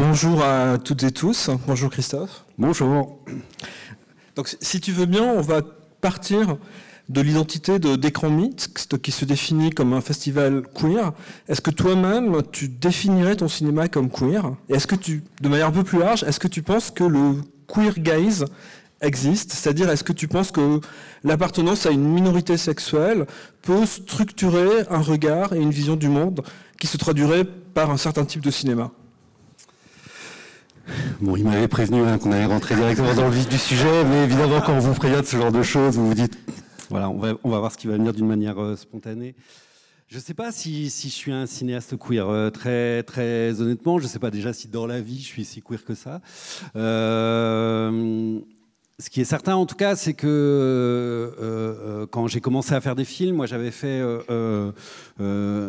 Bonjour à toutes et tous. Bonjour Christophe. Bonjour. Donc, si tu veux bien, on va partir de l'identité de d'écran mixte qui se définit comme un festival queer. Est-ce que toi-même, tu définirais ton cinéma comme queer Et est-ce que tu, de manière un peu plus large, est-ce que tu penses que le queer gaze existe C'est-à-dire, est-ce que tu penses que l'appartenance à une minorité sexuelle peut structurer un regard et une vision du monde qui se traduirait par un certain type de cinéma Bon, il m'avait prévenu hein, qu'on allait rentrer directement dans le vif du sujet, mais évidemment, quand on vous prévient de ce genre de choses, vous vous dites, voilà, on va, on va voir ce qui va venir d'une manière euh, spontanée. Je ne sais pas si, je suis un cinéaste queer. Euh, très, très honnêtement, je ne sais pas déjà si dans la vie je suis si queer que ça. Euh, ce qui est certain, en tout cas, c'est que euh, euh, quand j'ai commencé à faire des films, moi, j'avais fait, euh,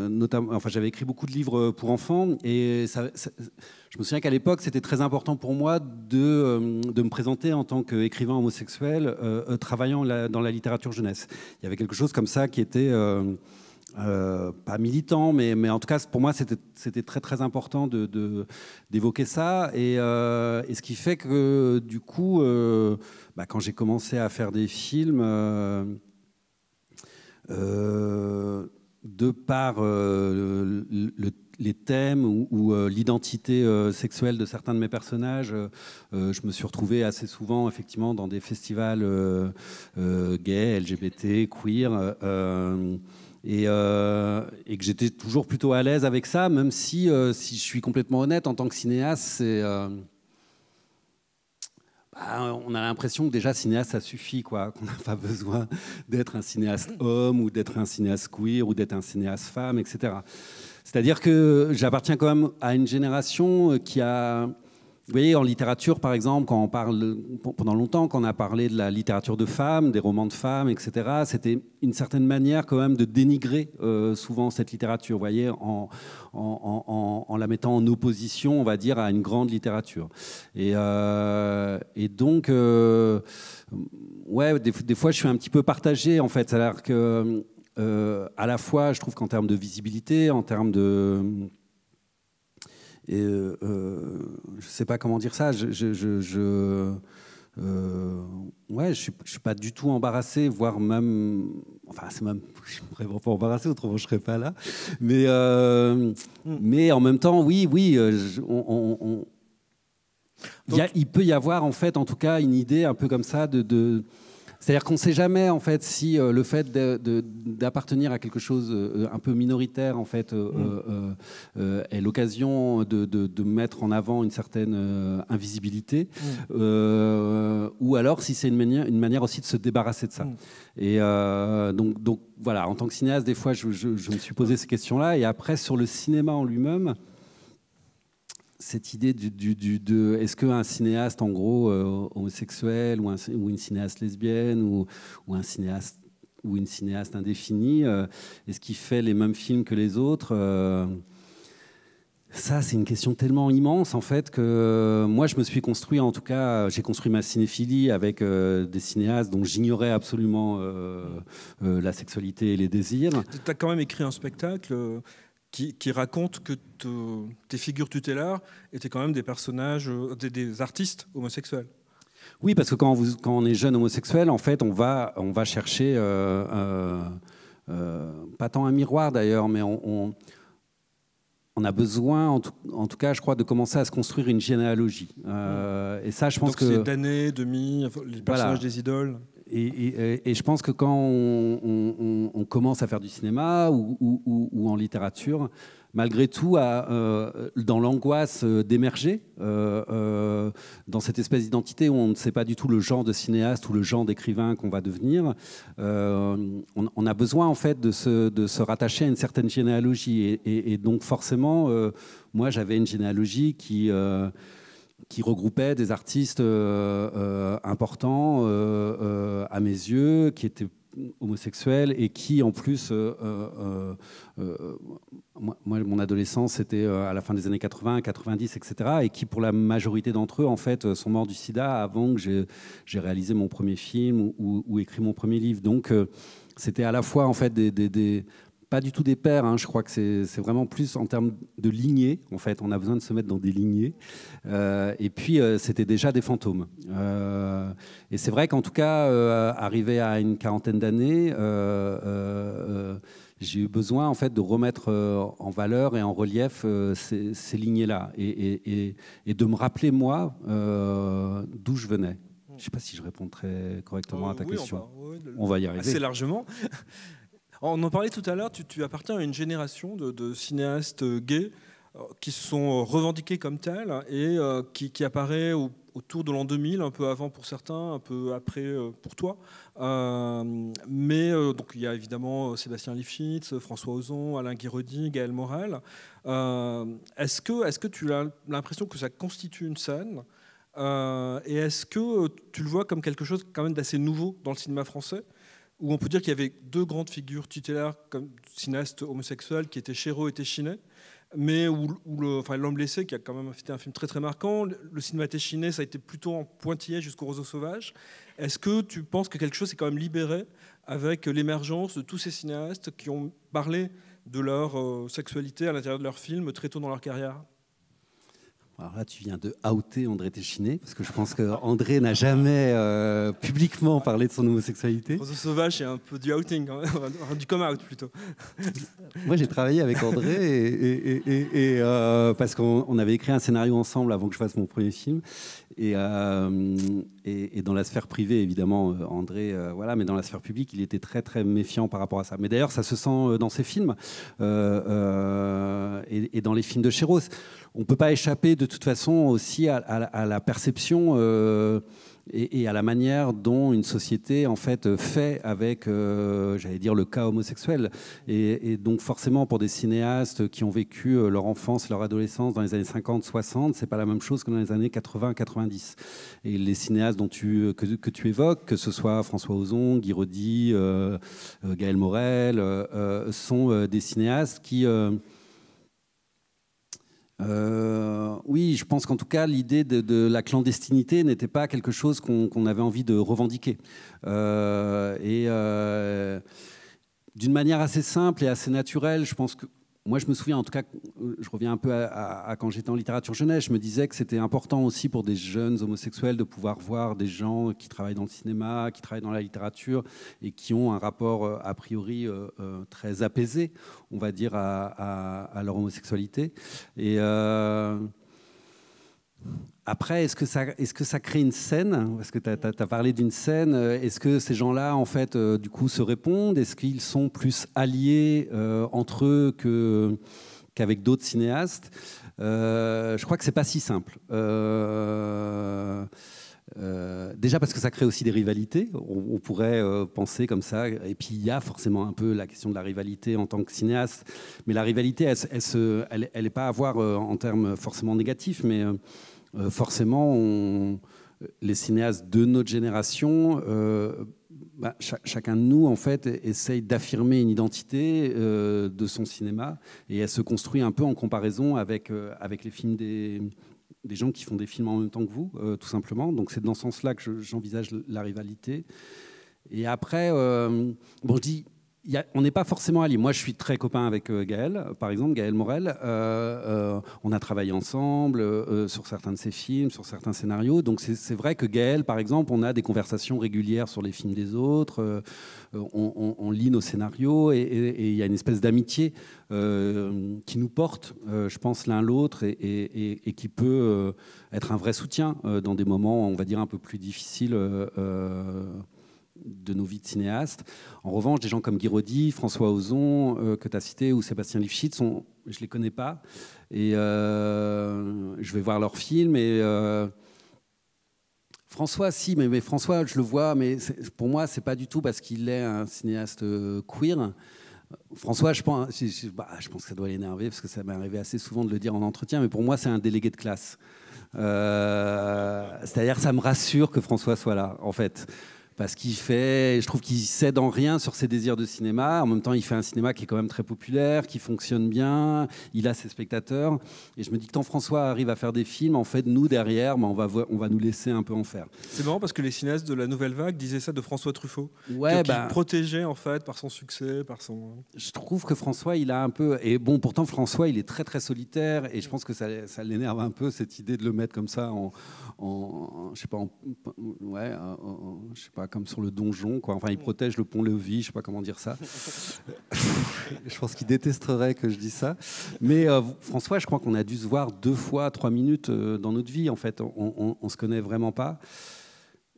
notamment, enfin, j'avais écrit beaucoup de livres pour enfants, et je me souviens qu'à l'époque, c'était très important pour moi de, de me présenter en tant qu'écrivain homosexuel travaillant dans la littérature jeunesse. Il y avait quelque chose comme ça qui était euh, pas militant, mais, mais en tout cas, pour moi, c'était très très important d'évoquer de, ça. Euh, et, ce qui fait que, du coup, euh, bah, quand j'ai commencé à faire des films, de par les thèmes ou, ou l'identité sexuelle de certains de mes personnages, je me suis retrouvé assez souvent, effectivement, dans des festivals gays, LGBT, queer. Euh, et, que j'étais toujours plutôt à l'aise avec ça, même si, euh, si je suis complètement honnête, en tant que cinéaste, c'est, euh, bah, on a l'impression que déjà cinéaste, ça suffit, quoi, qu'on n'a pas besoin d'être un cinéaste homme ou d'être un cinéaste queer ou d'être un cinéaste femme, etc. C'est-à-dire que j'appartiens quand même à une génération qui a vous voyez, en littérature, par exemple, quand on parle, pendant longtemps, quand on a parlé de la littérature de femmes, des romans de femmes, etc., c'était une certaine manière quand même de dénigrer euh, souvent cette littérature, voyez, en, en, la mettant en opposition, on va dire, à une grande littérature. Et, euh, et donc, euh, ouais, des, fois, je suis un petit peu partagé, en fait. C'est-à-dire que, à la fois, je trouve qu'en termes de visibilité, en termes de et euh, euh, je sais pas comment dire ça. Je, je, euh, ouais, je suis, suis pas du tout embarrassé, voire même, enfin, c'est même, je vraiment pas embarrassé, autrement je ne serais pas là. Mais, euh, hmm. mais en même temps, oui, oui, on, il, peut y avoir en fait, en tout cas, une idée un peu comme ça de c'est-à-dire qu'on ne sait jamais en fait si euh, le fait d'appartenir à quelque chose euh, un peu minoritaire en fait euh, mm. est l'occasion de, mettre en avant une certaine invisibilité, mm. ou alors si c'est une manière, une manière aussi de se débarrasser de ça. Mm. Et donc, donc voilà, en tant que cinéaste, des fois, je, je me suis posé ces questions-là. Et après, sur le cinéma en lui-même cette idée du, de est-ce qu'un cinéaste en gros euh, homosexuel ou, ou, une cinéaste lesbienne ou, un cinéaste ou une cinéaste indéfinie euh, est-ce qu'il fait les mêmes films que les autres euh? ça, c'est une question tellement immense en fait que moi, je me suis construit, en tout cas, j'ai construit ma cinéphilie avec des cinéastes dont j'ignorais absolument la sexualité et les désirs. Tu as quand même écrit un spectacle qui, qui racontent que tes figures tutélaires étaient quand même des personnages, euh, des, artistes homosexuels. Oui, parce que quand, vous, quand, on est jeune homosexuel, en fait, on va, on va chercher, euh, euh, pas tant un miroir d'ailleurs, mais on, on, a besoin, en tout, cas, je crois, de commencer à se construire une généalogie. et ça, je pense Donc que. C'est d'années, demi, les personnages des idoles. Euh, et, je pense que quand on, commence à faire du cinéma ou, en littérature, malgré tout, à, euh, dans l'angoisse d'émerger, euh, dans cette espèce d'identité où on ne sait pas du tout le genre de cinéaste ou le genre d'écrivain qu'on va devenir, on, a besoin en fait de se, de se, rattacher à une certaine généalogie. Et, et donc forcément, moi j'avais une généalogie qui qui regroupait des artistes euh, euh, importants euh, à mes yeux, qui étaient homosexuels et qui en plus moi, mon adolescence c'était à la fin des années 80 90 etc et qui pour la majorité d'entre eux en fait sont morts du sida avant que j'ai réalisé mon premier film ou, écrit mon premier livre donc c'était à la fois en fait des, des pas du tout des pères. Hein. Je crois que c'est vraiment plus en termes de lignées. En fait, on a besoin de se mettre dans des lignées. Euh, et puis, euh, c'était déjà des fantômes. Euh, et c'est vrai qu'en tout cas, arrivé à une quarantaine d'années, j'ai eu besoin en fait de remettre en valeur et en relief ces, lignées-là et, de me rappeler moi d'où je venais. Je ne sais pas si je réponds correctement à ta question. On va, on va y arriver. Assez largement. On en parlait tout à l'heure, tu, appartiens à une génération de, cinéastes gays euh, qui se sont euh, revendiqués comme tels et euh, qui, apparaît autour de l'an 2000, un peu avant pour certains, un peu après pour toi. mais donc il y a évidemment Sébastien Lifshitz, François Ozon, Alain Guiraudy, Gaël Morel. est-ce que, tu as l'impression que ça constitue une scène Et est-ce que tu le vois comme quelque chose quand même d'assez nouveau dans le cinéma français où on peut dire qu'il y avait deux grandes figures tutélaires comme cinéastes homosexuels qui étaient Chéreau et Téchiné, mais où, le, enfin, L'homme blessé, qui a quand même été un film très très marquant, le cinéma Téchiné, ça a été plutôt en pointillé jusqu'au roseau sauvage. Est-ce que tu penses que quelque chose s'est quand même libéré avec l'émergence de tous ces cinéastes qui ont parlé de leur euh, sexualité à l'intérieur de leurs films très tôt dans leur carrière alors là, tu viens de outer André Téchiné, parce que je pense que André n'a jamais euh, publiquement parlé de son homosexualité. François Sauvage, c'est un peu du outing, du come out plutôt. Moi, j'ai travaillé avec André, et, euh, parce qu'on avait écrit un scénario ensemble avant que je fasse mon premier film. Et, euh, dans la sphère privée, évidemment, André, voilà, mais dans la sphère publique, il était très, très méfiant par rapport à ça. Mais d'ailleurs, ça se sent dans ses films et, dans les films de Chéros on ne peut pas échapper de toute façon aussi à, la perception euh, et, à la manière dont une société en fait fait avec, euh, j'allais dire, le cas homosexuel. Et, donc forcément, pour des cinéastes qui ont vécu euh, leur enfance, leur adolescence dans les années 50, 60, c'est pas la même chose que dans les années 80, 90. Et les cinéastes dont tu, que, tu évoques, que ce soit François Ozon, Guy Rodi, Gaël Morel, sont des cinéastes qui euh, oui, je pense qu'en tout cas, l'idée de, la clandestinité n'était pas quelque chose qu'on avait envie de revendiquer. Euh, et euh, d'une manière assez simple et assez naturelle, je pense que moi, je me souviens, en tout cas, je reviens un peu à, quand j'étais en littérature jeunesse, je me disais que c'était important aussi pour des jeunes homosexuels de pouvoir voir des gens qui travaillent dans le cinéma, qui travaillent dans la littérature et qui ont un rapport euh, a priori euh, euh, très apaisé, on va dire, à, leur homosexualité. Et. Après, est-ce que, ça, est que ça crée une scène Est-ce que tu as, parlé d'une scène. Euh, est-ce que ces gens-là, en fait, euh, du coup, se répondent Est-ce qu'ils sont plus alliés euh, entre eux qu'avec d'autres cinéastes Je crois que c'est pas si simple. déjà parce que ça crée aussi des rivalités. On, pourrait penser comme ça. Et puis il y a forcément un peu la question de la rivalité en tant que cinéaste. Mais la rivalité, elle n'est pas à voir en termes forcément négatifs. Mais euh, forcément, les cinéastes de notre génération, euh, bah, chacun de nous, en fait, essaye d'affirmer une identité euh, de son cinéma et elle se construit un peu en comparaison avec, avec les films des, gens qui font des films en même temps que vous, tout simplement. Donc c'est dans ce sens-là que j'envisage la rivalité. Et après, bon, je dis on n'est pas forcément alliés. Moi, je suis très copain avec euh, Gaël, euh, par exemple, Gaël Morel. Euh, on a travaillé ensemble sur certains de ses films, sur certains scénarios. Donc, c'est vrai que Gaël, par exemple, on a des conversations régulières sur les films des autres. On, lit nos scénarios et il y a une espèce d'amitié qui nous porte, je pense, l'un l'autre et, qui peut être un vrai soutien dans des moments, on va dire, un peu plus difficiles de nos vies de cinéastes. En revanche, des gens comme Rodi, François Ozon, euh, que tu as cité, ou Sébastien Lifshitz, sont, je ne les connais pas. Et euh, je vais voir leurs films. Et, euh, François, si, mais, François, je le vois, mais pour moi, c'est pas du tout parce qu'il est un cinéaste queer. François, je pense, bah, je, pense que ça doit l'énerver parce que ça m'est arrivé assez souvent de le dire en entretien, mais pour moi, c'est un délégué de classe. C'est-à-dire, ça me rassure que François soit là, en fait parce qu'il fait, je trouve qu'il cède en rien sur ses désirs de cinéma. En même temps, il fait un cinéma qui est quand même très populaire, qui fonctionne bien, il a ses spectateurs. Et je me dis que tant François arrive à faire des films, en fait, nous derrière, mais ben, on, va, on va nous laisser un peu en faire. C'est marrant parce que les cinéastes de la nouvelle vague disaient ça de François Truffaut, ouais, qui ben protégeait en fait par son succès, par son. Hein. Je trouve que François, il a un peu. Et bon, pourtant François, il est très très solitaire, et je pense que ça, ça l'énerve un peu cette idée de le mettre comme ça en, en je sais pas, en, ouais, en, je sais pas comme sur le donjon. Quoi. Enfin, il mm. protège le pont-levis, je ne sais pas comment dire ça. je pense qu'il détesterait que je dise ça. Mais euh, François, je crois qu'on a dû se voir deux fois, trois minutes euh, dans notre vie. En fait, on ne se connaît vraiment pas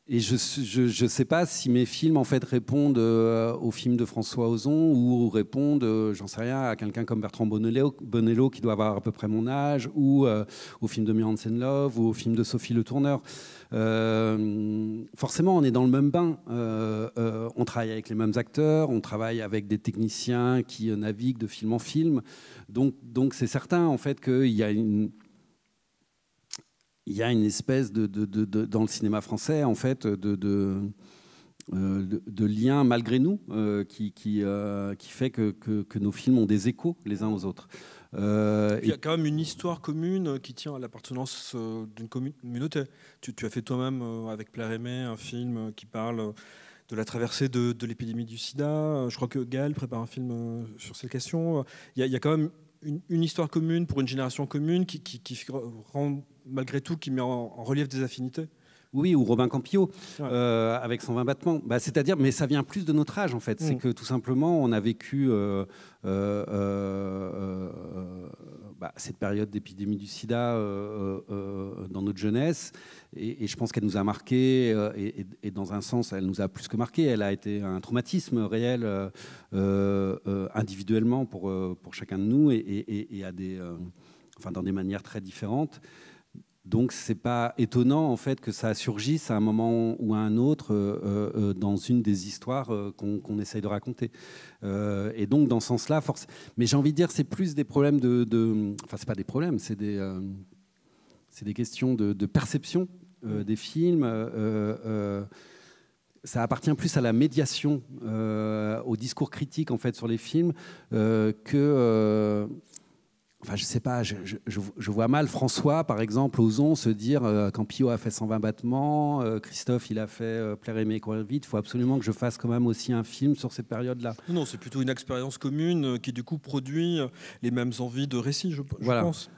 et je ne sais pas si mes films en fait répondent euh, aux films de François Ozon ou répondent, euh, j'en sais rien, à quelqu'un comme Bertrand Bonello, Bonello, qui doit avoir à peu près mon âge, ou euh, aux films de Mirand Senlove, ou aux films de Sophie Le Tourneur. forcément, on est dans le même bain. on travaille avec les mêmes acteurs, on travaille avec des techniciens qui naviguent de film en film. Donc, donc c'est certain en fait qu'il y a une il y a une espèce de, dans le cinéma français en fait de, euh, lien malgré nous euh, qui, qui, euh, qui fait que, que, nos films ont des échos les uns aux autres. il y a quand même une histoire commune qui tient à l'appartenance d'une communauté. Tu, as fait toi-même avec Plaire Aimé un film qui parle de la traversée de, l'épidémie du sida. Je crois que Gaël prépare un film sur cette questions. Il y, a, quand même une, histoire commune pour une génération commune qui, qui rend malgré tout, qui met en, relief des affinités. Oui, ou Robin Campillo, euh, avec 120 battements. Bah, c'est-à-dire, mais ça vient plus de notre âge, en fait. Mm. C'est que tout simplement, on a vécu euh, euh, bah, cette période d'épidémie du sida dans notre jeunesse. Et, je pense qu'elle nous a marqués, et, dans un sens, elle nous a plus que marqué. Elle a été un traumatisme réel, individuellement, pour, pour chacun de nous, et, à des, enfin, dans des manières très différentes. Donc c'est pas étonnant en fait que ça surgisse à un moment ou à un autre euh, euh, euh, dans une des histoires qu'on essaye de raconter. et donc dans ce sens-là, force. Mais j'ai envie de dire c'est plus des problèmes de, enfin c'est pas des problèmes, c'est des c'est des questions de, perception mm. des films ça appartient plus à la médiation, au discours critique en fait sur les films, que, Enfin, je sais pas, je, vois mal François, par exemple, osons se dire euh, Pio a fait 120 battements, euh, Christophe, il a fait euh, Plaire aimer courir vite. Il faut absolument que je fasse quand même aussi un film sur ces périodes là Non, c'est plutôt une expérience commune euh, qui, du coup, produit les mêmes envies de récit, je, pense. voilà. pense.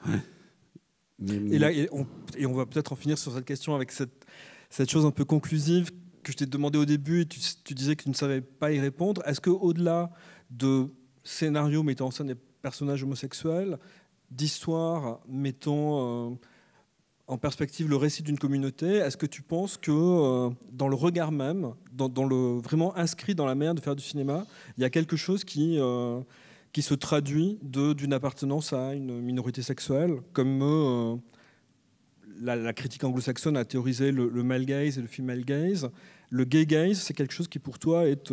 Et là, et on, va peut-être en finir sur cette question avec cette, cette chose un peu conclusive que je t'ai demandé au début, tu, disais que tu ne savais pas y répondre. Est-ce que au delà de scénario mettant en scène personnage homosexuel, d'histoire, mettons euh, en perspective le récit d'une communauté, est-ce que tu penses que euh, dans le regard même, dans, le, vraiment inscrit dans la manière de faire du cinéma, il y a quelque chose qui, euh, qui se traduit d'une appartenance à une minorité sexuelle, comme la, critique anglo-saxonne a théorisé le, le, male gaze et le female gaze Le gay gaze, c'est quelque chose qui pour toi est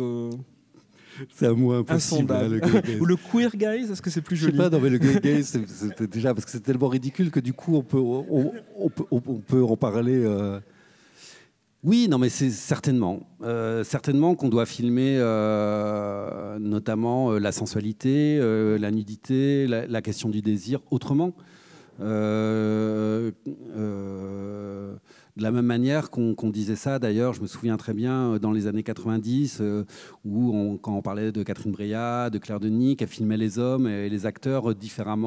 C'est un mot impossible. Hein, Ou le queer gaze, est-ce que c'est plus joli Je sais pas, non, mais le gay gaze, c'était déjà parce que c'est tellement ridicule que du coup, on peut, on, peut, on peut, en parler. Euh. Oui, non, mais c'est certainement. Euh, certainement qu'on doit filmer euh, notamment la sensualité, la nudité, la, la, question du désir autrement. euh, de la même manière qu'on disait ça, d'ailleurs, je me souviens très bien euh, dans les années 90, euh, où on, quand on parlait de Catherine Breillat, de Claire Denis, qui filmé les hommes et les acteurs euh, différemment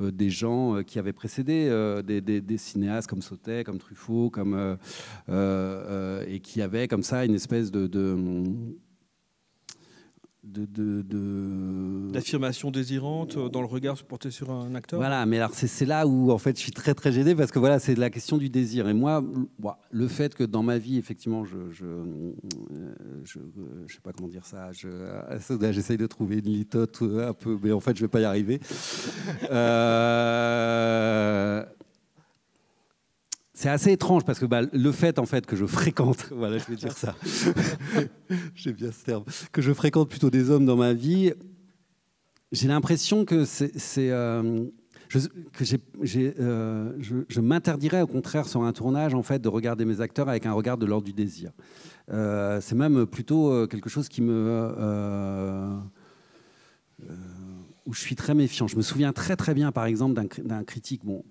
des gens qui avaient précédé, des, cinéastes comme Sautet, comme Truffaut, comme, et qui avaient comme ça une espèce de d'affirmation désirante euh, dans le regard porté sur un acteur. Voilà, mais alors c'est, là où en fait je suis très très gêné parce que voilà c'est la question du désir et moi le fait que dans ma vie effectivement je je, euh, euh, je, sais pas comment dire ça j'essaye de trouver une litote un peu mais en fait je vais pas y arriver. euh, c'est assez étrange parce que bah, le fait en fait que je fréquente, voilà, je vais dire ça, j'ai bien ce terme, que je fréquente plutôt des hommes dans ma vie, j'ai l'impression que c'est euh, je, que euh, je, m'interdirais au contraire sur un tournage en fait de regarder mes acteurs avec un regard de l'ordre du désir. Euh, c'est même plutôt quelque chose qui me où je suis très méfiant. Je me souviens très très bien par exemple d'un critique bon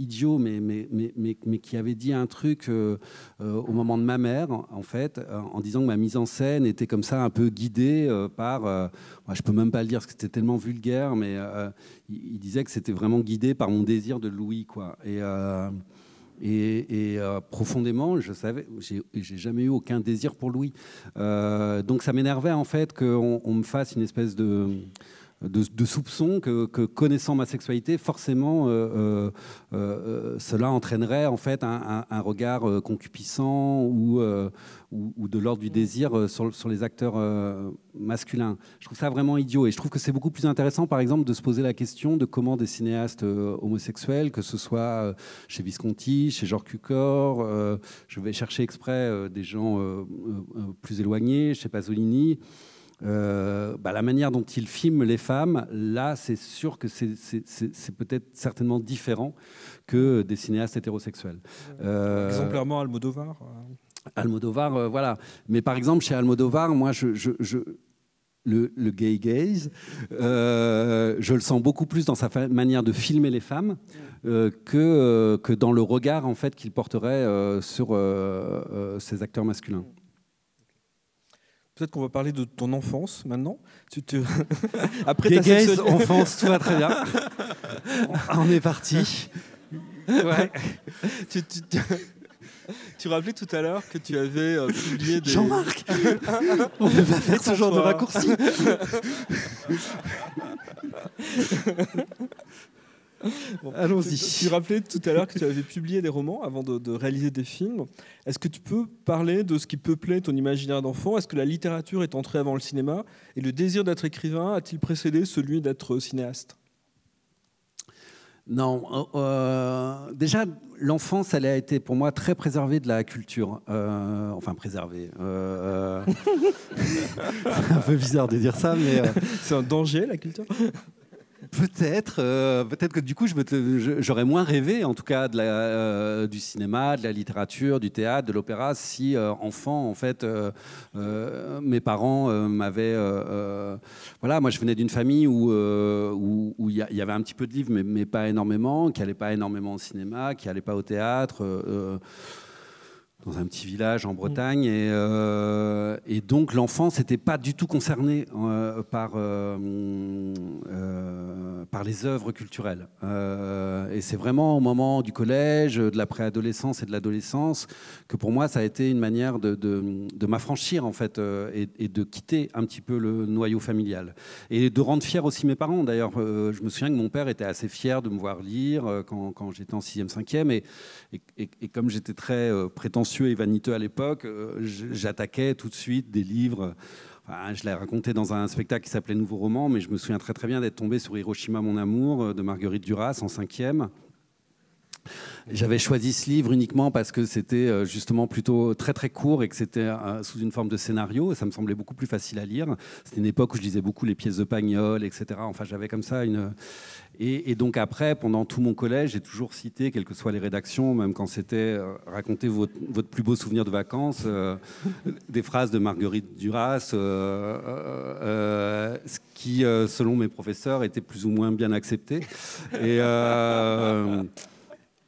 idiot, mais, mais, mais, mais, qui avait dit un truc euh, euh, au moment de ma mère, en, fait, euh, en disant que ma mise en scène était comme ça un peu guidée par. Moi, je peux même pas le dire parce que c'était tellement vulgaire, mais il, disait que c'était vraiment guidé par mon désir de Louis, quoi. Et. Et, et profondément, je savais, j'ai jamais eu aucun désir pour Louis. donc ça m'énervait en fait qu'on me fasse une espèce de de, soupçons que, connaissant ma sexualité, forcément, euh, euh, euh, cela entraînerait en fait un, regard concupissant ou, de l'ordre du mm. désir sur, les acteurs masculins. Je trouve ça vraiment idiot et je trouve que c'est beaucoup plus intéressant, par exemple, de se poser la question de comment des cinéastes homosexuels, que ce soit chez Visconti, chez Georges Cucor, je vais chercher exprès des gens plus éloignés, chez Pasolini. Euh, bah, la manière dont il filme les femmes, là, c'est sûr que c'est peut-être certainement différent que des cinéastes hétérosexuels. Euh, Exemplairement, Almodovar. Euh. Almodovar, euh, voilà. Mais par exemple, chez Almodovar, moi, je, le, gay gaze, je le sens beaucoup plus dans sa manière de filmer les femmes que, que dans le regard en fait qu'il porterait sur ses acteurs masculins. Peut-être qu'on va parler de ton enfance maintenant. Tu te... Après ta enfance, tout va très bien. On est parti. tu, rappelais tout à l'heure que tu avais euh, publié des. Jean-Marc On ne va pas faire ce genre de raccourci Allons-y. Tu rappelais tout à l'heure que tu avais publié des romans avant de, réaliser des films. Est-ce que tu peux parler de ce qui peuplait ton imaginaire d'enfant Est-ce que la littérature est entrée avant le cinéma Et le désir d'être écrivain a-t-il précédé celui d'être cinéaste non, euh, euh, déjà l'enfance, elle a été pour moi très préservée de la culture. Euh, enfin préservée. c'est un peu bizarre de dire ça, mais c'est un danger la culture peut-être, euh, peut-être que du coup, j'aurais moins rêvé, en tout cas, euh, du cinéma, de la littérature, du théâtre, de l'opéra, si euh, enfant, en fait, mes parents m'avaient. voilà, moi, je venais d'une famille où il y, avait un petit peu de livres, mais, mais pas énormément, qui n'allait pas énormément au cinéma, qui n'allait pas au théâtre dans un petit village en mm. Bretagne. Et, euh, et donc l'enfance n'était pas du tout concerné euh, par, euh, par les œuvres culturelles. et c'est vraiment au moment du collège, de la préadolescence et de l'adolescence que pour moi ça a été une manière de, de, m'affranchir en fait et, de quitter un petit peu le noyau familial. Et de rendre fier aussi mes parents. D'ailleurs, je me souviens que mon père était assez fier de me voir lire quand, quand j'étais en 6e, 5e. Et, et, et comme j'étais très prétentieux, et vaniteux à l'époque, euh, j'attaquais tout de suite des livres. Euh, je l'ai raconté dans un spectacle qui s'appelait Nouveau Roman, mais je me souviens très très bien d'être tombé sur Hiroshima, mon amour euh, de Marguerite Duras en cinquième. J'avais choisi ce livre uniquement parce que c'était euh, justement plutôt très très court et que c'était euh, sous une forme de scénario. Et ça me semblait beaucoup plus facile à lire. C'était une époque où je lisais beaucoup les pièces de Pagnol, etc. Enfin, j'avais comme ça une. Et, donc après, pendant tout mon collège, j'ai toujours cité, quelles que soient les rédactions, même quand c'était euh, raconter votre, plus beau souvenir de vacances, des phrases de Marguerite Duras, ce qui, selon mes professeurs, était plus ou moins bien accepté. Et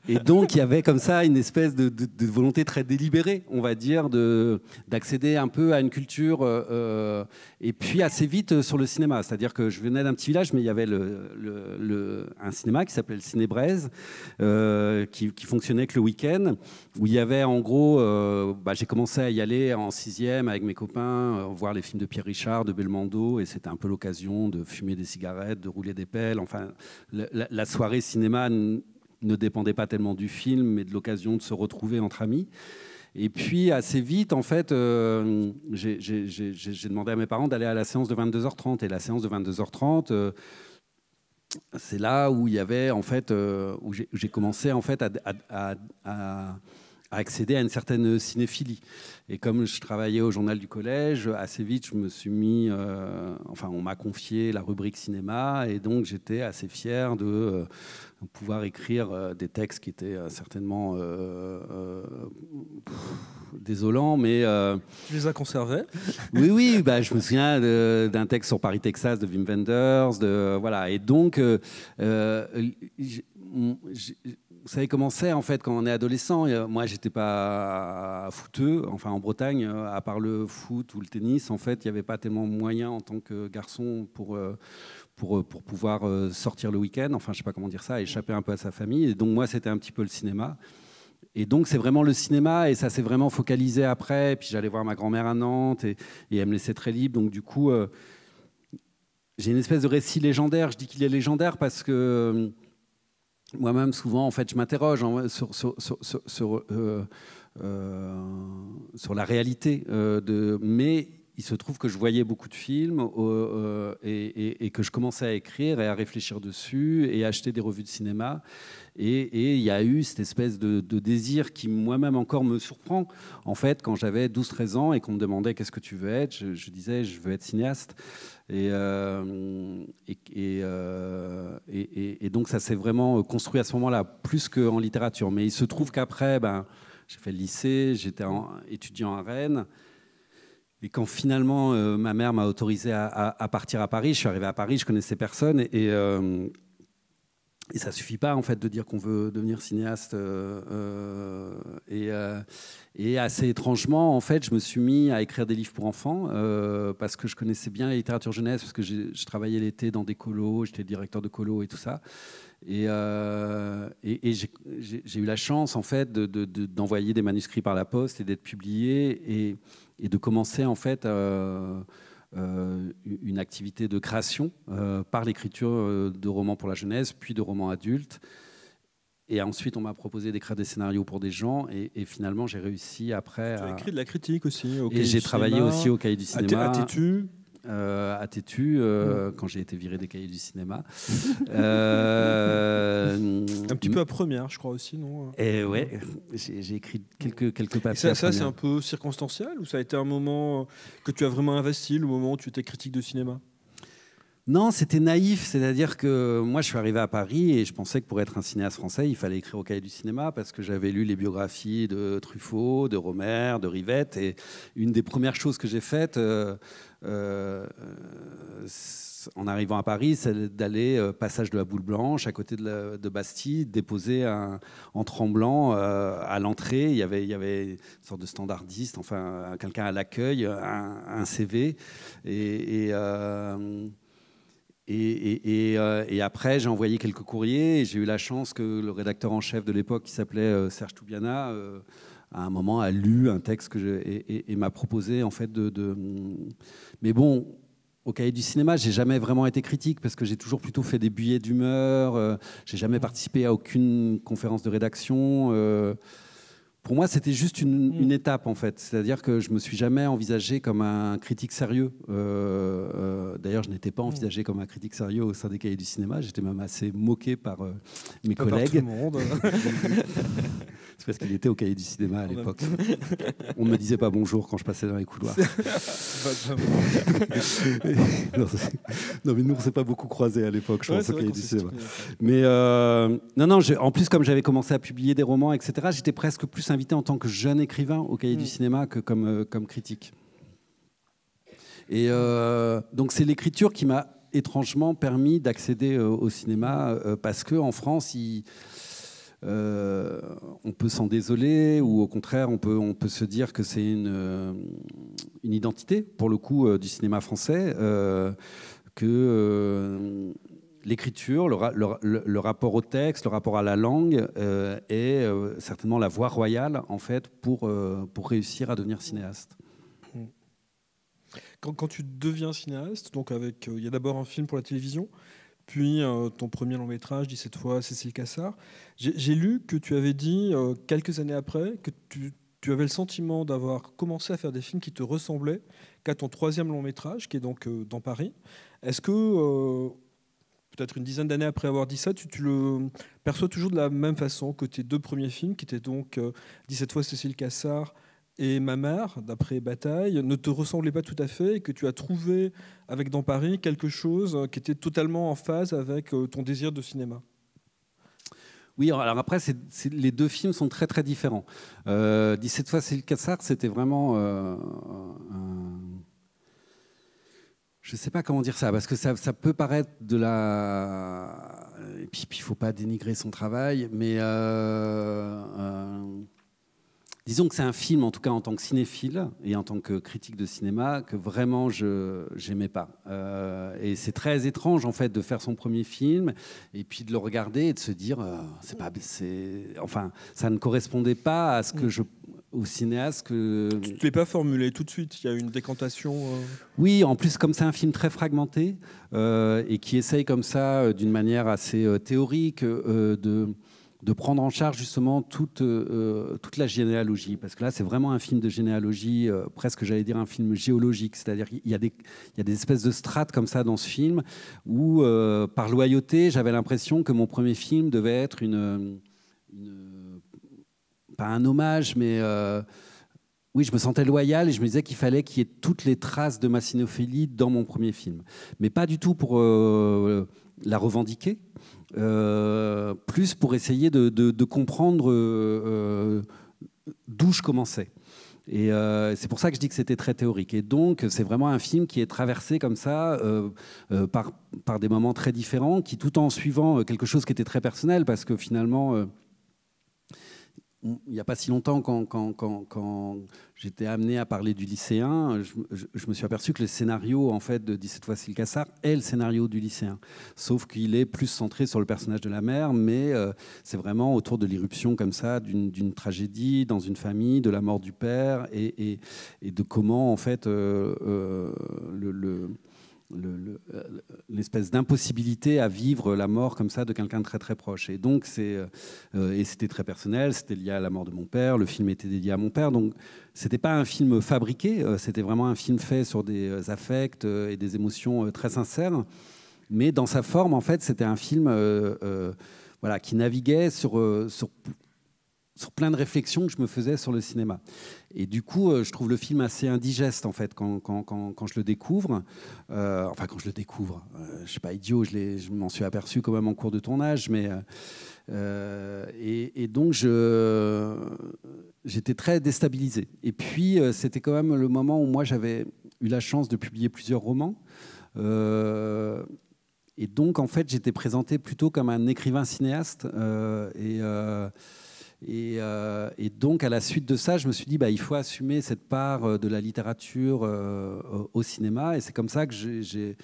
et donc, il y avait comme ça une espèce de, volonté très délibérée, on va dire, d'accéder un peu à une culture. Euh, euh, et puis, assez vite euh, sur le cinéma. C'est-à-dire que je venais d'un petit village, mais il y avait le, un cinéma qui s'appelait le Cinébrez qui, fonctionnait que le week-end, où il y avait en gros. Bah, j'ai commencé à y aller en sixième avec mes copains, voir les films de Pierre Richard, de Belmondo, et c'était un peu l'occasion de fumer des cigarettes, de rouler des pelles. Enfin, la soirée cinéma ne dépendait pas tellement du film, mais de l'occasion de se retrouver entre amis. Et puis assez vite, en fait, euh, j'ai demandé à mes parents d'aller à la séance de 22h30. Et la séance de 22h30, euh, c'est là où il y avait en fait, euh, où j'ai commencé en fait à, à, accéder à une certaine cinéphilie. Et comme je travaillais au journal du collège, assez vite, je me suis mis, enfin, on m'a confié la rubrique cinéma, et donc j'étais assez fier de pouvoir écrire euh, des textes qui étaient euh, certainement euh, désolants, mais... tu les as conservés Oui, oui, bah, je me souviens d'un texte sur Paris-Texas de Wim Wenders, de, voilà, et donc, ça vous savez comment c'est en fait quand on est adolescent. Moi, j'étais pas footeux. Enfin, en Bretagne, à part le foot ou le tennis, en fait, il n'y avait pas tellement moyen en tant que garçon pour euh, pour, pouvoir euh, sortir le week-end, enfin je sais pas comment dire ça, échapper un peu à sa famille. Et donc moi c'était un petit peu le cinéma. Et donc, c'est vraiment le cinéma, et ça s'est vraiment focalisé après. puis, j'allais voir ma grand-mère à Nantes, et, elle me laissait très libre. Donc, du coup, euh, j'ai une espèce de récit légendaire. Je dis qu'il est légendaire parce que moi-même, souvent, en fait, je m'interroge hein, sur, sur, sur, la réalité. de, mais il se trouve que je voyais beaucoup de films euh, euh, et, que je commençais à écrire et à réfléchir dessus et à acheter des revues de cinéma. Et il y a eu cette espèce de, désir qui moi-même encore me surprend. En fait, quand j'avais 12-13 ans et qu'on me demandait qu'est-ce que tu veux être, je, disais je veux être cinéaste. Euh, et, et donc ça s'est vraiment construit à ce moment-là, plus qu'en littérature. Mais il se trouve qu'après, ben, j'ai fait le lycée, j'étais étudiant à Rennes. Et quand finalement euh, ma mère m'a autorisé à, partir à Paris, je suis arrivé à Paris, je connaissais personne et, ça ne euh, ça suffit pas en fait de dire qu'on veut devenir cinéaste. Euh, et, assez étrangement, en fait, je me suis mis à écrire des livres pour enfants parce que je connaissais bien la littérature jeunesse, parce que je travaillais l'été dans des colos, j'étais directeur de colos et tout ça. Et, et, j'ai eu la chance, en fait, d'envoyer des manuscrits par la poste et d'être publié. Et, et de commencer en fait euh, euh, une activité de création euh, par l'écriture de romans pour la jeunesse, puis de romans adultes. Et ensuite, on m'a proposé d'écrire des scénarios pour des gens. Et, finalement, j'ai réussi après. Tu as écrit de la critique aussi. Au et j'ai travaillé aussi au Cahier du cinéma. Attitude. Euh, à têtu euh, mm. quand j'ai été viré des cahiers du cinéma. Euh, un petit peu à mm. première, je crois aussi, non Et hein. eh ouais, j'ai écrit quelques, quelques papiers. ça, ça c'est un peu circonstanciel ou ça a été un moment que tu as vraiment investi, le moment où tu étais critique de cinéma non, c'était naïf. C'est-à-dire que moi, je suis arrivé à Paris et je pensais que pour être un cinéaste français, il fallait écrire au cahier du cinéma parce que j'avais lu les biographies de Truffaut, de Romère, de Rivette. Et une des premières choses que j'ai faites euh, euh, en arrivant à Paris, c'est d'aller euh, passage de la Boule Blanche, à côté de, Bastille, déposer un, en tremblant à l'entrée. Il, y avait, il y avait une sorte de standardiste, enfin, quelqu'un à l'accueil, un, CV. et euh, et, après, j'ai envoyé quelques courriers et j'ai eu la chance que le rédacteur en chef de l'époque, qui s'appelait euh, Serge Toubiana, euh, à un moment a lu un texte que je, et, m'a proposé en fait de, de, Mais bon, au cahier du cinéma, j'ai jamais vraiment été critique parce que j'ai toujours plutôt fait des billets d'humeur. j'ai jamais participé à aucune conférence de rédaction pour moi, c'était juste hmm. une, étape, en fait. C'est-à-dire que je me suis jamais envisagé comme un critique sérieux. Euh, euh, d'ailleurs, je n'étais pas hmm. envisagé comme un critique sérieux au sein des cahiers du cinéma. J'étais même assez moqué par euh, mes collègues. Par monde. parce qu'il était au cahier du cinéma à l'époque. On ne me disait pas bonjour quand je passais dans les couloirs. non, mais nous, on ne s'est pas beaucoup croisés à l'époque, je pense, au cahier du cinéma. Mais euh, non, non, en plus, comme j'avais commencé à publier des romans, etc., j'étais presque plus invité en tant que jeune écrivain au cahier du mm. cinéma que comme, euh, comme critique. Et euh, donc, c'est l'écriture qui m'a étrangement permis d'accéder au cinéma parce qu'en France, il euh, on peut s'en désoler ou au contraire, on peut, on peut se dire que c'est une, euh, identité, pour le coup, euh, du cinéma français, que l'écriture, le, rapport au texte, le rapport à la langue est certainement la voie royale en fait pour, pour réussir à devenir cinéaste. Quand, quand tu deviens cinéaste, donc avec, il y a d'abord un film pour la télévision, puis euh, ton premier long métrage, 17 fois, Cécile Cassard. J'ai lu que tu avais dit, euh, quelques années après, que tu, avais le sentiment d'avoir commencé à faire des films qui te ressemblaient qu'à ton troisième long métrage, qui est donc euh, dans Paris. Est-ce que, peut-être une dizaine d'années après avoir dit ça, tu, tu, le perçois toujours de la même façon que tes deux premiers films, qui étaient donc 17 fois Cécile Cassard et ma mère, d'après Bataille, ne te ressemblait pas tout à fait et que tu as trouvé avec Dans Paris quelque chose qui était totalement en phase avec euh, ton désir de cinéma. Oui, alors après, les deux films sont très très différents. Euh, 17 fois c'est le cassard, c'était vraiment euh, je ne sais pas comment dire ça, parce que ça, peut paraître de la... Et puis, il ne faut pas dénigrer son travail, mais... Euh, Disons que c'est un film, en tout cas en tant que cinéphile et en tant que critique de cinéma, que vraiment je n'aimais pas. Euh, et c'est très étrange en fait de faire son premier film et puis de le regarder et de se dire, euh, c'est pas, enfin, ça ne correspondait pas à ce que mm. je au cinéaste que... Tu ne l'as pas formulé tout de suite, il y a une décantation euh Oui, en plus comme c'est un film très fragmenté et qui essaye comme ça, d'une manière assez théorique, de de prendre en charge justement toute, euh, euh, toute la généalogie, parce que là c'est vraiment un film de généalogie, euh, presque j'allais dire un film géologique, c'est-à-dire qu'il y, a des, il y a des espèces de strates comme ça dans ce film, où par loyauté j'avais l'impression que mon premier film devait être une, pas un hommage, mais... Oui, je me sentais loyal et je me disais qu'il fallait qu'il y ait toutes les traces de ma cinéphilie dans mon premier film. Mais pas du tout pour la revendiquer, euh, plus pour essayer de, comprendre euh, euh, d'où je commençais. Et c'est pour ça que je dis que c'était très théorique. Et donc, c'est vraiment un film qui est traversé comme ça par, par des moments très différents, qui tout en suivant quelque chose qui était très personnel, parce que finalement, il n'y a pas si longtemps, quand, j'étais amené à parler du lycéen, je, me suis aperçu que le scénario en fait, de 17 fois Silcassar est le scénario du lycéen. Sauf qu'il est plus centré sur le personnage de la mère, mais euh, c'est vraiment autour de l'irruption comme ça, d'une tragédie dans une famille, de la mort du père et, de comment en fait euh, euh, le euh, l'espèce d'impossibilité à vivre la mort comme ça de quelqu'un de très très proche. Et donc, c'est, euh, euh, et c'était très personnel, c'était lié à la mort de mon père, le film était dédié à mon père. Donc, c'était pas un film fabriqué, c'était vraiment un film fait sur des affects et des émotions très sincères. Mais dans sa forme, en fait, c'était un film voilà, qui naviguait sur, sur, sur plein de réflexions que je me faisais sur le cinéma. Et du coup, euh, je trouve le film assez indigeste, en fait, quand, je le découvre. Euh, enfin, quand je le découvre. Euh, je ne suis pas idiot, je, je m'en suis aperçu quand même en cours de tournage. Mais, et, et, donc, j'étais très déstabilisé. Et puis, c'était quand même le moment où moi, j'avais eu la chance de publier plusieurs romans. et donc, en fait, j'étais présenté plutôt comme un écrivain cinéaste. et euh, et, donc, à la suite de ça, je me suis dit, bah, il faut assumer cette part euh, de la littérature euh, au cinéma. Et c'est comme ça que j'ai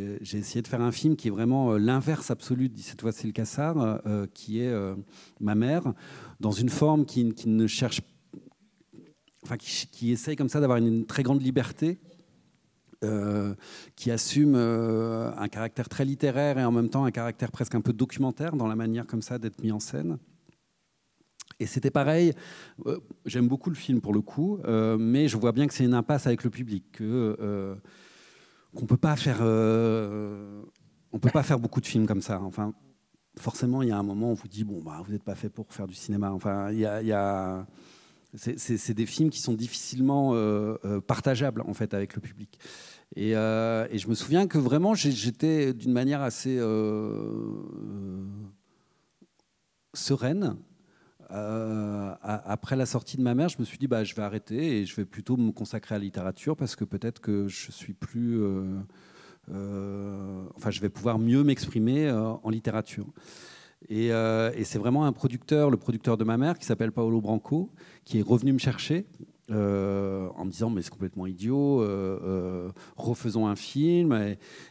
essayé de faire un film qui est vraiment l'inverse absolu de cette fois le Cassard, qui est ma mère, dans une forme qui, ne cherche Enfin, qui, essaye comme ça d'avoir une, très grande liberté, qui assume un caractère très littéraire et en même temps un caractère presque un peu documentaire dans la manière comme ça d'être mis en scène. Et c'était pareil, euh, j'aime beaucoup le film pour le coup, euh, mais je vois bien que c'est une impasse avec le public, que, euh, qu'on peut pas faire, on peut pas faire beaucoup de films comme ça. Enfin, forcément, il y a un moment où on vous dit bon bah vous n'êtes pas fait pour faire du cinéma. Enfin, il y a, c'est, des films qui sont difficilement partageables en fait avec le public. et je me souviens que vraiment j'étais d'une manière assez sereine euh, après la sortie de ma mère, je me suis dit, bah, je vais arrêter et je vais plutôt me consacrer à la littérature parce que peut-être que je suis plus. Euh, euh, enfin, je vais pouvoir mieux m'exprimer en littérature. Et, c'est vraiment un producteur, le producteur de ma mère, qui s'appelle Paolo Branco, qui est revenu me chercher en me disant mais c'est complètement idiot, refaisons un film.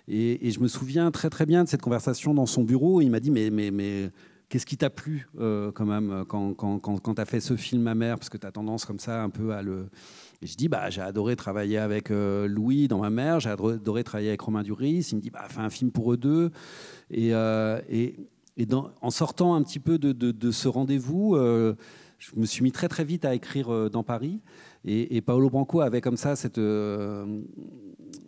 Et, et, je me souviens très très bien de cette conversation dans son bureau. Il m'a dit mais mais mais Qu'est-ce qui t'a plu euh, quand même euh, quand, quand, quand, tu as fait ce film Ma mère, Parce que tu as tendance comme ça un peu à le... je dis, bah, j'ai adoré travailler avec euh, Louis dans Ma mère, j'ai adoré travailler avec Romain Duris. Il me dit, bah, fais un film pour eux deux. Et, et, et en sortant un petit peu de, de, ce rendez-vous, je me suis mis très très vite à écrire dans Paris. Et, Paolo Branco avait comme ça cette,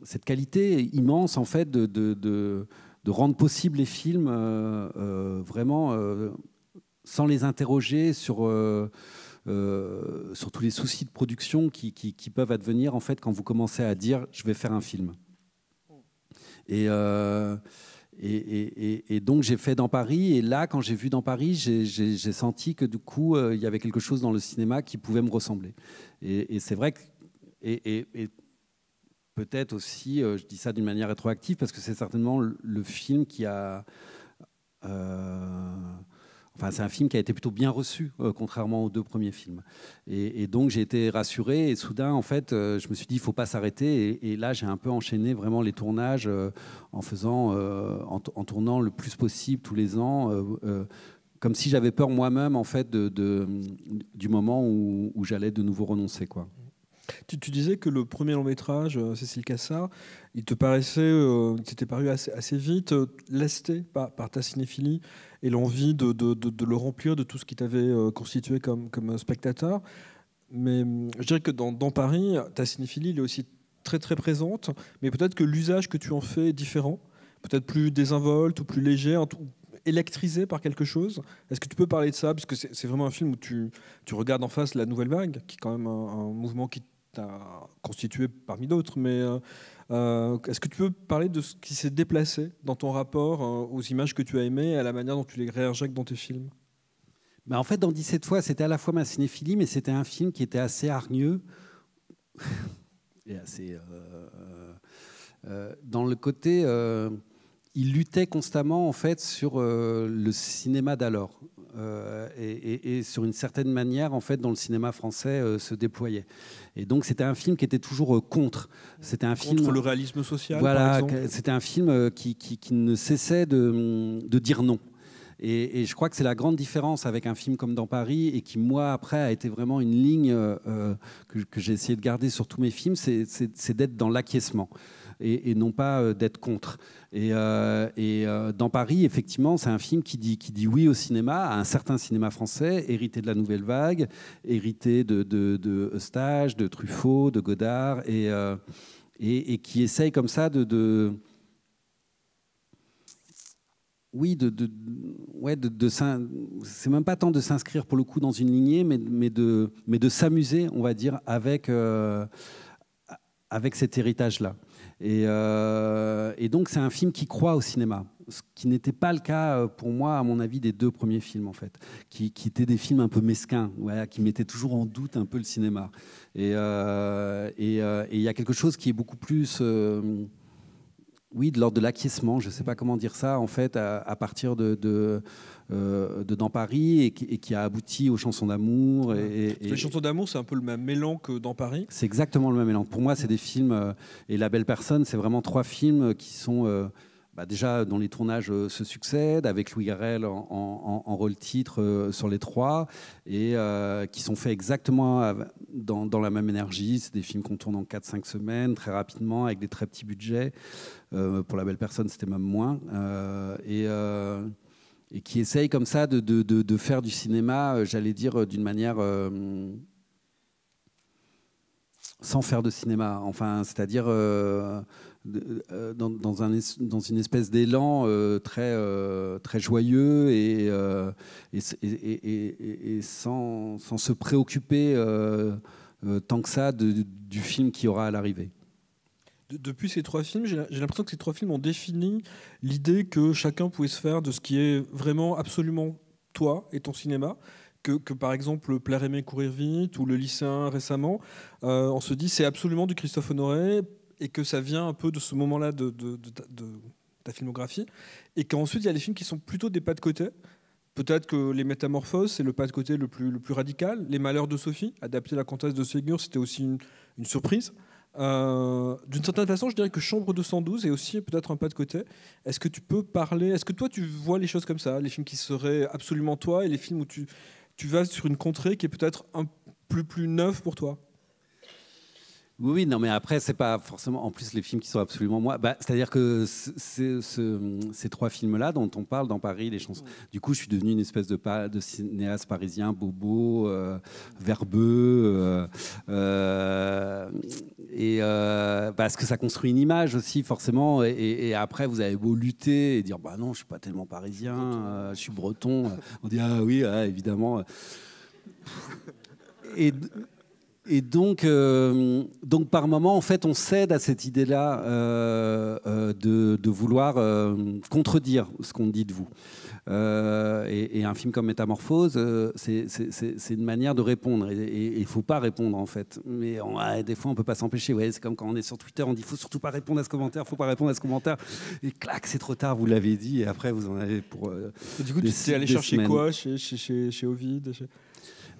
cette qualité immense en fait de, de de rendre possible les films euh, euh, vraiment euh, sans les interroger sur, sur tous les soucis de production qui, qui, peuvent advenir en fait quand vous commencez à dire je vais faire un film. Et, et, et, et donc j'ai fait dans Paris et là quand j'ai vu dans Paris j'ai senti que du coup il y avait quelque chose dans le cinéma qui pouvait me ressembler. Et, c'est vrai que et, peut-être aussi, euh, je dis ça d'une manière rétroactive, parce que c'est certainement le film qui a... Euh, enfin, c'est un film qui a été plutôt bien reçu, euh, contrairement aux deux premiers films. Et, donc j'ai été rassuré, et soudain, en fait, je me suis dit, il ne faut pas s'arrêter. Et, là, j'ai un peu enchaîné vraiment les tournages en, faisant, en, tournant le plus possible tous les ans comme si j'avais peur moi-même en fait de, du moment où, où j'allais de nouveau renoncer quoi. Tu, disais que le premier long métrage, euh, Cécile Cassard, il te paraissait, euh, il paru assez, vite euh, lesté par, ta cinéphilie et l'envie de, le remplir de tout ce qui t'avait constitué comme, comme spectateur. Mais hum, je dirais que dans, Paris, ta cinéphilie, est aussi très très présente, mais peut-être que l'usage que tu en fais est différent, peut-être plus désinvolte ou plus léger, électrisé par quelque chose. Est-ce que tu peux parler de ça Parce que c'est vraiment un film où tu, tu regardes en face la nouvelle vague, qui est quand même un, un mouvement qui constitué parmi d'autres, mais euh, euh, est-ce que tu peux parler de ce qui s'est déplacé dans ton rapport euh, aux images que tu as aimées et à la manière dont tu les réinjectes dans tes films mais ben, En fait, dans 17 fois, c'était à la fois ma cinéphilie, mais c'était un film qui était assez hargneux et assez. dans le côté. il luttait constamment en fait sur le cinéma d'alors. Euh, et, sur une certaine manière, en fait, dans le cinéma français euh, se déployait. Et donc, c'était un film qui était toujours euh, contre. C'était un contre le réalisme social. Voilà, c'était un film qui, ne cessait de, dire non. Et, je crois que c'est la grande différence avec un film comme Dans Paris et qui, moi, après, a été vraiment une ligne que, que j'ai essayé de garder sur tous mes films, c'est d'être dans l'acquiescement et, non pas euh, d'être contre. Et, euh, euh, dans Paris, effectivement, c'est un film qui dit, qui dit oui au cinéma, à un certain cinéma français, hérité de la nouvelle vague, hérité de, de, de Eustache, de Truffaut, de Godard, et, et, qui essaye comme ça de, oui, de, de, ouais, de, c'est même pas tant de s'inscrire pour le coup dans une lignée, mais, de, mais de s'amuser, on va dire, avec, avec cet héritage-là. Euh, et, donc c'est un film qui croit au cinéma, ce qui n'était pas le cas euh, pour moi, à mon avis, des deux premiers films en fait, qui, qui étaient des films un peu mesquins, ouais, qui mettaient toujours en doute un peu le cinéma. Et euh, il y a quelque chose qui est beaucoup plus oui, de l'ordre de l'acquiescement, je ne sais pas comment dire ça, en fait, à, à partir de, de, euh, de Dans Paris et qui, a abouti aux chansons d'amour. Et, les chansons d'amour, c'est un peu le même élan que Dans Paris C'est exactement le même élan. Pour moi, c'est des films, euh, et La Belle Personne, c'est vraiment trois films euh, qui sont... Bah, déjà dont les tournages se succèdent, avec Louis Garrel en, rôle titre sur les trois, et qui sont faits exactement dans, dans la même énergie. C'est des films qu'on tourne en 4-5 semaines, très rapidement, avec des très petits budgets. pour La Belle Personne, c'était même moins. et et qui essaye comme ça de, faire du cinéma, euh, j'allais dire, euh, d'une manière euh, sans faire de cinéma. Enfin, c'est-à-dire dans, une espèce d'élan très, très joyeux et, et, sans, sans, se préoccuper tant que ça du film qui aura à l'arrivée depuis ces trois films, j'ai l'impression que ces trois films ont défini l'idée que chacun pouvait se faire de ce qui est vraiment absolument toi et ton cinéma. Que, par exemple Plaire aimer courir vite ou Le lycéen récemment, euh, on se dit c'est absolument du Christophe Honoré et que ça vient un peu de ce moment-là de, de, ta filmographie. Et qu'ensuite il y a des films qui sont plutôt des pas de côté. Peut-être que Les Métamorphoses, c'est le pas de côté le plus, radical. Les Malheurs de Sophie, adapté à la comtesse de Ségur, c'était aussi une surprise. Euh, d'une certaine façon, je dirais que Chambre 212 est aussi peut-être un pas de côté. Est-ce que tu peux parler Est-ce que toi, tu vois les choses comme ça Les films qui seraient absolument toi et les films où tu, tu vas sur une contrée qui est peut-être un plus, plus neuf pour toi oui, non, mais après, c'est pas forcément. En plus, les films qui sont absolument moi. Bah, c'est-à-dire que ces trois films-là dont on parle dans Paris, les chansons. Du coup, je suis devenu une espèce de, de cinéaste parisien, bobo, euh, verbeux. Euh, euh, et parce que ça construit une image aussi, forcément. Et, après, vous avez beau lutter et dire Bah non, je suis pas tellement parisien, je suis breton. on dit Ah oui, ah, évidemment. Et. Et donc, euh, donc par moment, en fait, on cède à cette idée-là euh, euh, de, vouloir contredire ce qu'on dit de vous. Et, un film comme Métamorphose, c'est une manière de répondre. Et il ne faut pas répondre, en fait. Mais ah, des fois, on ne peut pas s'empêcher. C'est comme quand on est sur Twitter, on dit il ne faut surtout pas répondre à ce commentaire, faut pas répondre à ce commentaire. Et clac, c'est trop tard, vous l'avez dit. Et après, vous en avez pour. du coup, tu es allé chercher quoi chez, chez Ovid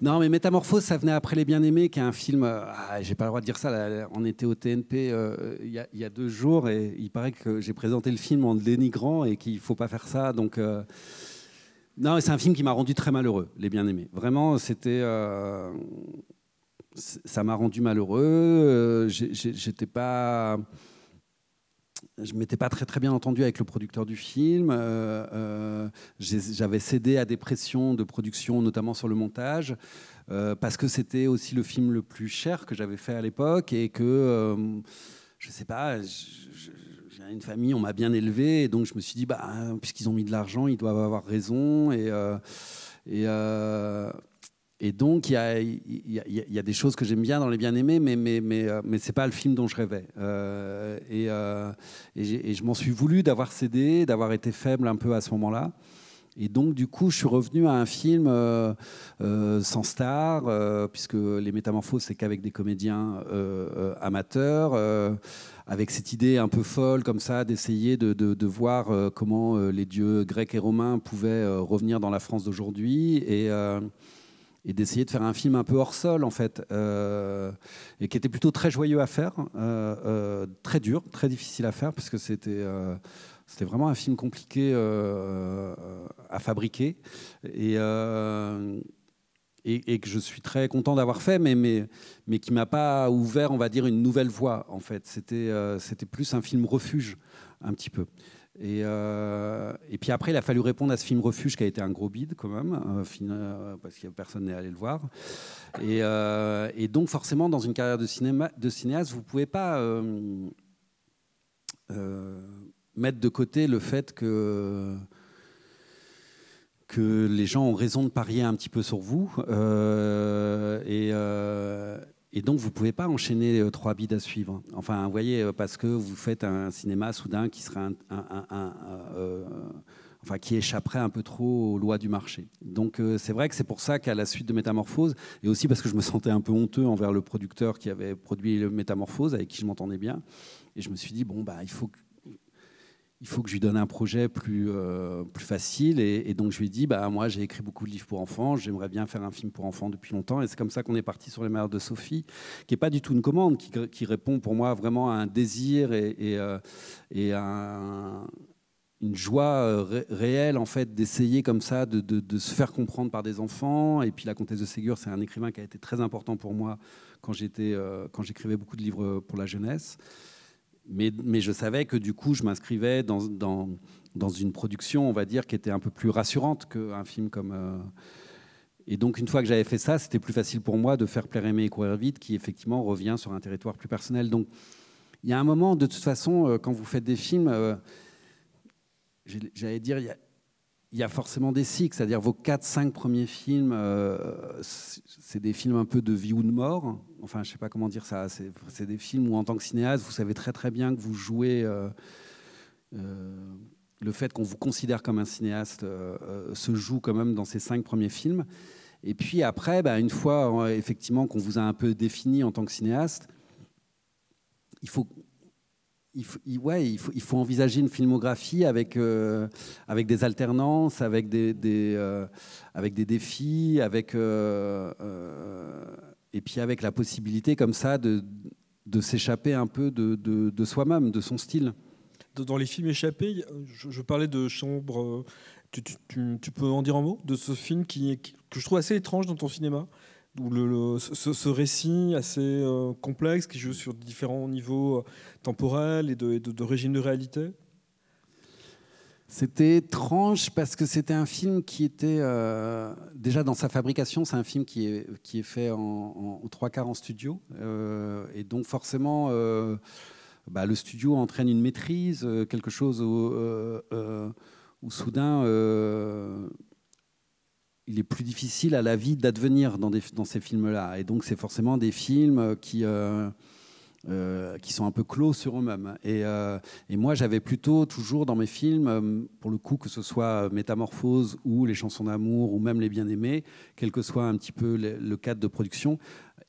non, mais Métamorphose, ça venait après Les Bien-Aimés, qui est un film. Euh, ah, j'ai pas le droit de dire ça. on était au TNP euh, il y, a deux jours et il paraît que j'ai présenté le film en le dénigrant et qu'il faut pas faire ça. Donc. Euh, non, c'est un film qui m'a rendu très malheureux, Les Bien-Aimés. Vraiment, c'était. Ça m'a rendu malheureux. J'étais pas je m'étais pas très très bien entendu avec le producteur du film. Euh, euh, j'avais cédé à des pressions de production, notamment sur le montage, euh, parce que c'était aussi le film le plus cher que j'avais fait à l'époque et que je sais pas. J'ai une famille, on m'a bien élevé, et donc je me suis dit, bah, puisqu'ils ont mis de l'argent, ils doivent avoir raison. Et, et et donc, il y a, y, y a, des choses que j'aime bien dans Les Bien-Aimés, mais, mais, mais, euh, mais ce n'est pas le film dont je rêvais. Euh, et, euh, et, je m'en suis voulu d'avoir cédé, d'avoir été faible un peu à ce moment-là. Et donc, du coup, je suis revenu à un film sans star, puisque Les Métamorphoses, c'est qu'avec des comédiens amateurs, avec cette idée un peu folle, comme ça, d'essayer de, de, de, voir comment les dieux grecs et romains pouvaient revenir dans la France d'aujourd'hui. Et et d'essayer de faire un film un peu hors sol en fait, euh, et qui était plutôt très joyeux à faire, euh, euh, très dur, très difficile à faire, parce que c'était c'était vraiment un film compliqué à fabriquer, et, et, et, que je suis très content d'avoir fait, mais, mais, mais qui m'a pas ouvert, on va dire, une nouvelle voie en fait. C'était c'était plus un film refuge un petit peu. Euh, et, puis après, il a fallu répondre à ce film Refuge qui a été un gros bide quand même, euh, euh, parce que personne n'est allé le voir. Et, donc forcément, dans une carrière de, cinéaste, vous ne pouvez pas mettre de côté le fait que que les gens ont raison de parier un petit peu sur vous. et et donc, vous ne pouvez pas enchaîner euh, trois bides à suivre. Enfin, vous voyez, euh, parce que vous faites un cinéma soudain qui serait un, euh, enfin, qui échapperait un peu trop aux lois du marché. Donc, c'est vrai que c'est pour ça qu'à la suite de Métamorphose, et aussi parce que je me sentais un peu honteux envers le producteur qui avait produit le Métamorphose, avec qui je m'entendais bien, et je me suis dit, bon, bah, il faut il faut que je lui donne un projet plus, euh, plus facile. Et, donc, je lui ai dit, bah, moi, j'ai écrit beaucoup de livres pour enfants, j'aimerais bien faire un film pour enfants depuis longtemps. Et c'est comme ça qu'on est parti sur Les mères de Sophie, qui n'est pas du tout une commande, qui, répond pour moi vraiment à un désir et, et, euh, une joie euh, réelle, en fait, d'essayer comme ça de, se faire comprendre par des enfants. Et puis, La Comtesse de Ségur, c'est un écrivain qui a été très important pour moi quand j'écrivais beaucoup de livres pour la jeunesse mais, mais, je savais que du coup, je m'inscrivais dans, dans, dans, une production, on va dire, qui était un peu plus rassurante qu'un film comme. Euh, et donc, une fois que j'avais fait ça, c'était plus facile pour moi de faire plaire aimer et courir vite, qui effectivement revient sur un territoire plus personnel. Donc, il y a un moment, de toute façon, euh, quand vous faites des films, euh, j'allais dire, il y a il y a forcément des cycles, c'est-à-dire vos 4-5 premiers films, euh, c'est des films un peu de vie ou de mort. Enfin, je ne sais pas comment dire ça. C'est des films où, en tant que cinéaste, vous savez très très bien que vous jouez. Euh, euh, le fait qu'on vous considère comme un cinéaste se joue quand même dans ces 5 premiers films. Et puis après, bah, une fois effectivement qu'on vous a un peu défini en tant que cinéaste, il faut, il faut, ouais, il faut, envisager une filmographie avec, euh, avec des alternances, avec des, euh, avec des défis, avec, euh, et puis avec la possibilité comme ça de, de s'échapper un peu de, de, soi-même, de son style. Dans les films échappés, je, parlais de Chambre. Tu, peux en dire un mot de ce film qui, qui, que je trouve assez étrange dans ton cinéma où le, ce, récit assez euh, complexe qui joue sur différents niveaux euh, temporels et de, de, régime de réalité c'était étrange parce que c'était un film qui était euh, déjà dans sa fabrication, c'est un film qui est, qui est fait en, trois quarts en studio. et donc forcément, bah, le studio entraîne une maîtrise, quelque chose où soudain il est plus difficile à la vie d'advenir dans, ces films-là. Et donc, c'est forcément des films qui, euh, euh, qui sont un peu clos sur eux-mêmes. Et, euh, moi, j'avais plutôt toujours dans mes films, pour le coup, que ce soit Métamorphose ou Les chansons d'amour ou même Les bien-aimés, quel que soit un petit peu le cadre de production,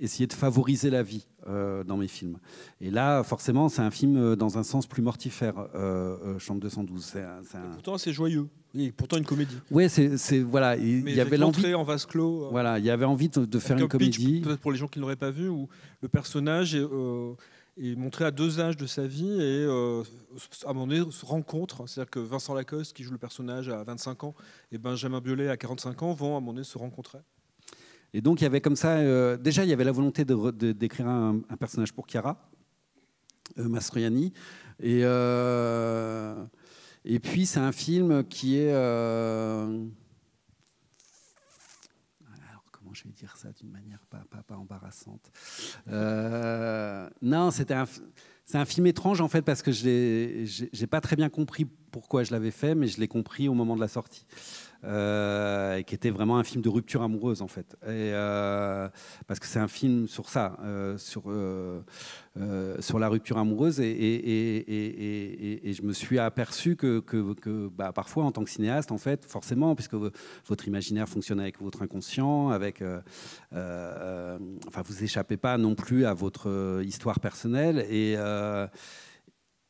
essayer de favoriser la vie euh, dans mes films. Et là, forcément, c'est un film euh, dans un sens plus mortifère, euh, Chambre 212. Pourtant, c'est joyeux. Et pourtant une comédie. Oui, c'est, c'est voilà, il y avait l'envie en vase clos. Voilà, il y avait envie de, faire une comédie. pour les gens qui ne l'auraient pas vu, où le personnage est, est, montré à deux âges de sa vie et à un moment donné se rencontre. C'est-à-dire que Vincent Lacoste, qui joue le personnage à 25 ans, et Benjamin Biolay à 45 ans vont à un moment se rencontrer. Et donc, il y avait comme ça. Euh, déjà, il y avait la volonté d'écrire un, personnage pour Chiara, euh, Mastroianni. Euh, et, puis, c'est un film qui est. alors, comment je vais dire ça d'une manière pas, pas, embarrassante Non, un. C'est un film étrange en fait parce que je n'ai pas très bien compris pourquoi je l'avais fait, mais je l'ai compris au moment de la sortie. Euh, et qui était vraiment un film de rupture amoureuse en fait. Et, euh, parce que c'est un film sur ça, euh, sur, sur la rupture amoureuse. Et, je me suis aperçu que, que, que bah, parfois en tant que cinéaste, en fait, forcément, puisque votre imaginaire fonctionne avec votre inconscient, avec, enfin, vous échappez pas non plus à votre histoire personnelle. Et,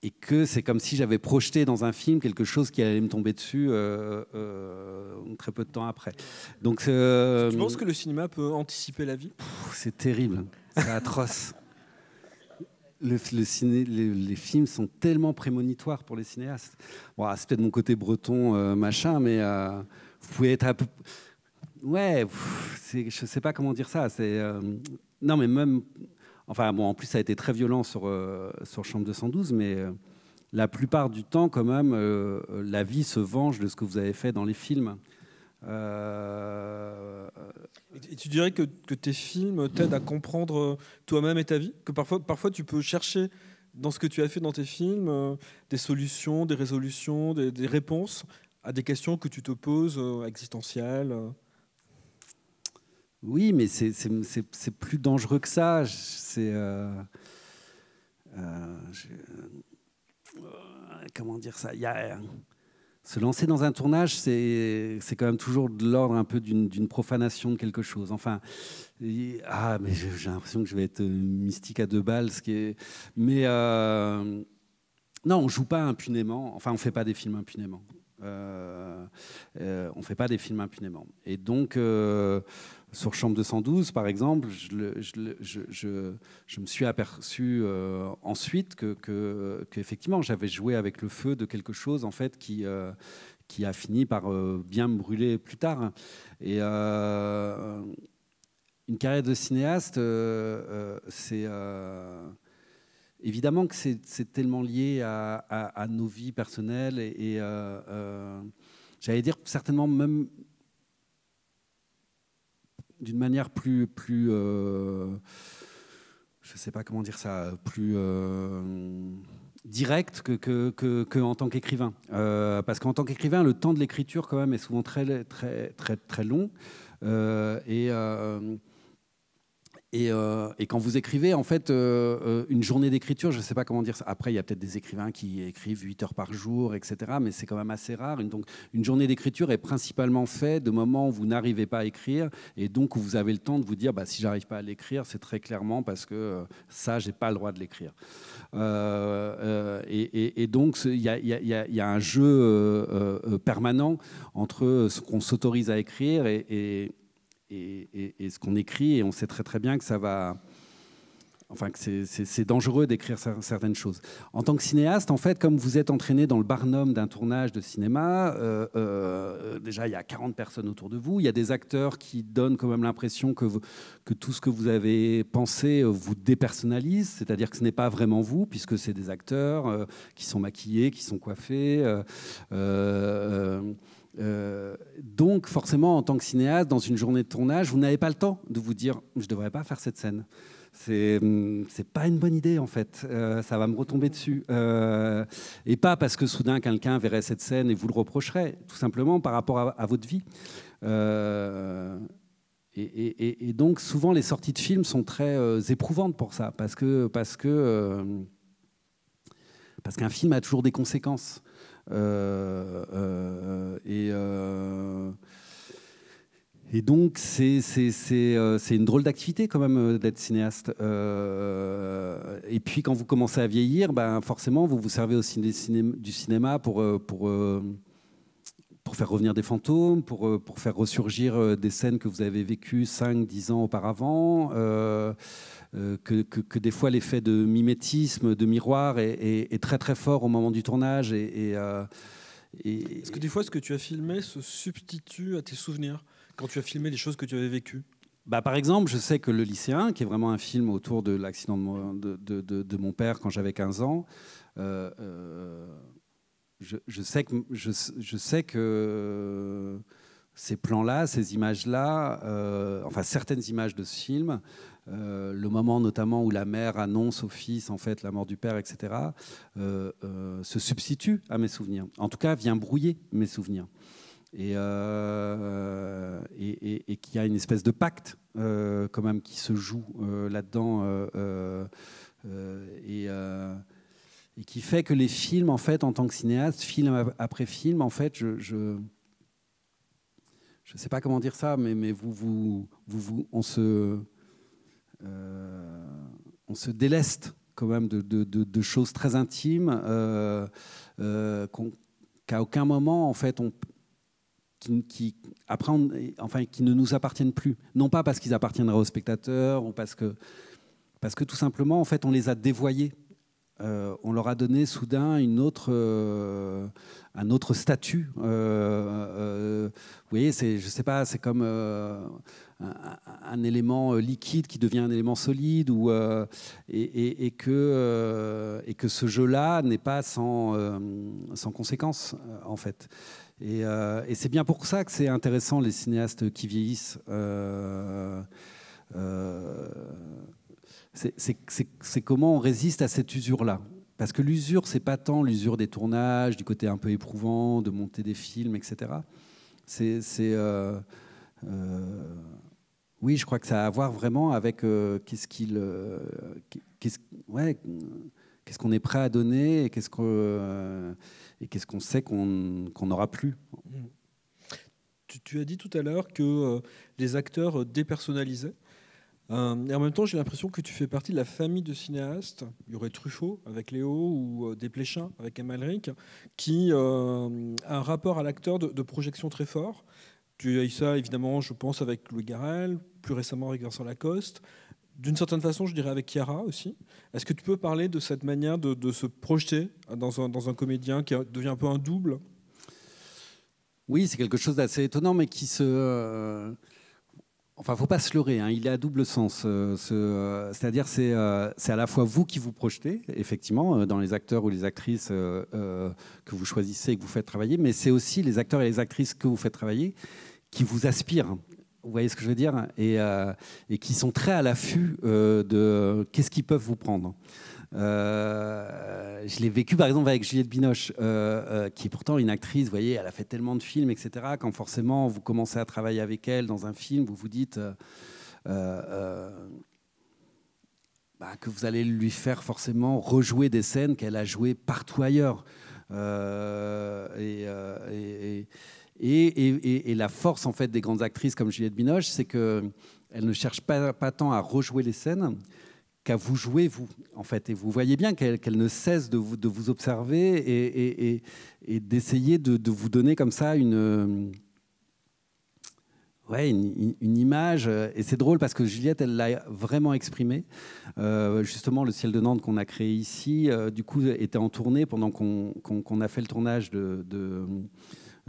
et que c'est comme si j'avais projeté dans un film quelque chose qui allait me tomber dessus euh, euh, euh, très peu de temps après. Donc, euh, tu penses que le cinéma peut anticiper la vie C'est terrible, c'est atroce. Le, ciné, les, films sont tellement prémonitoires pour les cinéastes. Bon, ah, c'est peut-être mon côté breton, machin, mais vous pouvez être un peu... Ouais, je ne sais pas comment dire ça. C'est non, mais même Enfin, bon, en plus, ça a été très violent sur, euh, sur Chambre 212, mais euh, la plupart du temps, quand même, euh, la vie se venge de ce que vous avez fait dans les films. Et tu dirais que, tes films t'aident à comprendre toi-même et ta vie Que parfois, parfois, tu peux chercher dans ce que tu as fait dans tes films des solutions, des résolutions, des réponses à des questions que tu te poses existentielles oui, mais c'est plus dangereux que ça. C'est. Euh, euh, euh, comment dire ça Il y Se lancer dans un tournage, c'est quand même toujours de l'ordre un peu d'une profanation de quelque chose. Enfin, ah, mais j'ai l'impression que je vais être mystique à deux balles, ce qui est. Mais non, on joue pas impunément. Enfin, on fait pas des films impunément. On ne fait pas des films impunément. Et donc, sur Chambre 212, par exemple, je, me suis aperçu euh, ensuite que, effectivement j'avais joué avec le feu de quelque chose en fait qui, euh, qui a fini par euh, bien me brûler plus tard. Et une carrière de cinéaste, c'est évidemment que c'est tellement lié à, nos vies personnelles et, et j'allais dire certainement même d'une manière plus, plus euh, je ne sais pas comment dire ça, plus euh, directe que, que, que, que, en tant qu'écrivain. Euh, parce qu'en tant qu'écrivain, le temps de l'écriture quand même est souvent très, très, très, très long. Euh, et euh, euh, et, quand vous écrivez, en fait, euh, euh, une journée d'écriture, je ne sais pas comment dire ça. Après, il y a peut-être des écrivains qui écrivent 8 heures par jour, etc. Mais c'est quand même assez rare. Une, donc, une journée d'écriture est principalement faite de moments où vous n'arrivez pas à écrire et donc où vous avez le temps de vous dire, bah, si n'arrive pas à l'écrire, c'est très clairement parce que ça, ça, n'ai pas le droit de l'écrire. Et, donc, il y, a un jeu permanent entre ce qu'on s'autorise à écrire et et, ce qu'on écrit. Et on sait très très bien que ça va, enfin que c'est dangereux d'écrire certaines choses. En tant que cinéaste, en fait, comme vous êtes entraîné dans le barnum d'un tournage de cinéma, euh, euh, déjà il y a 40 personnes autour de vous, il y a des acteurs qui donnent quand même l'impression que, que, tout ce que vous avez pensé euh, vous dépersonnalise, c'est-à-dire que ce n'est pas vraiment vous, puisque c'est des acteurs qui sont maquillés, qui sont coiffés. Euh, donc forcément, en tant que cinéaste, dans une journée de tournage, vous n'avez pas le temps de vous dire je ne devrais pas faire cette scène. Hmm, c'est pas une bonne idée en fait. Euh, ça va me retomber dessus. Euh, et pas parce que soudain quelqu'un verrait cette scène et vous le reprocherait, tout simplement par rapport à, votre vie. Et, et, donc souvent les sorties de films sont très éprouvantes pour ça, parce parce que parce qu'un film a toujours des conséquences. Euh, euh, et. Euh, et donc, c'est une drôle d'activité quand même d'être cinéaste. et puis, quand vous commencez à vieillir, ben, forcément, vous vous servez aussi du cinéma pour, pour, pour faire revenir des fantômes, pour, euh, pour faire ressurgir euh, des scènes que vous avez vécues 5-10 ans auparavant, euh, que, que, des fois l'effet de mimétisme, de miroir est, très très fort au moment du tournage. Et, et, Est-ce que des fois ce que tu as filmé se substitue à tes souvenirs quand tu as filmé les choses que tu avais vécues bah, par exemple, je sais que Le Lycéen, qui est vraiment un film autour de l'accident de, de, de, mon père quand j'avais 15 ans, je, sais que, je, sais que ces plans-là, ces images-là, euh, enfin certaines images de ce film, euh, le moment notamment où la mère annonce au fils en fait la mort du père, etc., euh, se substitue à mes souvenirs. En tout cas, vient brouiller mes souvenirs. Et, et, et qu'il y a une espèce de pacte quand même qui se joue là-dedans. et et qui fait que les films, en fait, en tant que cinéaste, film après film, en fait, je, je ne sais pas comment dire ça, mais, mais vous, vous, vous, vous on, se, euh, on se déleste quand même de, choses très intimes euh, euh, qu'à aucun moment, en fait, on, qui, enfin, qui ne nous appartiennent plus. Non pas parce qu'ils appartiendraient aux spectateurs, ou parce que, parce que tout simplement, en fait, on les a dévoyés euh, on leur a donné soudain une autre, euh, un autre statut. Euh, vous voyez, c'est, je sais pas, c'est comme un, élément liquide qui devient un élément solide, ou, et, que, et que ce jeu-là n'est pas sans, sans conséquences, en fait. Et, et, c'est bien pour ça que c'est intéressant les cinéastes qui vieillissent c'est comment on résiste à cette usure-là. Parce que l'usure, c'est pas tant l'usure des tournages, du côté un peu éprouvant, de monter des films, etc. C'est. Euh, euh, oui, je crois que ça a à voir vraiment avec euh, qu'est-ce qu'il. qu'est-ce qu'on est prêt à donner et qu'est-ce qu'on sait qu'on n'aura plus. Mmh. Tu, tu, as dit tout à l'heure que les acteurs dépersonnalisaient euh, et en même temps, j'ai l'impression que tu fais partie de la famille de cinéastes. Il y aurait Truffaut avec Léo ou euh, Desplechin avec Amalric, qui euh, a un rapport à l'acteur de, projection très fort. Tu as eu ça, évidemment, je pense, avec Louis Garrel, plus récemment avec Vincent Lacoste. D'une certaine façon, je dirais avec Chiara aussi. Est-ce que tu peux parler de cette manière de, de se projeter dans un, dans un comédien qui devient un peu un double oui, c'est quelque chose d'assez étonnant, mais qui se, Enfin, faut pas se leurrer, hein, il est à double sens. Euh, euh, c'est-à-dire, c'est, euh, c'est à la fois vous qui vous projetez, effectivement, dans les acteurs ou les actrices que vous choisissez et que vous faites travailler, mais c'est aussi les acteurs et les actrices que vous faites travailler qui vous aspirent. Vous voyez ce que je veux dire et, et, qui sont très à l'affût de qu'est-ce qu'ils peuvent vous prendre. Euh, je l'ai vécu par exemple avec Juliette Binoche, euh, euh, qui est pourtant une actrice, vous voyez, elle a fait tellement de films, etc. Quand forcément vous commencez à travailler avec elle dans un film, vous vous dites bah, que vous allez lui faire forcément rejouer des scènes qu'elle a jouées partout ailleurs. et, la force en fait des grandes actrices comme Juliette Binoche, c'est que elle ne cherche pas, pas tant à rejouer les scènes, qu'à vous jouer, vous, en fait. Et vous voyez bien qu'elle ne cesse de vous, de vous observer et, d'essayer de, vous donner comme ça une... Ouais, une, image. Et c'est drôle parce que Juliette, elle l'a vraiment exprimé. Euh, justement, le ciel de Nantes qu'on a créé ici, euh, du coup, était en tournée pendant qu'on a fait le tournage de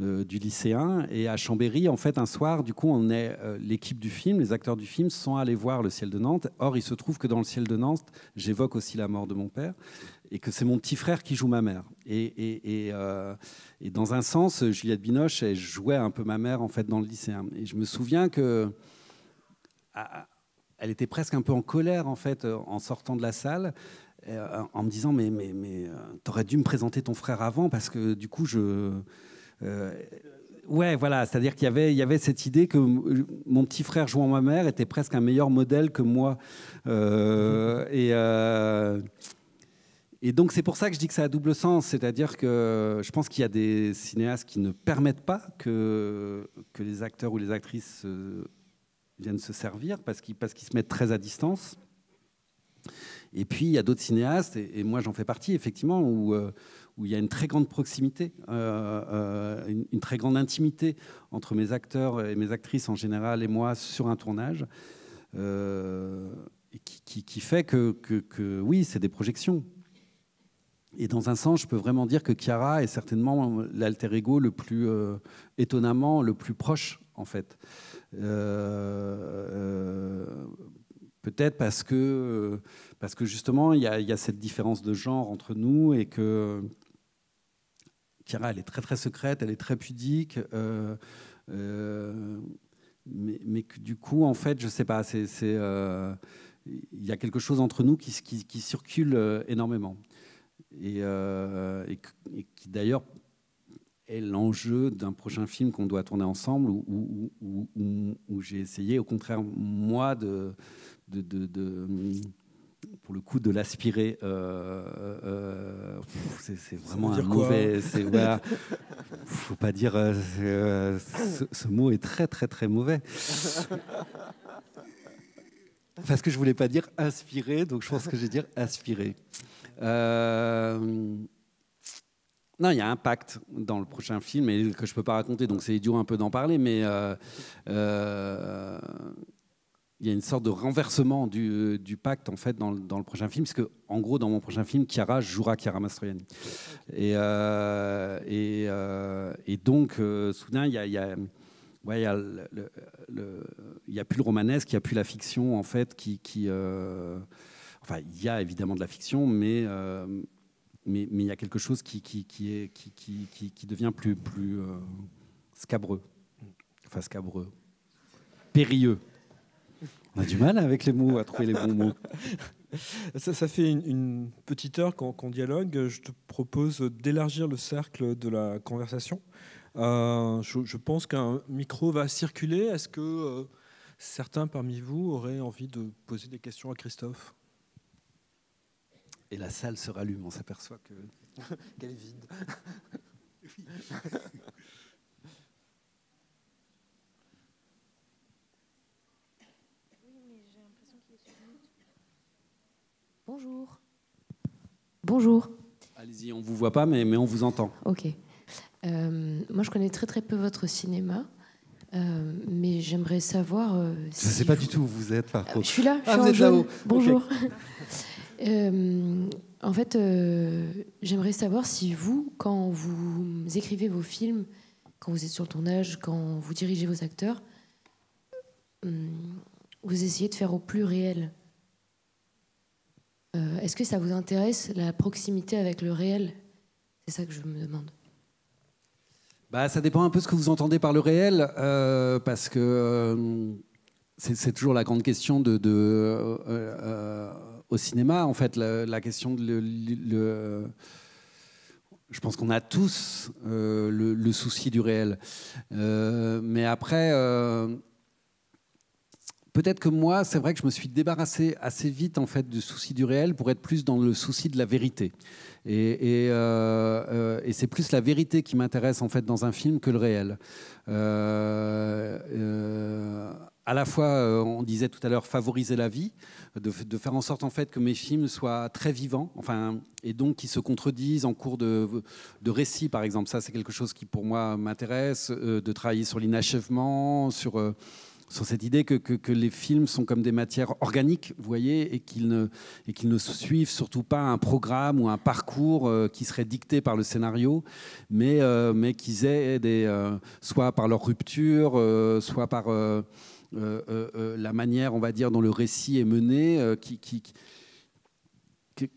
euh, du lycéen. Et à Chambéry, en fait, un soir, du coup, on est euh, l'équipe du film, les acteurs du film sont allés voir le ciel de Nantes. Or, il se trouve que dans le ciel de Nantes, j'évoque aussi la mort de mon père et que c'est mon petit frère qui joue ma mère. Et, euh, dans un sens, Juliette Binoche, jouait un peu ma mère en fait dans le lycéen. Et je me souviens que ah, ah, elle était presque un peu en colère en fait en sortant de la salle. En me disant, mais, mais, mais t'aurais dû me présenter ton frère avant parce que du coup, je, euh, ouais, voilà, c'est-à-dire qu'il y avait, il y avait cette idée que mon petit frère jouant ma mère était presque un meilleur modèle que moi. Euh, et, euh, et donc c'est pour ça que je dis que ça a double sens, c'est-à-dire que je pense qu'il y a des cinéastes qui ne permettent pas que, que les acteurs ou les actrices viennent se servir parce qu'ils parce qu'ils se mettent très à distance. Et puis il y a d'autres cinéastes, et, moi j'en fais partie effectivement, où où il y a une très grande proximité, euh, euh, une, très grande intimité entre mes acteurs et mes actrices en général et moi sur un tournage, euh, qui, fait que, oui, c'est des projections. Et dans un sens, je peux vraiment dire que Chiara est certainement l'alter ego le plus étonnamment, le plus proche, en fait. Peut-être parce que, parce que justement, il y, a cette différence de genre entre nous et que elle est très très secrète, elle est très pudique. Euh, euh, mais, du coup, en fait, je sais pas, c'est euh, il y a quelque chose entre nous qui, qui, circule énormément. Et, qui d'ailleurs est l'enjeu d'un prochain film qu'on doit tourner ensemble, où, j'ai essayé, au contraire, moi, de pour le coup de l'aspirer. Euh, euh, c'est vraiment un mauvais. Il voilà, faut pas dire. Euh, ce, mot est très très très mauvais. Parce que je voulais pas dire aspirer, donc je pense que je vais dire aspirer. Non, il y a un pacte dans le prochain film et que je peux pas raconter, donc c'est dur un peu d'en parler, mais il y a une sorte de renversement du, euh, pacte en fait dans, le prochain film, parce que en gros dans mon prochain film, Chiara jouera Chiara Mastroianni. Et, euh, euh, et, donc soudain il y a, n'y a, plus le romanesque, il n'y a plus la fiction, en fait, qui... enfin, il y a évidemment de la fiction, mais mais il y a quelque chose qui, qui, qui est, qui, devient plus, plus scabreux. Enfin, scabreux. Périlleux. On a du mal avec les mots, à trouver les bons mots. Ça, fait une, petite heure qu'on dialogue. Je te propose d'élargir le cercle de la conversation. Euh, je, pense qu'un micro va circuler. Est-ce que euh, certains parmi vous auraient envie de poser des questions à Christophe Et la salle se rallume. On s'aperçoit qu'elle est vide. Bonjour. Bonjour. Allez-y, on ne vous voit pas, mais, on vous entend. Ok. Euh, moi, je connais très très peu votre cinéma. Euh, mais j'aimerais savoir. Euh, je ne sais pas du tout où vous êtes, par je suis là, je ah, vous Bonjour. en fait, j'aimerais savoir si vous, quand vous écrivez vos films, quand vous êtes sur le tournage, quand vous dirigez vos acteurs, hum, vous essayez de faire au plus réel euh, est-ce que ça vous intéresse la proximité avec le réel C'est ça que je me demande. Bah, ça dépend un peu ce que vous entendez par le réel, euh, parce que euh, c'est toujours la grande question de, au cinéma, en fait, la, question de le, je pense qu'on a tous le, souci du réel. mais après, peut-être que moi, c'est vrai que je me suis débarrassé assez vite en fait du souci du réel pour être plus dans le souci de la vérité. Et, euh, euh, c'est plus la vérité qui m'intéresse en fait dans un film que le réel. Euh, à la fois, on disait tout à l'heure, favoriser la vie, de, faire en sorte en fait que mes films soient très vivants, enfin, et donc qu'ils se contredisent en cours de, de récits, par exemple. Ça, c'est quelque chose qui pour moi m'intéresse, de travailler sur l'inachèvement, sur sur cette idée que, les films sont comme des matières organiques, vous voyez, et qu'ils ne, ne suivent surtout pas un programme ou un parcours euh, qui serait dicté par le scénario, mais, euh, qu'ils aient euh, soit par leur rupture, soit par la manière, on va dire, dont le récit est mené, qui,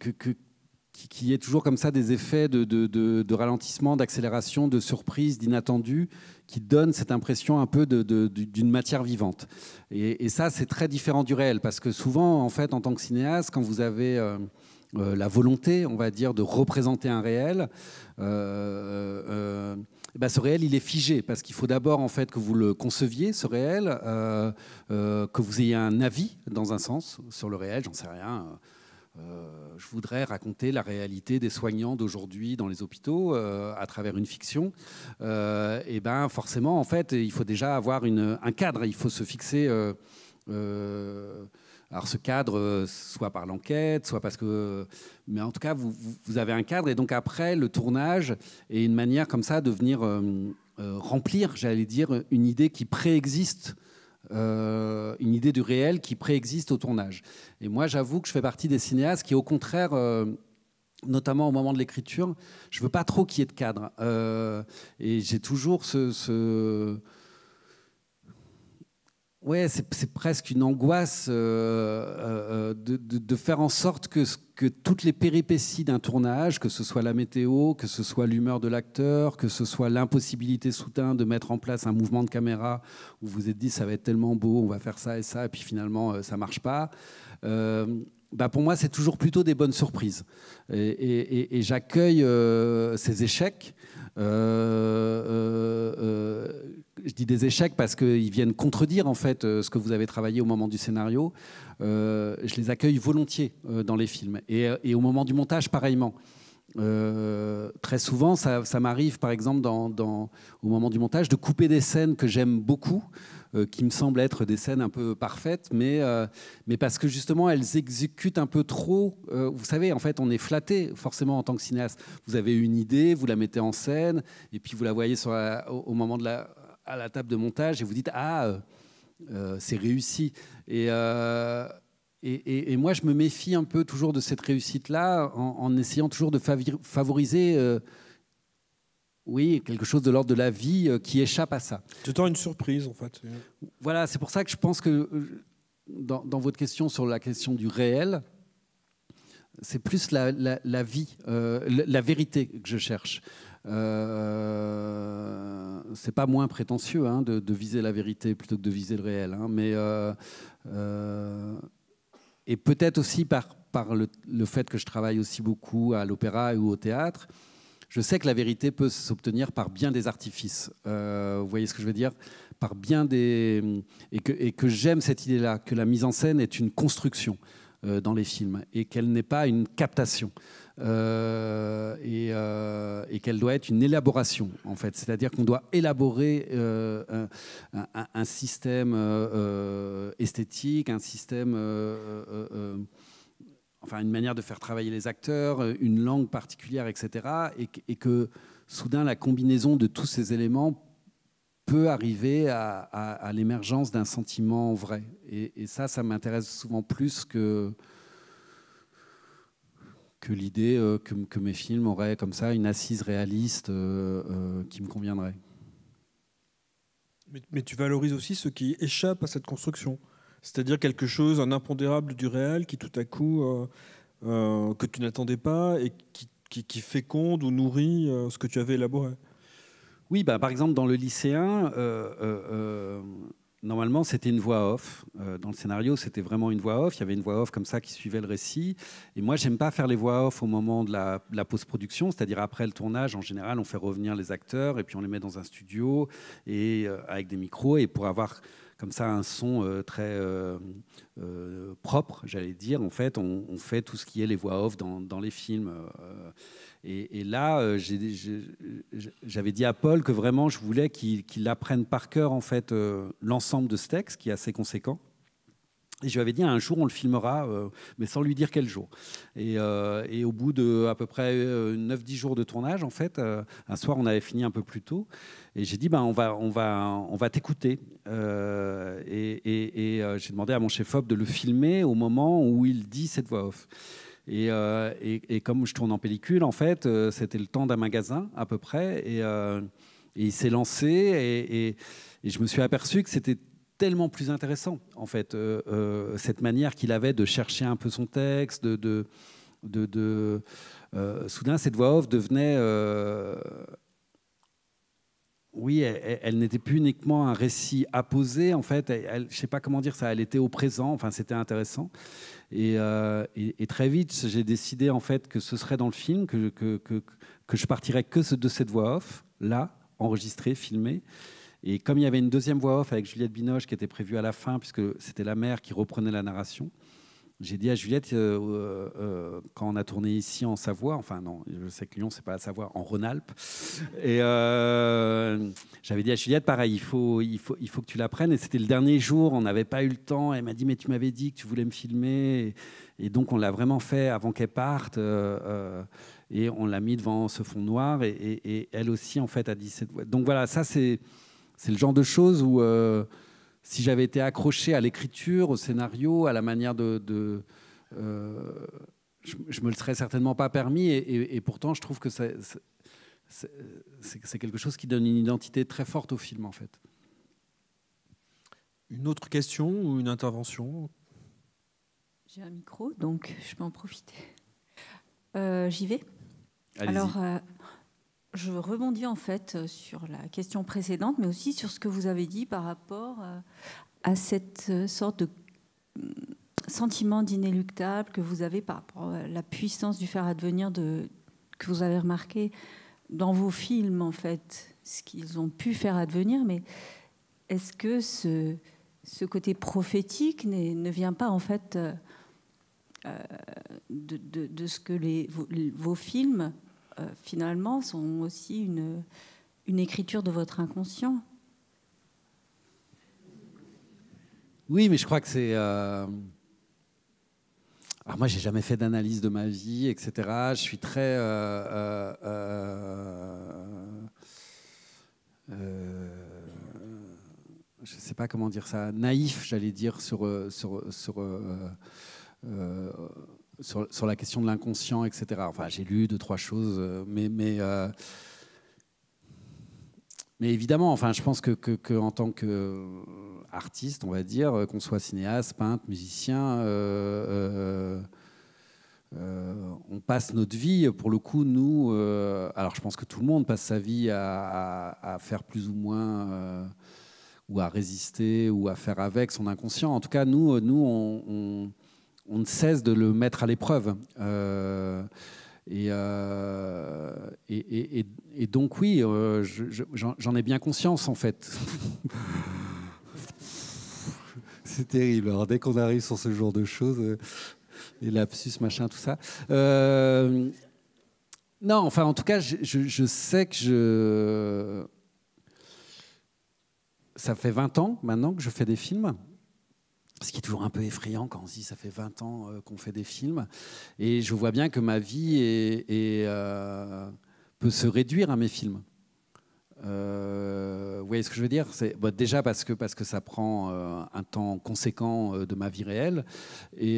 qui, ait est toujours comme ça des effets de, de ralentissement, d'accélération, de surprise, d'inattendu, qui donne cette impression un peu d'une matière vivante. Et, ça, c'est très différent du réel, parce que souvent, en fait, en tant que cinéaste, quand vous avez euh, euh, la volonté, on va dire, de représenter un réel, euh, bah, ce réel, il est figé, parce qu'il faut d'abord en fait que vous le conceviez, ce réel, que vous ayez un avis dans un sens sur le réel, j'en sais rien. Euh, je voudrais raconter la réalité des soignants d'aujourd'hui dans les hôpitaux euh, à travers une fiction. Euh, et ben forcément, en fait, il faut déjà avoir une, un cadre. Il faut se fixer. alors ce cadre, soit par l'enquête, soit parce que, mais en tout cas, vous, vous, avez un cadre et donc après le tournage est une manière comme ça de venir remplir, j'allais dire, une idée qui préexiste euh, une idée du réel qui préexiste au tournage. Et moi, j'avoue que je fais partie des cinéastes qui, au contraire, euh, notamment au moment de l'écriture, je ne veux pas trop qu'il y ait de cadre. Euh, et j'ai toujours ce Ouais, c'est presque une angoisse euh, euh, euh, de, faire en sorte que, toutes les péripéties d'un tournage, que ce soit la météo, que ce soit l'humeur de l'acteur, que ce soit l'impossibilité soudain de mettre en place un mouvement de caméra où vous vous êtes dit ça va être tellement beau, on va faire ça et ça, et puis finalement ça marche pas. bah pour moi, c'est toujours plutôt des bonnes surprises. Et, j'accueille ces échecs je dis des échecs parce qu'ils viennent contredire en fait euh, ce que vous avez travaillé au moment du scénario. Euh, je les accueille volontiers euh, dans les films et, au moment du montage pareillement. très souvent, ça, m'arrive, par exemple, dans, au moment du montage, de couper des scènes que j'aime beaucoup, qui me semblent être des scènes un peu parfaites, mais, mais parce que justement, elles exécutent un peu trop. vous savez, en fait, on est flatté, forcément, en tant que cinéaste. Vous avez une idée, vous la mettez en scène, et puis vous la voyez au, moment de la, à la table de montage et vous dites ah euh, euh, c'est réussi euh, et, et, moi je me méfie un peu toujours de cette réussite là en, essayant toujours de favoriser oui, quelque chose de l'ordre de la vie qui échappe à ça. Tout le temps une surprise, en fait. Voilà, c'est pour ça que je pense que dans, dans, votre question sur la question du réel, c'est plus la, la, la vie, la vérité que je cherche. Euh, c'est pas moins prétentieux hein, de, viser la vérité plutôt que de viser le réel, hein, mais euh, euh, et peut-être aussi par, le, fait que je travaille aussi beaucoup à l'opéra ou au théâtre, je sais que la vérité peut s'obtenir par bien des artifices. vous voyez ce que je veux dire Par bien des et que j'aime cette idée-là que la mise en scène est une construction dans les films et qu'elle n'est pas une captation. Euh, euh, et, qu'elle doit être une élaboration, en fait. C'est-à-dire qu'on doit élaborer euh, un, système esthétique, un système enfin une manière de faire travailler les acteurs, une langue particulière, etc. Et, que soudain, la combinaison de tous ces éléments peut arriver à, l'émergence d'un sentiment vrai. et ça, ça m'intéresse souvent plus que que l'idée euh, que, mes films auraient comme ça une assise réaliste euh, euh, qui me conviendrait. Mais, tu valorises aussi ce qui échappe à cette construction, c'est-à-dire quelque chose, un impondérable du réel qui tout à coup, que tu n'attendais pas et qui, féconde ou nourrit ce que tu avais élaboré. Oui, bah, par exemple, dans le lycéen, Normalement, c'était une voix off. Euh, dans le scénario, c'était vraiment une voix off. Il y avait une voix off comme ça qui suivait le récit. Et moi, j'aime pas faire les voix off au moment de la, post-production, c'est-à-dire après le tournage. En général, on fait revenir les acteurs et puis on les met dans un studio et euh, avec des micros et pour avoir comme ça un son euh, très propre, j'allais dire. En fait, on, fait tout ce qui est les voix off dans, dans les films. Et, là, euh, j'avais dit à Paul que vraiment, je voulais qu'il apprenne par cœur en fait euh, l'ensemble de ce texte, qui est assez conséquent. Et je lui avais dit un jour on le filmera, euh, mais sans lui dire quel jour. Et, au bout de à peu près 9-10 jours de tournage, en fait, un soir on avait fini un peu plus tôt. Et j'ai dit ben, on va, on va, on va t'écouter. et, et j'ai demandé à mon chef-op de le filmer au moment où il dit cette voix off. Euh, et, comme je tourne en pellicule, en fait, euh, c'était le temps d'un magasin à peu près. Et, euh, il s'est lancé et, je me suis aperçu que c'était tellement plus intéressant, en fait, cette manière qu'il avait de chercher un peu son texte, de... de, de, soudain, cette voix off devenait... oui, elle, n'était plus uniquement un récit apposé, en fait. Elle, je ne sais pas comment dire ça. Elle était au présent. Enfin, c'était intéressant. Euh, et, très vite, j'ai décidé en fait que ce serait dans le film, que, que, que, que je partirais que de cette voix off, là, enregistrée, filmée. Et comme il y avait une deuxième voix off avec Juliette Binoche qui était prévue à la fin, puisque c'était la mère qui reprenait la narration, j'ai dit à Juliette, euh, euh, euh, quand on a tourné ici en Savoie, enfin non, je sais que Lyon, c'est pas la Savoie, en Rhône-Alpes. Et j'avais dit à Juliette, pareil, il faut, il faut, il faut que tu l'apprennes. Et c'était le dernier jour, on n'avait pas eu le temps. Elle m'a dit, mais tu m'avais dit que tu voulais me filmer. Et, donc, on l'a vraiment fait avant qu'elle parte. et on l'a mis devant ce fond noir. Et, elle aussi, en fait, a dit. cette voix. Donc voilà, ça, c'est le genre de choses où si j'avais été accroché à l'écriture, au scénario, à la manière de... Euh, je, ne me le serais certainement pas permis, et, pourtant je trouve que c'est quelque chose qui donne une identité très forte au film, en fait. Une autre question ou une intervention J'ai un micro, donc je peux en profiter. Euh, j'y vais. Alors, euh, je rebondis en fait euh, sur la question précédente, mais aussi sur ce que vous avez dit par rapport euh, à cette euh, sorte de mm, sentiment d'inéluctable que vous avez par rapport à la puissance du faire advenir de, que vous avez remarqué dans vos films, en fait, ce qu'ils ont pu faire advenir. Mais est-ce que ce, ce côté prophétique ne vient pas, en fait, de, ce que les, vos films euh, finalement, sont aussi une, une écriture de votre inconscient. Oui, mais je crois que c'est. Euh, alors moi, j'ai jamais fait d'analyse de ma vie, etc. Je suis très. Euh, je ne sais pas comment dire ça. Naïf, j'allais dire sur sur sur sur, la question de l'inconscient, etc. Enfin, j'ai lu deux, trois choses, euh, mais, mais, euh, mais évidemment, enfin, je pense que, que, en tant qu'artiste, euh, on va dire, qu'on soit cinéaste, peintre, musicien, on passe notre vie, pour le coup, nous, alors je pense que tout le monde passe sa vie à, à, faire plus ou moins ou à résister ou à faire avec son inconscient. En tout cas, nous, nous on on ne cesse de le mettre à l'épreuve. Euh, euh, et, donc oui, euh, j'en ai bien conscience en fait. C'est terrible. dès qu'on arrive sur ce genre de choses, les lapsus, machin, tout ça. non, enfin en tout cas, je, je sais que je... Ça fait 20 ans maintenant que je fais des films ce qui est toujours un peu effrayant quand on se dit ça fait 20 ans euh, qu'on fait des films. Et je vois bien que ma vie euh, peut se réduire à mes films. Euh, vous voyez ce que je veux dire bah, Déjà parce que, ça prend un temps conséquent de ma vie réelle et,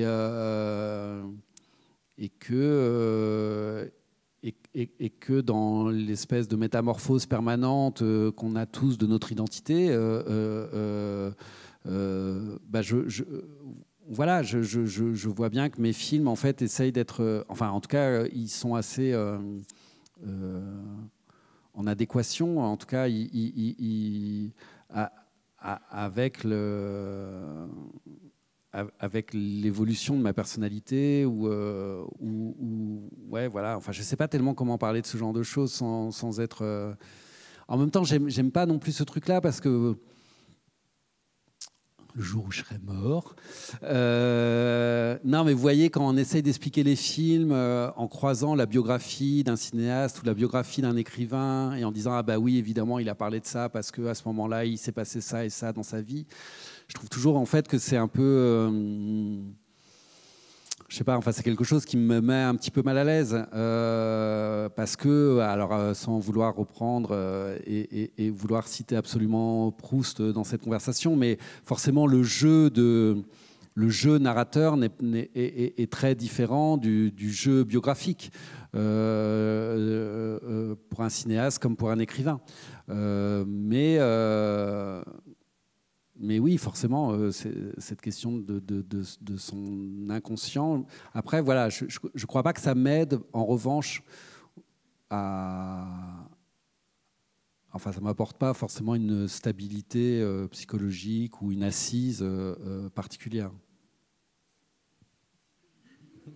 que, et, que dans l'espèce de métamorphose permanente qu'on a tous de notre identité, euh, bah je, voilà, je, je, je, vois bien que mes films, en fait, essayent d'être. Euh, enfin, en tout cas, euh, ils sont assez en adéquation, en tout cas, ils, avec le. Avec l'évolution de ma personnalité, ou, ou, ou, ouais, voilà. Enfin, je sais pas tellement comment parler de ce genre de choses sans, sans être. En même temps, j'aime pas non plus ce truc-là parce que le jour où je serai mort. Euh, non, mais vous voyez, quand on essaye d'expliquer les films euh, en croisant la biographie d'un cinéaste ou la biographie d'un écrivain et en disant Ah, bah oui, évidemment, il a parlé de ça parce qu'à ce moment-là, il s'est passé ça et ça dans sa vie, je trouve toujours en fait que c'est un peu. Euh, je ne sais pas, enfin c'est quelque chose qui me met un petit peu mal à l'aise euh, parce que, alors euh, sans vouloir reprendre euh, et, vouloir citer absolument Proust dans cette conversation, mais forcément le jeu de le jeu narrateur est, très différent du, du jeu biographique pour un cinéaste comme pour un écrivain. mais mais oui, forcément, euh, cette question de, son inconscient. Après, voilà, je ne crois pas que ça m'aide, en revanche, à. Enfin, ça ne m'apporte pas forcément une stabilité euh, psychologique ou une assise euh, particulière.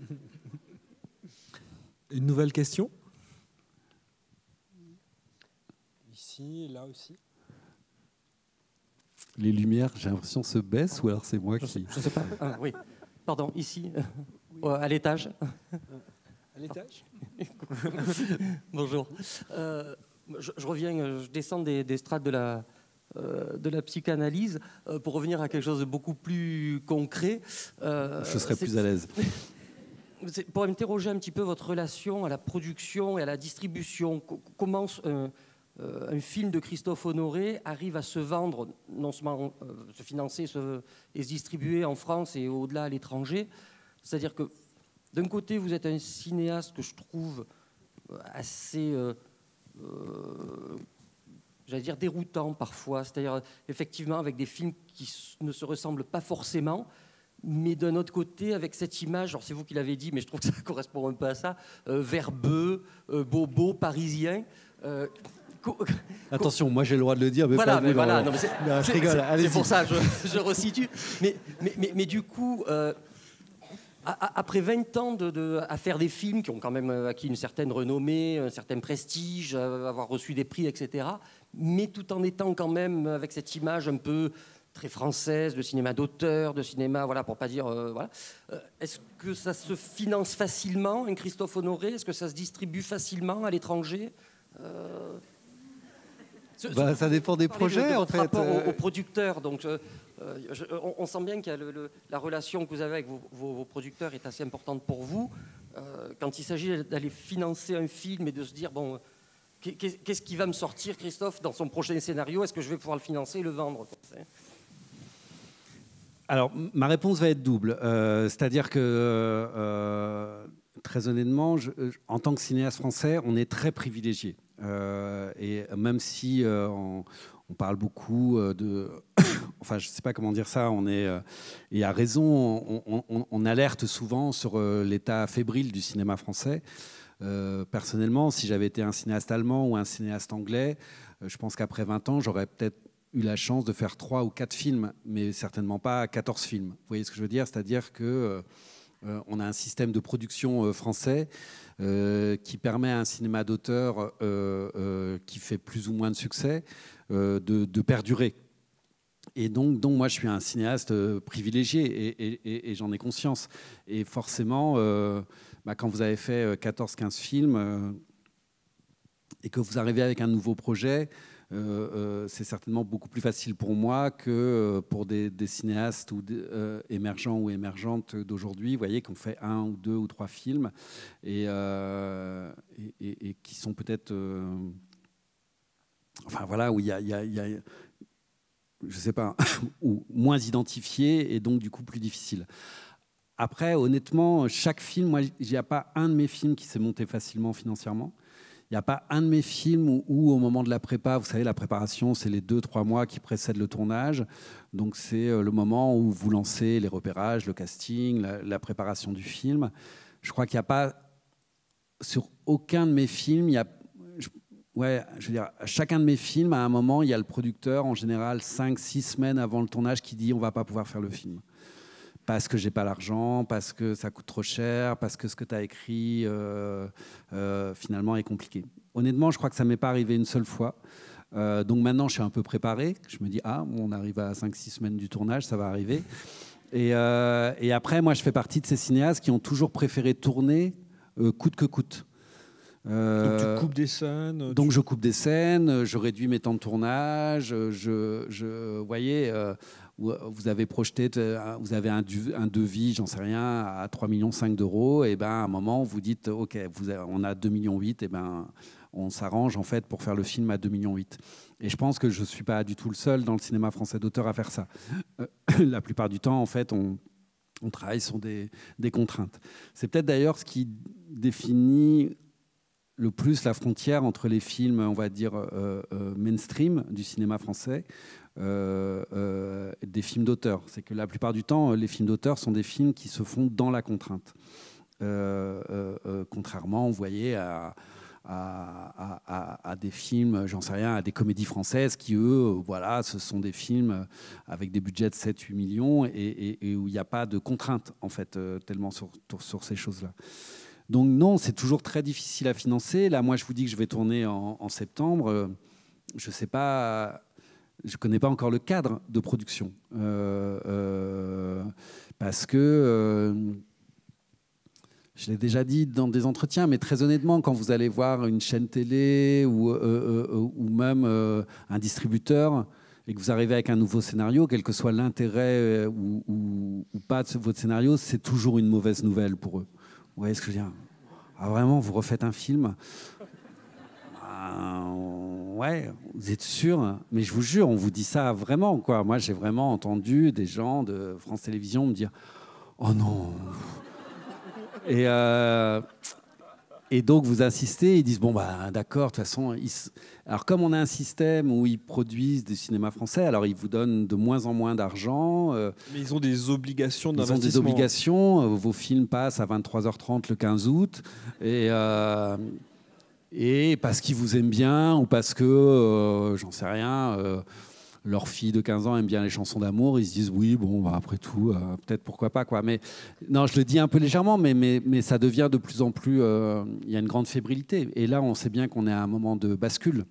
Une nouvelle question Ici, là aussi les lumières, j'ai l'impression, se baissent ou alors c'est moi qui. je ne sais pas. Ah, oui. Pardon, ici, euh, à l'étage. Euh, à l'étage Bonjour. Euh, je, reviens, je descends des, strates de la, de la psychanalyse pour revenir à quelque chose de beaucoup plus concret. je serais plus à l'aise. pour interroger un petit peu votre relation à la production et à la distribution. Comment euh, un film de Christophe Honoré arrive à se vendre, non seulement euh, se financer se, et se distribuer en France et au-delà à l'étranger. C'est-à-dire que d'un côté, vous êtes un cinéaste que je trouve euh, assez, j'allais dire, déroutant parfois. C'est-à-dire, effectivement, avec des films qui ne se ressemblent pas forcément, mais d'un autre côté, avec cette image, alors c'est vous qui l'avez dit, mais je trouve que ça correspond un peu à ça, verbeux, bobo, parisien. Attention, moi j'ai le droit de le dire, mais voilà, voilà. C'est pour ça, je, je resitue. Mais, du coup, euh, après 20 ans de, à faire des films qui ont quand même euh, acquis une certaine renommée, un certain prestige, euh, avoir reçu des prix, etc., mais tout en étant quand même avec cette image un peu très française, de cinéma d'auteur, de cinéma, voilà, pour pas dire, voilà. Est-ce que ça se finance facilement, un Christophe Honoré Est-ce que ça se distribue facilement à l'étranger bah, ça dépend des projets, de en Rapport aux, euh. producteurs, donc euh, euh, on, sent bien que la relation que vous avez avec vos, producteurs est assez importante pour vous. quand il s'agit d'aller financer un film et de se dire, bon, qu'est-ce qui va me sortir, Christophe, dans son prochain scénario Est-ce que je vais pouvoir le financer et le vendre Alors, ma réponse va être double. C'est-à-dire que, très honnêtement, en tant que cinéaste français, on est très privilégié. Euh, et même si euh, on, parle beaucoup euh, de... enfin, je ne sais pas comment dire ça, on est... et à raison, on, alerte souvent sur l'état fébrile du cinéma français. personnellement, si j'avais été un cinéaste allemand ou un cinéaste anglais, je pense qu'après 20 ans, j'aurais peut-être eu la chance de faire 3 ou 4 films, mais certainement pas 14 films. Vous voyez ce que je veux dire C'est-à-dire que on a un système de production français euh, qui permet à un cinéma d'auteur euh, euh, qui fait plus ou moins de succès de, perdurer. Et donc, donc, moi, je suis un cinéaste privilégié et, j'en ai conscience. Et forcément, bah, quand vous avez fait 14-15 films et que vous arrivez avec un nouveau projet, euh, euh, c'est certainement beaucoup plus facile pour moi que euh, pour des, cinéastes ou émergents ou émergentes d'aujourd'hui, vous voyez, qu'on fait un ou deux ou trois films et, qui sont peut-être enfin voilà, où il y, a, je sais pas, ou moins identifié et donc du coup plus difficile. Après, honnêtement, chaque film, moi, il n'y a pas un de mes films qui s'est monté facilement financièrement. Il n'y a pas un de mes films où, au moment de la prépa, vous savez, la préparation, c'est les deux, trois mois qui précèdent le tournage. Donc, c'est euh, le moment où vous lancez les repérages, le casting, la, préparation du film. Je crois qu'il n'y a pas, sur aucun de mes films, il y a. ouais, je veux dire, chacun de mes films, à un moment, il y a le producteur, en général cinq, six semaines avant le tournage, qui dit on va pas pouvoir faire le film parce que j'ai pas l'argent, parce que ça coûte trop cher, parce que ce que tu as écrit euh, euh, finalement est compliqué. Honnêtement, je crois que ça m'est pas arrivé une seule fois. Euh, donc maintenant, je suis un peu préparé. Je me dis, ah, on arrive à 5-6 semaines du tournage, ça va arriver. Et, après, moi, je fais partie de ces cinéastes qui ont toujours préféré tourner coûte que coûte. donc tu coupes des scènes Donc je coupe des scènes, je réduis mes temps de tournage, je, je voyez, euh, vous avez projeté, euh, vous avez un, devis, j'en sais rien, à 3 millions d'euros, et ben à un moment, vous dites, OK, on a 2 millions, et ben on s'arrange en fait pour faire le film à 2 millions. Et je pense que je ne suis pas du tout le seul dans le cinéma français d'auteur à faire ça. Euh, la plupart du temps, en fait, on, travaille sur des, contraintes. C'est peut-être d'ailleurs ce qui définit le plus la frontière entre les films, on va dire, mainstream du cinéma français, euh, euh, des films d'auteur. C'est que la plupart du temps, les films d'auteur sont des films qui se font dans la contrainte. Euh, contrairement, vous voyez, à, à, des films, j'en sais rien, à des comédies françaises qui, eux, voilà, ce sont des films avec des budgets de 7-8 millions et, où il n'y a pas de contrainte en fait, tellement sur, ces choses-là. Donc non, c'est toujours très difficile à financer. Là, moi, je vous dis que je vais tourner en, en septembre. Je ne sais pas je ne connais pas encore le cadre de production. Euh, euh, parce que, euh, je l'ai déjà dit dans des entretiens, mais très honnêtement, quand vous allez voir une chaîne télé ou, même un distributeur, et que vous arrivez avec un nouveau scénario, quel que soit l'intérêt ou, ou, pas de votre scénario, c'est toujours une mauvaise nouvelle pour eux. Vous voyez ce que je veux dire ah, Vraiment, vous refaites un film ouais, vous êtes sûr hein. Mais je vous jure, on vous dit ça vraiment, quoi. Moi, j'ai vraiment entendu des gens de France Télévisions me dire, oh non. Et, euh, et donc, vous insistez, ils disent, bon, bah, d'accord, de toute façon. Alors, comme on a un système où ils produisent du cinéma français, alors ils vous donnent de moins en moins d'argent. Euh, Mais ils ont des obligations Ils ont des obligations. Euh, vos films passent à 23h30 le 15 août. Et. Et parce qu'ils vous aiment bien ou parce que, euh, j'en sais rien, euh, leur fille de 15 ans aime bien les chansons d'amour, ils se disent oui, bon, bah, après tout, euh, peut-être pourquoi pas. Quoi. Mais non, je le dis un peu légèrement, mais, mais, mais ça devient de plus en plus. Il y a une grande fébrilité. Et là, on sait bien qu'on est à un moment de bascule.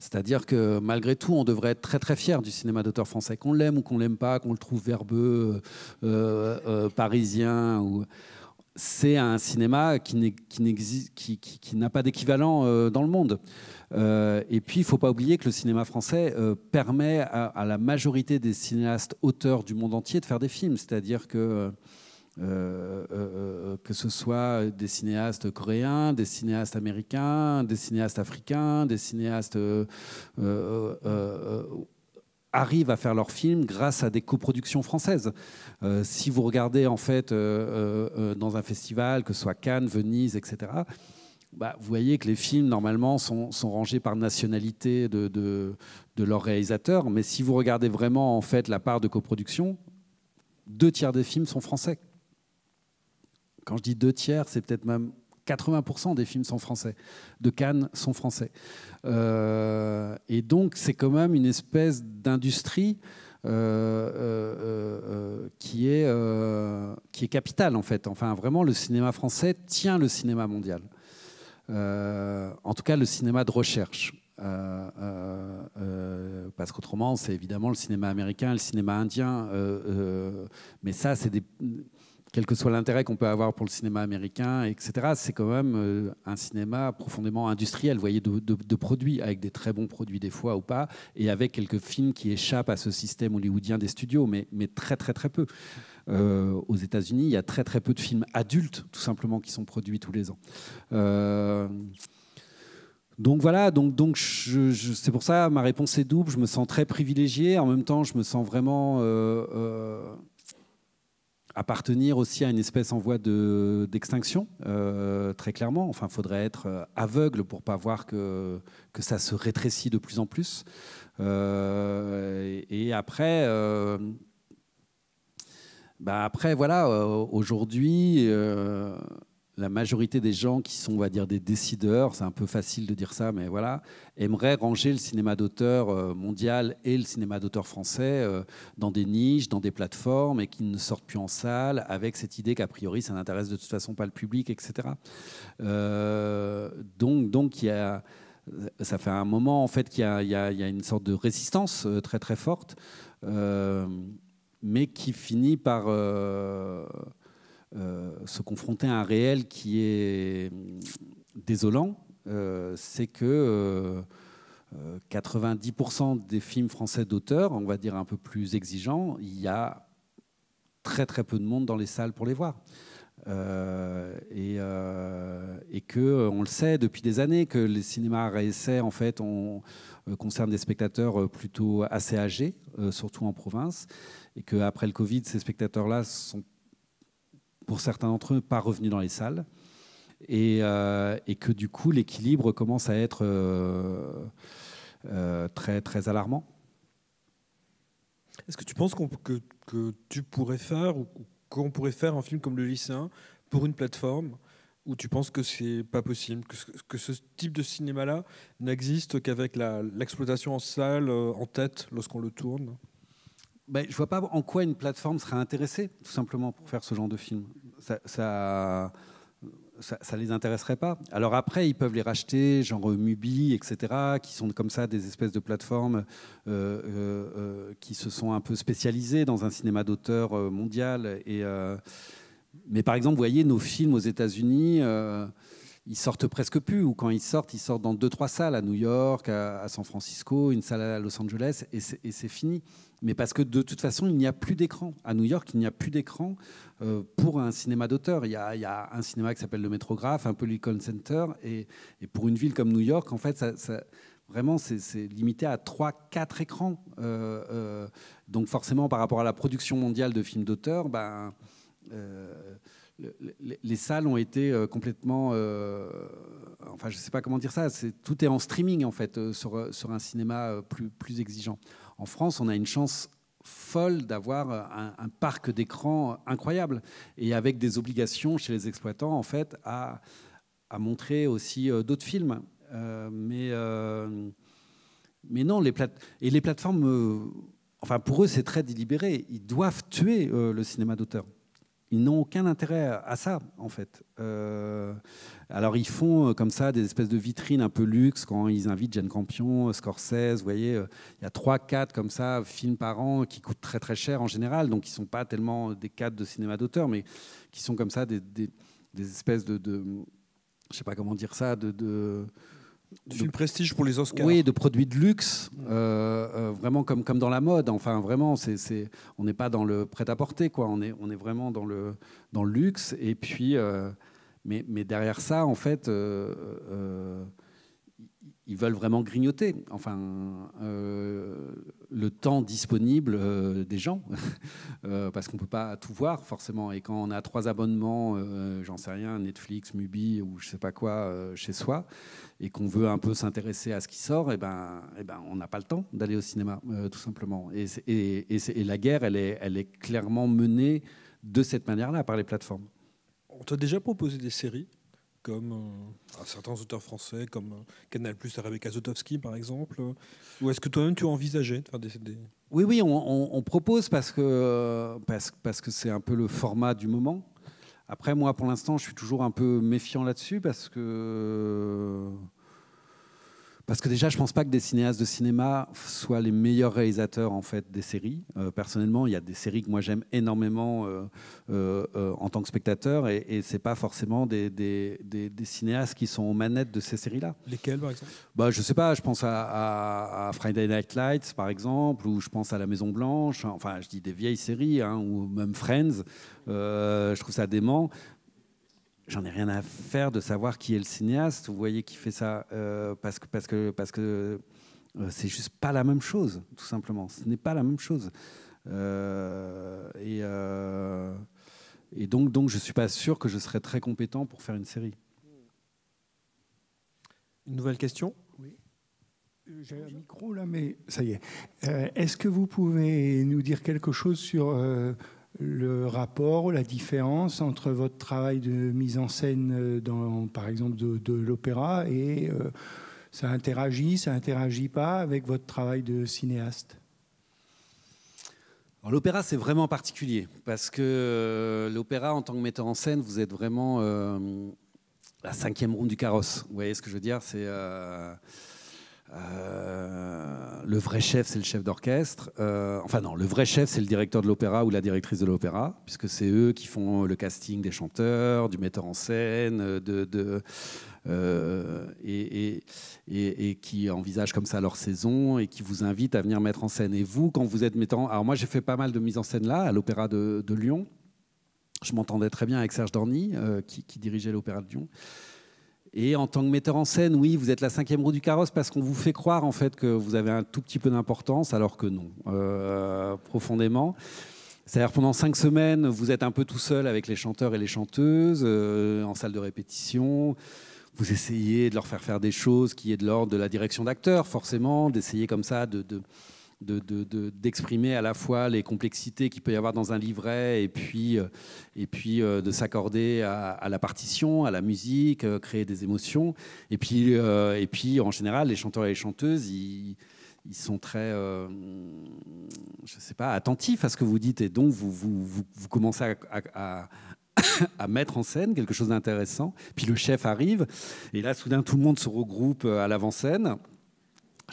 C'est-à-dire que malgré tout, on devrait être très très fier du cinéma d'auteur français, qu'on l'aime ou qu'on l'aime pas, qu'on le trouve verbeux, parisien. Ou c'est un cinéma qui n'a qui, qui, pas d'équivalent euh, dans le monde. Euh, et puis, il ne faut pas oublier que le cinéma français euh, permet à, la majorité des cinéastes auteurs du monde entier de faire des films. C'est-à-dire que, que ce soit des cinéastes coréens, des cinéastes américains, des cinéastes africains, des cinéastes arrivent à faire leurs films grâce à des coproductions françaises. Euh, si vous regardez en fait euh, euh, dans un festival, que ce soit Cannes, Venise, etc., bah, vous voyez que les films normalement sont, rangés par nationalité de, de, de leur réalisateur, mais si vous regardez vraiment en fait la part de coproduction, deux tiers des films sont français. Quand je dis deux tiers, c'est peut-être même 80% des films sont français, de Cannes sont français. Euh, et donc c'est quand même une espèce d'industrie euh, euh, qui, est, qui est capitale en fait. Enfin vraiment le cinéma français tient le cinéma mondial. en tout cas le cinéma de recherche. parce qu'autrement, c'est évidemment le cinéma américain, le cinéma indien. mais ça, c'est des, quel que soit l'intérêt qu'on peut avoir pour le cinéma américain, etc., c'est quand même euh, un cinéma profondément industriel, vous voyez, de, produits, avec des très bons produits des fois ou pas, et avec quelques films qui échappent à ce système hollywoodien des studios, mais, très très très peu. Euh, aux États-Unis, il y a très très peu de films adultes, tout simplement, qui sont produits tous les ans. Euh, donc voilà, donc, c'est pour ça ma réponse est double. Je me sens très privilégié. En même temps, je me sens vraiment appartenir aussi à une espèce en voie d'extinction, euh, très clairement. Enfin, il faudrait être euh, aveugle pour ne pas voir que, que ça se rétrécit de plus en plus. Euh, et, après, bah, après voilà, aujourd'hui la majorité des gens qui sont, on va dire, des décideurs, c'est un peu facile de dire ça, mais voilà, aimeraient ranger le cinéma d'auteur euh, mondial et le cinéma d'auteur français euh, dans des niches, dans des plateformes, et qui ne sortent plus en salle, avec cette idée qu'a priori, ça n'intéresse de toute façon pas le public, etc. Euh, donc, donc, il y a ça fait un moment en fait qu'il y, a une sorte de résistance très très forte, mais qui finit par euh, se confronter à un réel qui est hum, désolant, euh, c'est que 90% euh, des films français d'auteurs, on va dire un peu plus exigeants, il y a très très peu de monde dans les salles pour les voir. et, euh, que on le sait depuis des années que les cinémas à en fait on, concernent des spectateurs plutôt assez âgés, surtout en province, et qu'après le Covid, ces spectateurs-là sont pour certains d'entre eux, pas revenus dans les salles. Et, euh, que du coup, l'équilibre commence à être euh, euh, très, très alarmant. Est-ce que tu penses que, que, tu pourrais faire ou qu'on pourrait faire un film comme Le Lycéen pour une plateforme où tu penses que c'est pas possible, que, que ce, type de cinéma-là n'existe qu'avec l'exploitation en salle, en tête, lorsqu'on le tourne ben, je ne vois pas en quoi une plateforme serait intéressée, tout simplement, pour faire ce genre de film. Ça, ça, les intéresserait pas. Alors après, ils peuvent les racheter, genre euh, Mubi, etc., qui sont comme ça des espèces de plateformes euh, euh, qui se sont un peu spécialisées dans un cinéma d'auteur mondial. Et, mais par exemple, vous voyez, nos films aux États-Unis ils sortent presque plus, ou quand ils sortent, ils sortent dans deux, trois salles, à New York, à, San Francisco, une salle à Los Angeles, et c'est fini. Mais parce que de toute façon, il n'y a plus d'écran. À New York, il n'y a plus d'écran euh, pour un cinéma d'auteur. Il, y a un cinéma qui s'appelle le Métrographe, un peu l'Icon Center, et, pour une ville comme New York, en fait, vraiment, c'est limité à 3-4 écrans. Euh, euh, donc forcément, par rapport à la production mondiale de films d'auteur, ben, les salles ont été euh, complètement. Euh, enfin, je ne sais pas comment dire ça. tout est en streaming, en fait, euh, sur, sur un cinéma plus, plus, exigeant. En France, on a une chance folle d'avoir un, parc d'écran incroyable et avec des obligations chez les exploitants, en fait, à, à montrer aussi d'autres films. mais, mais non, les plate et les plateformes. Enfin, pour eux, c'est très délibéré. Ils doivent tuer le cinéma d'auteur ils n'ont aucun intérêt à ça, en fait. Euh, alors, ils font euh, comme ça des espèces de vitrines un peu luxe quand ils invitent Jeanne Campion, euh, Scorsese. Vous voyez, il y a trois, quatre comme ça, films par an, qui coûtent très très cher en général. Donc, ils ne sont pas tellement des cadres de cinéma d'auteur, mais qui sont comme ça des, espèces de, de. Je sais pas comment dire ça, de de prestige pour les Oscars. Oui, de produits de luxe, euh, euh, vraiment comme, comme dans la mode. Enfin, vraiment, c'est, on n'est pas dans le prêt-à-porter, quoi. On est, on est vraiment dans le, dans le luxe. Et puis, euh, mais, mais derrière ça, en fait, ils veulent vraiment grignoter, enfin, euh, le temps disponible euh, des gens, euh, parce qu'on ne peut pas tout voir forcément. Et quand on a trois abonnements, j'en sais rien, Netflix, Mubi ou je sais pas quoi chez soi, et qu'on veut un peu s'intéresser à ce qui sort, et eh ben, et eh ben, on n'a pas le temps d'aller au cinéma, tout simplement. Et, et, la guerre, elle est, elle est clairement menée de cette manière-là par les plateformes. On t'a déjà proposé des séries comme euh, certains auteurs français, comme euh, Canal Plus à Rebecca Zotowski, par exemple Ou est-ce que toi-même tu as envisagé de faire des, Oui, oui, on, propose parce que euh, parce que c'est un peu le format du moment. Après, moi, pour l'instant, je suis toujours un peu méfiant là-dessus parce que parce que déjà, je ne pense pas que des cinéastes de cinéma soient les meilleurs réalisateurs en fait des séries. Euh, personnellement, il y a des séries que moi j'aime énormément euh, euh, en tant que spectateur, et, et c'est pas forcément des, des, cinéastes qui sont aux manettes de ces séries-là. Lesquelles, par exemple bah, je sais pas. Je pense à, Friday Night Lights, par exemple, ou je pense à La Maison Blanche. Hein, enfin, je dis des vieilles séries, hein, ou même Friends. je trouve ça dément j'en ai rien à faire de savoir qui est le cinéaste. Vous voyez qui fait ça euh, parce que parce que parce que euh, c'est juste pas la même chose, tout simplement. Ce n'est pas la même chose. Euh, et, donc donc je suis pas sûr que je serais très compétent pour faire une série. Une nouvelle question. Oui. J'ai un micro là, mais ça y est. Est-ce que vous pouvez nous dire quelque chose sur le rapport, la différence entre votre travail de mise en scène, euh, dans, par exemple, de, l'opéra et euh, ça interagit, ça interagit pas avec votre travail de cinéaste l'opéra, c'est vraiment particulier, parce que euh, l'opéra, en tant que metteur en scène, vous êtes vraiment la cinquième roue du carrosse. Vous voyez ce que je veux dire C'est euh, le vrai chef, c'est le chef d'orchestre. Euh, enfin non, le vrai chef, c'est le directeur de l'opéra ou la directrice de l'opéra, puisque c'est eux qui font le casting des chanteurs, du metteur en scène, euh, de, et, qui envisagent comme ça leur saison et qui vous invitent à venir mettre en scène. Et vous, quand vous êtes mettant... Alors moi, j'ai fait pas mal de mises en scène là, à l'opéra de, Lyon. Je m'entendais très bien avec Serge Dorny, qui, dirigeait l'opéra de Lyon. Et en tant que metteur en scène, oui, vous êtes la cinquième roue du carrosse parce qu'on vous fait croire en fait que vous avez un tout petit peu d'importance, alors que non, euh, profondément. C'est-à-dire pendant cinq semaines, vous êtes un peu tout seul avec les chanteurs et les chanteuses euh, en salle de répétition. Vous essayez de leur faire faire des choses qui est de l'ordre de la direction d'acteur, forcément, d'essayer comme ça de d'exprimer de, à la fois les complexités qu'il peut y avoir dans un livret et puis, euh, et puis euh, de s'accorder à, la partition, à la musique, euh, créer des émotions. Et puis, et puis en général, les chanteurs et les chanteuses, ils ils sont très, je sais pas, attentifs à ce que vous dites et donc vous, vous, vous, commencez à, à, mettre en scène quelque chose d'intéressant. Puis le chef arrive et là, soudain, tout le monde se regroupe à l'avant-scène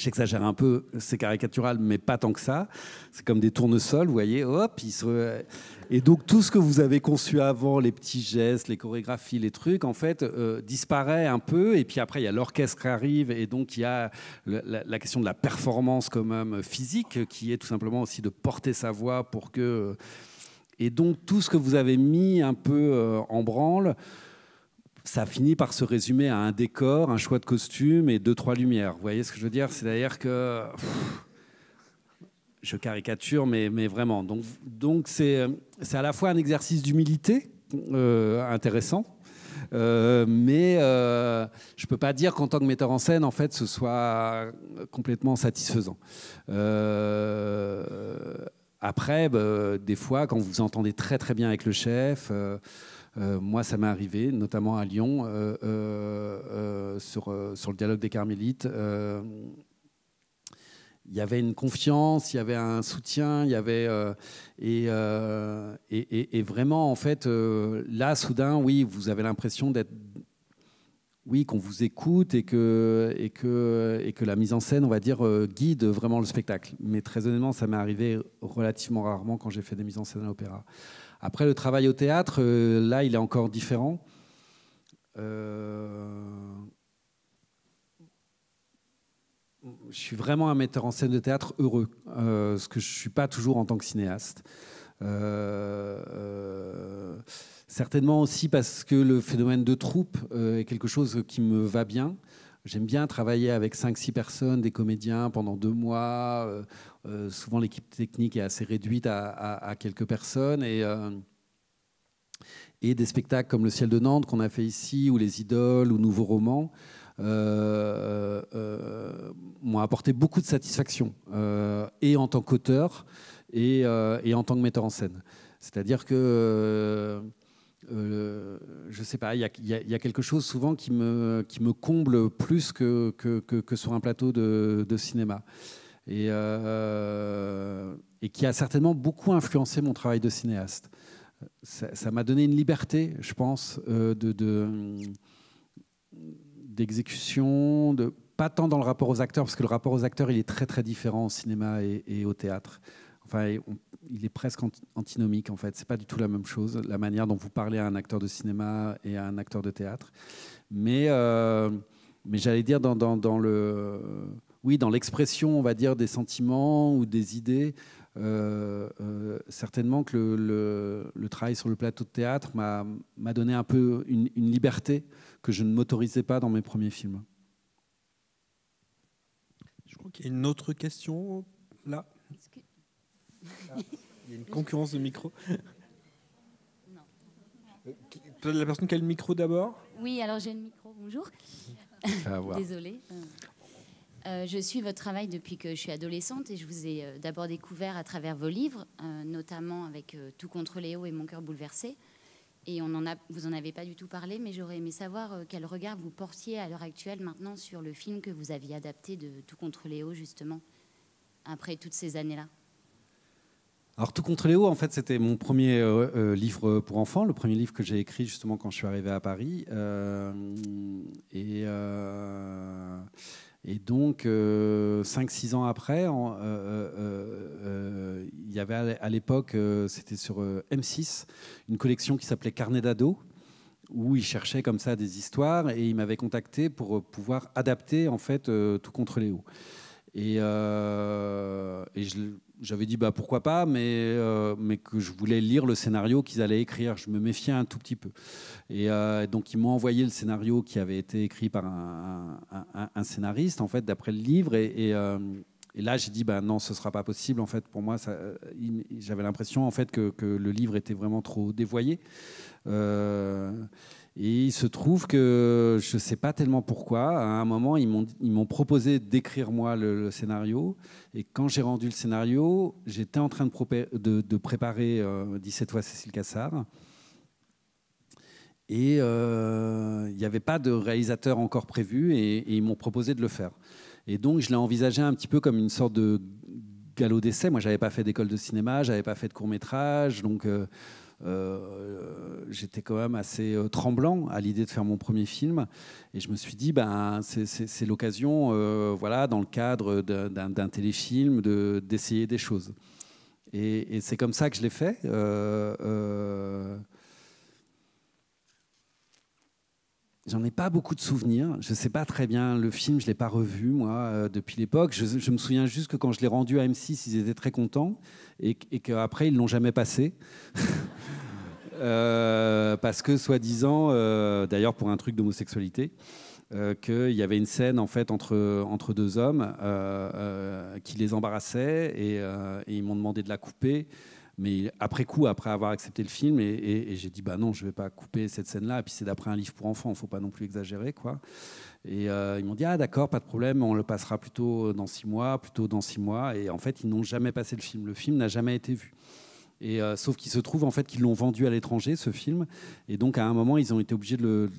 que ça gère un peu, c'est caricatural, mais pas tant que ça. C'est comme des tournesols, vous voyez, hop, ils se... Et donc tout ce que vous avez conçu avant, les petits gestes, les chorégraphies, les trucs, en fait, euh, disparaît un peu. Et puis après, il y a l'orchestre qui arrive, et donc il y a la, question de la performance quand même physique, qui est tout simplement aussi de porter sa voix pour que... Euh, et donc tout ce que vous avez mis un peu euh, en branle ça finit par se résumer à un décor, un choix de costume et deux, trois lumières. Vous voyez ce que je veux dire cest d'ailleurs que. je caricature, mais, mais vraiment. Donc, donc c'est, c'est à la fois un exercice d'humilité euh, intéressant, euh, mais euh, je ne peux pas dire qu'en tant que metteur en scène, en fait, ce soit complètement satisfaisant. après, bah, des fois, quand vous entendez très très bien avec le chef, euh, moi, ça m'est arrivé, notamment à Lyon, euh, euh, sur, le dialogue des Carmélites. il y avait une confiance, il y avait un soutien, il y avait et, vraiment en fait là soudain oui vous avez l'impression d'être oui, qu'on vous écoute et que, et, que, et que la mise en scène, on va dire, guide vraiment le spectacle. Mais très honnêtement, ça m'est arrivé relativement rarement quand j'ai fait des mises en scène à l'opéra. Après, le travail au théâtre, euh, là, il est encore différent. Euh, je suis vraiment un metteur en scène de théâtre heureux, euh, ce que je ne suis pas toujours en tant que cinéaste. certainement aussi parce que le phénomène de troupe est quelque chose qui me va bien. J'aime bien travailler avec 5-6 personnes, des comédiens pendant deux mois. Euh, euh, souvent, l'équipe technique est assez réduite à, quelques personnes. Euh, et, des spectacles comme Le ciel de Nantes qu'on a fait ici, ou Les idoles, ou Nouveaux romans. m'ont apporté beaucoup de satisfaction, et en tant qu'auteur, et, et, en tant que metteur en scène. C'est-à-dire que je euh, je sais pas, il y, a, quelque chose souvent qui me, qui me comble plus que, que, sur un plateau de, cinéma. Et, euh, et, qui a certainement beaucoup influencé mon travail de cinéaste. Ça m'a donné une liberté, je pense, euh, d'exécution, de, pas tant dans le rapport aux acteurs, parce que le rapport aux acteurs, il est très très différent au cinéma et, au théâtre. Enfin, il est presque antinomique en fait. C'est pas du tout la même chose, la manière dont vous parlez à un acteur de cinéma et à un acteur de théâtre. Mais, euh, mais j'allais dire dans, le, oui, dans l'expression, on va dire des sentiments ou des idées. Euh, euh, certainement que le, travail sur le plateau de théâtre m'a donné un peu une, une liberté que je ne m'autorisais pas dans mes premiers films. Je crois qu'il y a une autre question là. Il y a une concurrence de micro. La personne qui a le micro d'abord Oui, alors j'ai le micro, bonjour. Désolée. Euh, je suis votre travail depuis que je suis adolescente et je vous ai euh, d'abord découvert à travers vos livres, euh, notamment avec Tout contre Léo et Mon cœur bouleversé. Et on en a, vous n'en avez pas du tout parlé, mais j'aurais aimé savoir quel regard vous portiez à l'heure actuelle maintenant sur le film que vous aviez adapté de Tout contre Léo, justement, après toutes ces années-là. Alors tout contre Léo, en fait, c'était mon premier euh, euh, livre pour enfants, le premier livre que j'ai écrit justement quand je suis arrivé à Paris. Euh, et, donc, 5-6 ans après, il y avait à l'époque, c'était sur M6, une collection qui s'appelait Carnet d'ado, où il cherchait comme ça des histoires et il m'avait contacté pour pouvoir adapter en fait tout contre Léo. Et, et je, j'avais dit bah pourquoi pas, mais, euh, mais que je voulais lire le scénario qu'ils allaient écrire. Je me méfiais un tout petit peu. Et euh, donc ils m'ont envoyé le scénario qui avait été écrit par un, scénariste en fait d'après le livre et, euh, là, j'ai dit, bah non, ce ne sera pas possible. En fait, pour moi, j'avais l'impression en fait, que, que, le livre était vraiment trop dévoyé. Et il se trouve que je ne sais pas tellement pourquoi, à un moment, ils m'ont proposé d'écrire moi le, scénario. Et quand j'ai rendu le scénario, j'étais en train de, de, préparer 17 euh, fois Cécile Cassard. Et euh, il n'y avait pas de réalisateur encore prévu et, ils m'ont proposé de le faire. Et donc je l'ai envisagé un petit peu comme une sorte de galop d'essai. Moi, j'avais pas fait d'école de cinéma, j'avais pas fait de court métrage, donc euh, euh, j'étais quand même assez euh, tremblant à l'idée de faire mon premier film. Et je me suis dit, ben, c'est l'occasion, euh, voilà, dans le cadre d'un téléfilm, d'essayer des choses. Et, c'est comme ça que je l'ai fait. Euh, J'en ai pas beaucoup de souvenirs. Je sais pas très bien le film, je l'ai pas revu moi euh, depuis l'époque. Je, me souviens juste que quand je l'ai rendu à M6, ils étaient très contents et, qu'après ils l'ont jamais passé. Euh, parce que soi-disant, euh, d'ailleurs pour un truc d'homosexualité, qu'il y avait une scène en fait entre, entre deux hommes qui les embarrassait et, et ils m'ont demandé de la couper. Mais après coup, après avoir accepté le film, et, j'ai dit bah non, je vais pas couper cette scène-là. Et puis c'est d'après un livre pour enfants, faut pas non plus exagérer, quoi. Et euh, ils m'ont dit ah d'accord, pas de problème, on le passera plutôt dans six mois, plutôt dans six mois. Et en fait, ils n'ont jamais passé le film. Le film n'a jamais été vu. Et euh, sauf qu'il se trouve en fait qu'ils l'ont vendu à l'étranger ce film, et donc à un moment ils ont été obligés de,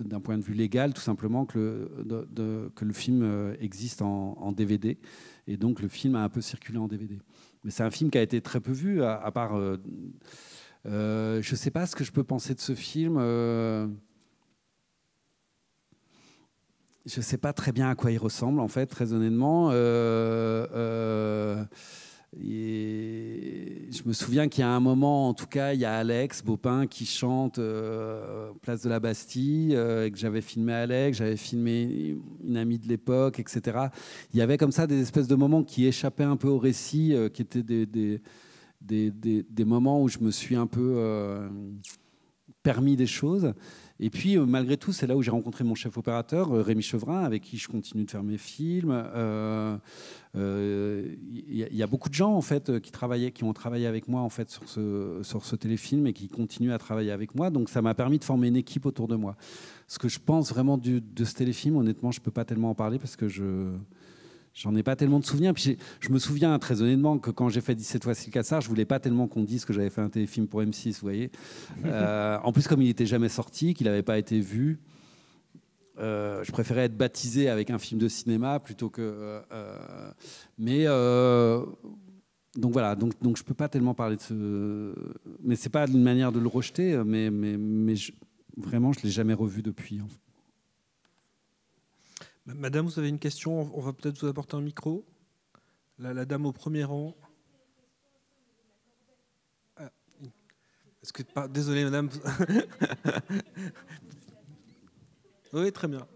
d'un point de vue légal tout simplement que le, que le film euh, existe en, DVD, et donc le film a un peu circulé en DVD c'est un film qui a été très peu vu, à, part. Euh, euh, je ne sais pas ce que je peux penser de ce film. Euh, je ne sais pas très bien à quoi il ressemble, en fait, très honnêtement. Et je me souviens qu'il y a un moment, en tout cas, il y a Alex Baupin qui chante euh, Place de la Bastille, euh, et que j'avais filmé Alex, j'avais filmé une amie de l'époque, etc. Il y avait comme ça des espèces de moments qui échappaient un peu au récit, euh, qui étaient des, des, des, des, moments où je me suis un peu permis des choses. Et puis, euh, malgré tout, c'est là où j'ai rencontré mon chef opérateur, euh, Rémi Chevrin, avec qui je continue de faire mes films. Euh, il y, a beaucoup de gens en fait qui travaillaient, qui ont travaillé avec moi en fait sur ce sur ce téléfilm et qui continuent à travailler avec moi. Donc ça m'a permis de former une équipe autour de moi. Ce que je pense vraiment du, de ce téléfilm, honnêtement, je peux pas tellement en parler parce que je J'en ai pas tellement de souvenirs. Puis je me souviens très honnêtement que quand j'ai fait 17 fois Silcassar, je voulais pas tellement qu'on dise que j'avais fait un téléfilm pour M6, vous voyez. Euh, en plus, comme il n'était jamais sorti, qu'il n'avait pas été vu, euh, je préférais être baptisé avec un film de cinéma plutôt que. Euh, mais donc voilà, donc, donc je peux pas tellement parler de ce. Mais c'est pas une manière de le rejeter, mais, mais, mais je, vraiment, je l'ai jamais revu depuis. En Madame, vous avez une question On va peut-être vous apporter un micro. La, dame au premier rang. Désolée, ah, désolé, madame. oui, très bien.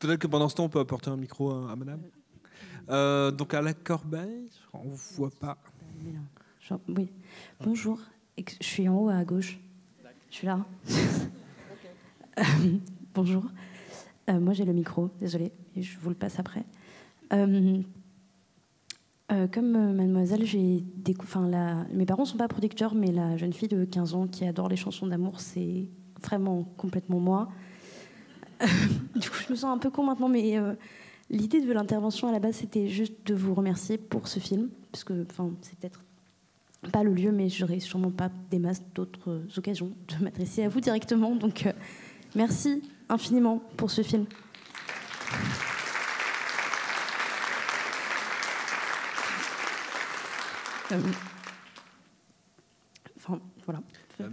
Peut-être que pendant ce temps, on peut apporter un micro à, madame. Euh, donc à la corbeille, on ne voit pas. oui. Bonjour, je suis en haut à gauche. Je suis là. Euh, bonjour. Euh, moi, j'ai le micro, désolée, je vous le passe après. Euh, euh, comme mademoiselle, j'ai mes parents ne sont pas producteurs, mais la jeune fille de 15 ans qui adore les chansons d'amour, c'est vraiment complètement moi. du coup, je me sens un peu con maintenant, mais l'idée de l'intervention à la base, c'était juste de vous remercier pour ce film, parce que c'est peut-être pas le lieu, mais j'aurais sûrement pas des masses d'autres occasions de m'adresser à vous directement. Donc, merci infiniment pour ce film. Euh, enfin, voilà. Euh,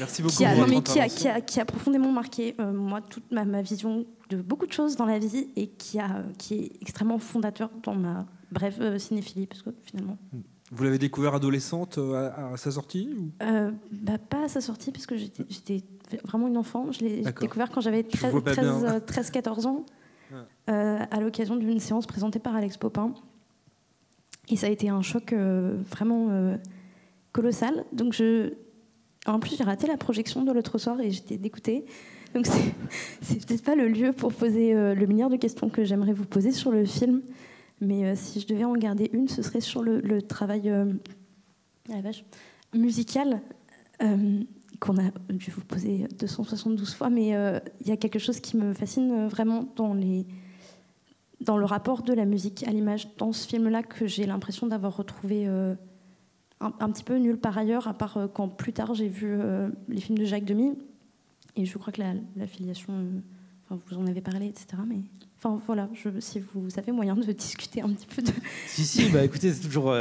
merci beaucoup. qui, a, non, qui, a, qui, a, qui, a, profondément marqué euh, moi toute ma, ma, vision de beaucoup de choses dans la vie et qui, a, qui est extrêmement fondateur dans ma brève cinéphilie parce que finalement. Hmm. Vous l'avez découvert adolescente à, sa sortie ou... bah, Pas à sa sortie parce que j'étais vraiment une enfant. Je l'ai découvert quand j'avais 13-14 euh, ans, ah. euh, à l'occasion d'une séance présentée par Alex Popin. Et ça a été un choc euh, vraiment colossal. Donc je... En plus, j'ai raté la projection de l'autre soir et j'étais dégoûtée. Donc c'est peut-être pas le lieu pour poser le milliard de questions que j'aimerais vous poser sur le film. Mais si je devais en garder une, ce serait sur le, travail ah musical qu'on a dû vous poser 272 fois, mais euh, il y a quelque chose qui me fascine euh, vraiment dans, les, dans le rapport de la musique à l'image dans ce film-là que j'ai l'impression d'avoir retrouvé euh, un, petit peu nul par ailleurs, à part quand plus tard j'ai vu les films de Jacques Demy, et je crois que la, filiation, enfin, vous en avez parlé, etc. Mais Enfin voilà, je, si vous avez moyen de discuter un petit peu de. Si, si, bah écoutez, c'est toujours.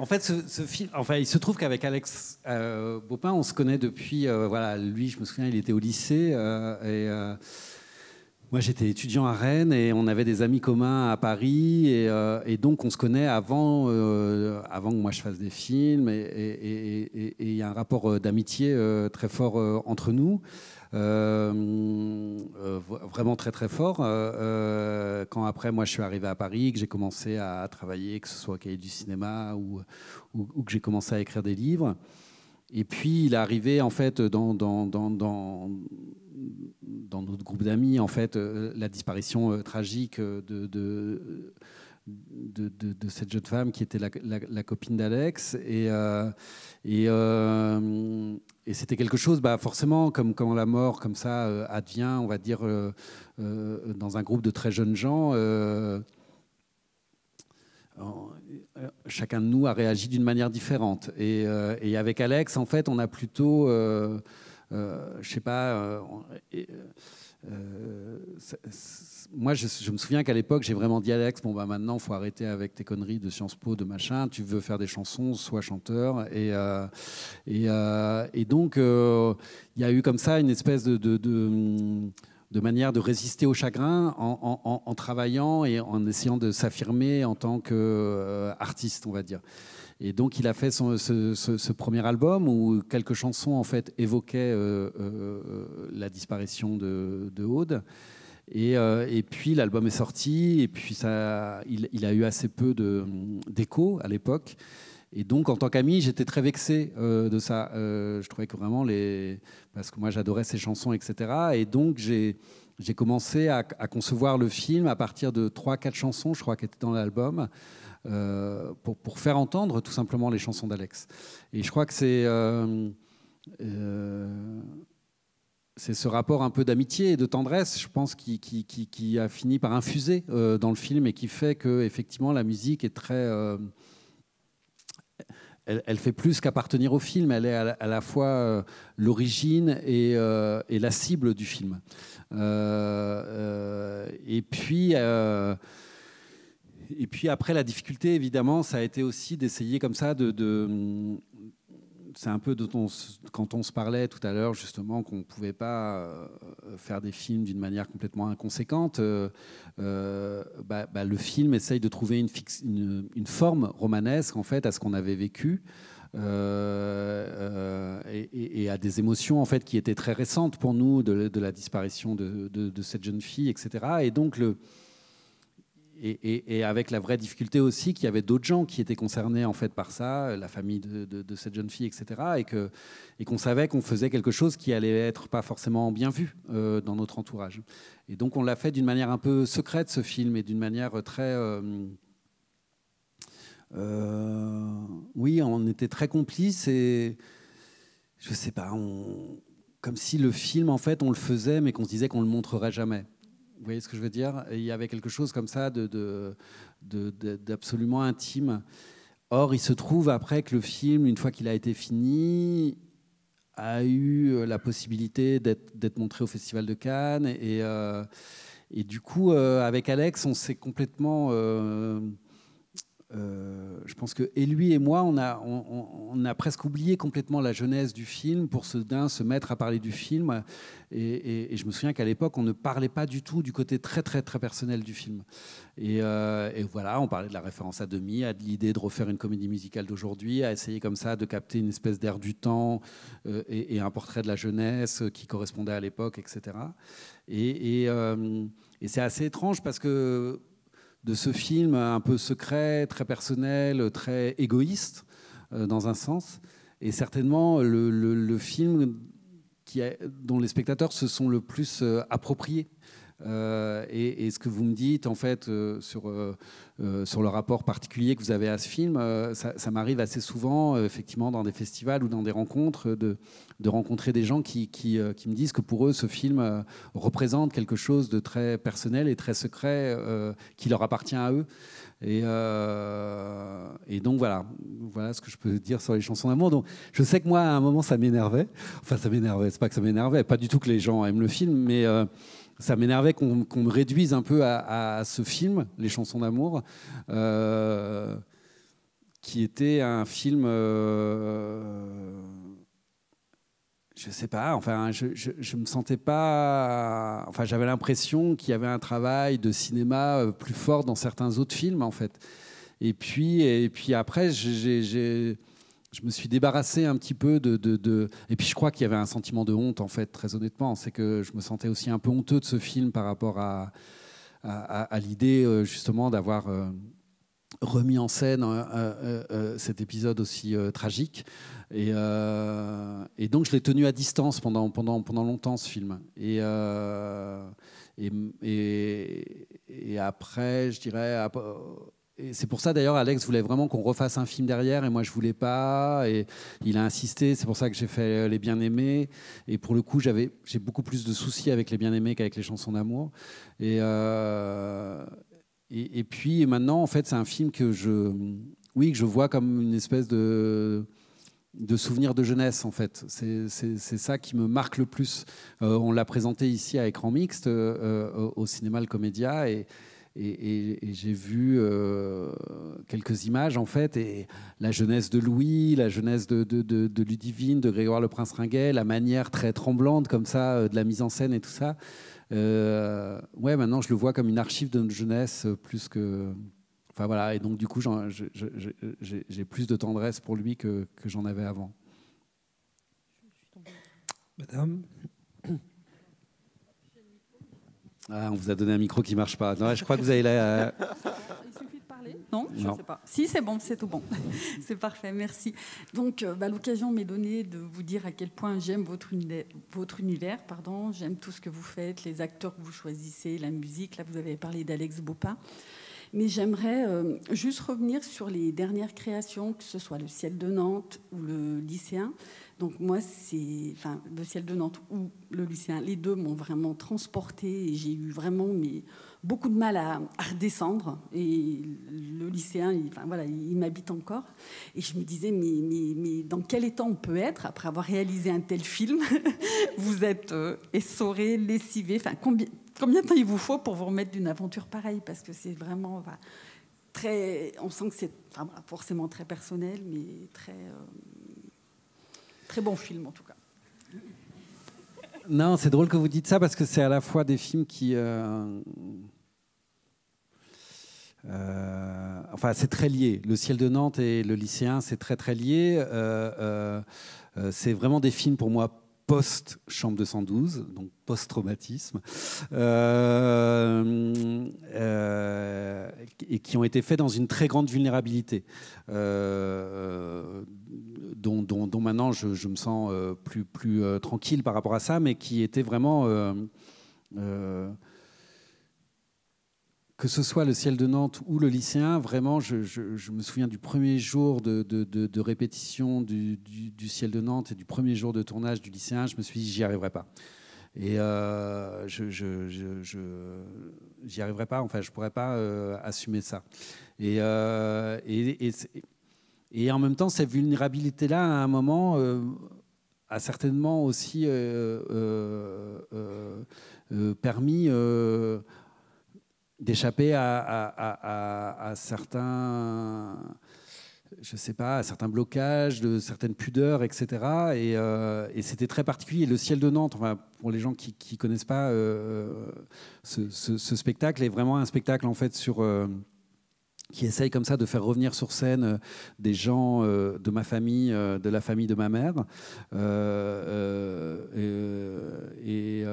En fait, ce, film, enfin, il se trouve qu'avec Alex euh, on se connaît depuis. Euh, voilà, lui, je me souviens, il était au lycée euh, et. Euh, moi, j'étais étudiant à Rennes et on avait des amis communs à Paris. Et, donc, on se connaît avant, avant que moi je fasse des films. Et il y a un rapport d'amitié très fort entre nous. Euh, euh, vraiment très très fort. Euh, quand après, moi, je suis arrivé à Paris, que j'ai commencé à travailler, que ce soit au cahier du cinéma ou, que j'ai commencé à écrire des livres. Et puis, il est arrivé, en fait, dans, dans, dans, dans dans notre groupe d'amis, en fait, la disparition tragique de de, de, cette jeune femme qui était la, copine d'Alex. Et, euh, et, c'était quelque chose, bah, forcément, comme quand la mort comme ça euh, advient, on va dire, euh, dans un groupe de très jeunes gens, chacun de nous a réagi d'une manière différente. Et, et, avec Alex, en fait, on a plutôt, je sais pas euh, moi, je, me souviens qu'à l'époque, j'ai vraiment dit à Alex, bon, bah, maintenant, il faut arrêter avec tes conneries de Sciences Po, de machin, tu veux faire des chansons, sois chanteur. Et, euh, euh, donc, il y a eu comme ça une espèce de, manière de résister au chagrin en, en travaillant et en essayant de s'affirmer en tant qu'artiste, on va dire. Et donc, il a fait ce, premier album où quelques chansons en fait évoquaient euh, euh, la disparition de, de Aude. Euh, et, puis l'album est sorti, et puis ça, il, a eu assez peu d'écho à l'époque. Et donc, en tant qu'ami, j'étais très vexé de ça. je trouvais que vraiment les. Parce que moi, j'adorais ces chansons, etc. Et donc, j'ai. commencé à, à, concevoir le film à partir de trois, quatre chansons, je crois, qui étaient dans l'album, euh, pour, faire entendre tout simplement les chansons d'Alex. Et je crois que c'est euh, euh, c'est ce rapport un peu d'amitié et de tendresse, je pense, qui, qui, qui, a fini par infuser dans le film et qui fait que effectivement la musique est très, elle, fait plus qu'appartenir au film. Elle est à, la fois l'origine et, et, la cible du film. et puis. Et puis après, la difficulté, évidemment, ça a été aussi d'essayer comme ça de... c'est un peu de quand on se parlait tout à l'heure, justement, qu'on ne pouvait pas euh, faire des films d'une manière complètement inconséquente. Euh, euh, bah, bah, le film essaye de trouver une, une, forme romanesque, en fait, à ce qu'on avait vécu. et, à des émotions en fait qui étaient très récentes pour nous de, la disparition de, de, cette jeune fille, etc. Et donc le, et, avec la vraie difficulté aussi qu'il y avait d'autres gens qui étaient concernés en fait par ça, la famille de, cette jeune fille, etc. Et et qu'on savait qu'on faisait quelque chose qui allait être pas forcément bien vu euh, dans notre entourage. Et donc on l'a fait d'une manière un peu secrète ce film et d'une manière très euh, euh, oui, on était très complices et je sais pas, comme si le film en fait on le faisait mais qu'on se disait qu'on le montrerait jamais. Vous voyez ce que je veux dire Il y avait quelque chose comme ça d'absolument de, intime. Or, il se trouve après que le film, une fois qu'il a été fini, a eu euh, la possibilité d'être montré au Festival de Cannes. Et, euh, et du coup, euh, avec Alex, on s'est complètement... Euh, je pense que et lui et moi, on a, on, a presque oublié complètement la jeunesse du film pour se se mettre à parler du film. Et, je me souviens qu'à l'époque, on ne parlait pas du tout du côté très très très personnel du film. Et, euh, voilà, on parlait de la référence à demi, à l'idée de refaire une comédie musicale d'aujourd'hui, à essayer comme ça de capter une espèce d'air du temps euh, et, un portrait de la jeunesse qui correspondait à l'époque, etc. Et, et c'est assez étrange parce que de ce film un peu secret, très personnel, très égoïste euh, dans un sens, et certainement le, film qui dont les spectateurs se sont le plus euh, appropriés euh, et, ce que vous me dites, en fait, euh, sur, euh, sur le rapport particulier que vous avez à ce film, ça, ça m'arrive assez souvent, effectivement, dans des festivals ou dans des rencontres, de, de rencontrer des gens qui, qui, qui, me disent que pour eux, ce film représente quelque chose de très personnel et très secret qui leur appartient à eux. Et, et, donc, voilà. Voilà ce que je peux dire sur les chansons d'amour. Donc, je sais que moi, à un moment, ça m'énervait. Enfin, ça m'énervait. C'est pas que ça m'énervait. Pas du tout que les gens aiment le film, mais ça m'énervait qu'on me réduise un peu à, ce film, Les chansons d'amour, euh, qui était un film. Je euh, je sais pas, enfin, je, me sentais pas. Enfin, j'avais l'impression qu'il y avait un travail de cinéma euh, plus fort dans certains autres films, en fait. Et puis, et puis après, j'ai je me suis débarrassé un petit peu de, de, Et puis je crois qu'il y avait un sentiment de honte, en fait, très honnêtement. C'est que je me sentais aussi un peu honteux de ce film par rapport à, à, l'idée, euh, justement, d'avoir... Euh, remis en scène euh, cet épisode aussi tragique. Et, et, donc je l'ai tenu à distance pendant, pendant, pendant longtemps, ce film. Et, et, et, après, je dirais, c'est pour ça d'ailleurs, Alex voulait vraiment qu'on refasse un film derrière, et moi je voulais pas. Et il a insisté, c'est pour ça que j'ai fait euh, Les Bien-Aimés. Et pour le coup, j'avais, j'ai beaucoup plus de soucis avec Les Bien-Aimés qu'avec les chansons d'amour. Et, euh, et, puis maintenant, en fait, c'est un film que je, oui, que je vois comme une espèce de de souvenir de jeunesse en fait. C'est ça qui me marque le plus. Euh, on l'a présenté ici à écran mixte au, cinéma Le Comédia et, et, j'ai vu euh, quelques images en fait, et la jeunesse de Louis, la jeunesse de, de, de, de Ludivine, de Grégoire le Prince Ringuet, la manière très tremblante comme ça euh, de la mise en scène et tout ça. Euh, ouais, maintenant je le vois comme une archive de notre jeunesse euh, plus que. Enfin voilà, et donc du coup j'ai plus de tendresse pour lui que, que j'en avais avant. Madame. Ah, on vous a donné un micro qui marche pas. Non, je crois que vous avez la. Euh, Il suffit de parler Non, je ne sais pas. Si, c'est bon, c'est tout bon. c'est parfait, merci. Donc, euh, bah, l'occasion m'est donnée de vous dire à quel point j'aime votre, votre univers, pardon. J'aime tout ce que vous faites, les acteurs que vous choisissez, la musique. Là, vous avez parlé d'Alex Bopin. Mais j'aimerais euh, juste revenir sur les dernières créations, que ce soit le ciel de Nantes ou le lycéen. Donc moi, c'est enfin, le ciel de Nantes ou le lycéen. Les deux m'ont vraiment transporté et j'ai eu vraiment mais, beaucoup de mal à, redescendre. Et le lycéen, il, enfin, voilà, il m'habite encore. Et je me disais, mais, mais, mais, dans quel état on peut être après avoir réalisé un tel film Vous êtes euh, essoré, lessivé. Enfin, combien, Combien de temps il vous faut pour vous remettre d'une aventure pareille Parce que c'est vraiment très. On sent que c'est forcément très personnel, mais très. Euh, très bon film en tout cas. Non, c'est drôle que vous dites ça parce que c'est à la fois des films qui. Euh, euh, enfin, c'est très lié. Le ciel de Nantes et le lycéen, c'est très très lié. c'est vraiment des films pour moi post-chambre 212, donc post-traumatisme, euh, euh, et qui ont été faits dans une très grande vulnérabilité, euh, dont, maintenant je, me sens plus, plus tranquille par rapport à ça, mais qui était vraiment que ce soit le ciel de Nantes ou le lycéen, vraiment, je, me souviens du premier jour de, répétition du, ciel de Nantes et du premier jour de tournage du lycéen, je me suis dit, j'y arriverai pas. Et euh, je, j'y arriverai pas, enfin, je pourrais pas euh, assumer ça. Et, euh, et, et, et, en même temps, cette vulnérabilité-là, à un moment, a certainement aussi permis d'échapper à, certains je sais pas, à certains blocages, de certaines pudeurs, etc. Euh, et, c'était très particulier. Le ciel de Nantes, enfin, pour les gens qui ne connaissent pas euh, ce, ce, spectacle, est vraiment un spectacle en fait sur, euh, qui essaye comme ça de faire revenir sur scène euh, des gens euh, de ma famille, euh, de la famille de ma mère, et,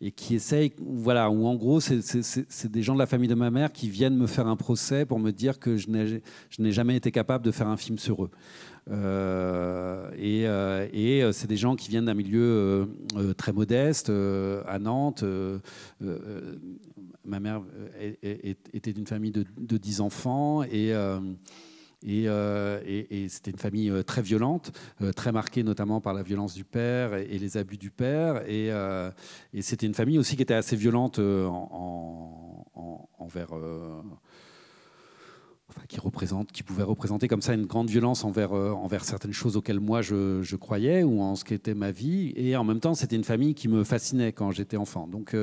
et, qui essaye, voilà, ou en gros, c'est des gens de la famille de ma mère qui viennent me faire un procès pour me dire que je n'ai jamais été capable de faire un film sur eux. et, c'est des gens qui viennent d'un milieu très modeste, à Nantes, ma mère euh, était d'une famille de, dix 10 enfants euh, euh, et. Et, c'était une famille très violente, très marquée notamment par la violence du père et, les abus du père. Et, c'était une famille aussi qui était assez violente en, envers. enfin, qui, représente, qui pouvait représenter comme ça une grande violence envers, envers certaines choses auxquelles moi je, je, croyais ou en ce qu'était ma vie. Et en même temps, c'était une famille qui me fascinait quand j'étais enfant. Donc.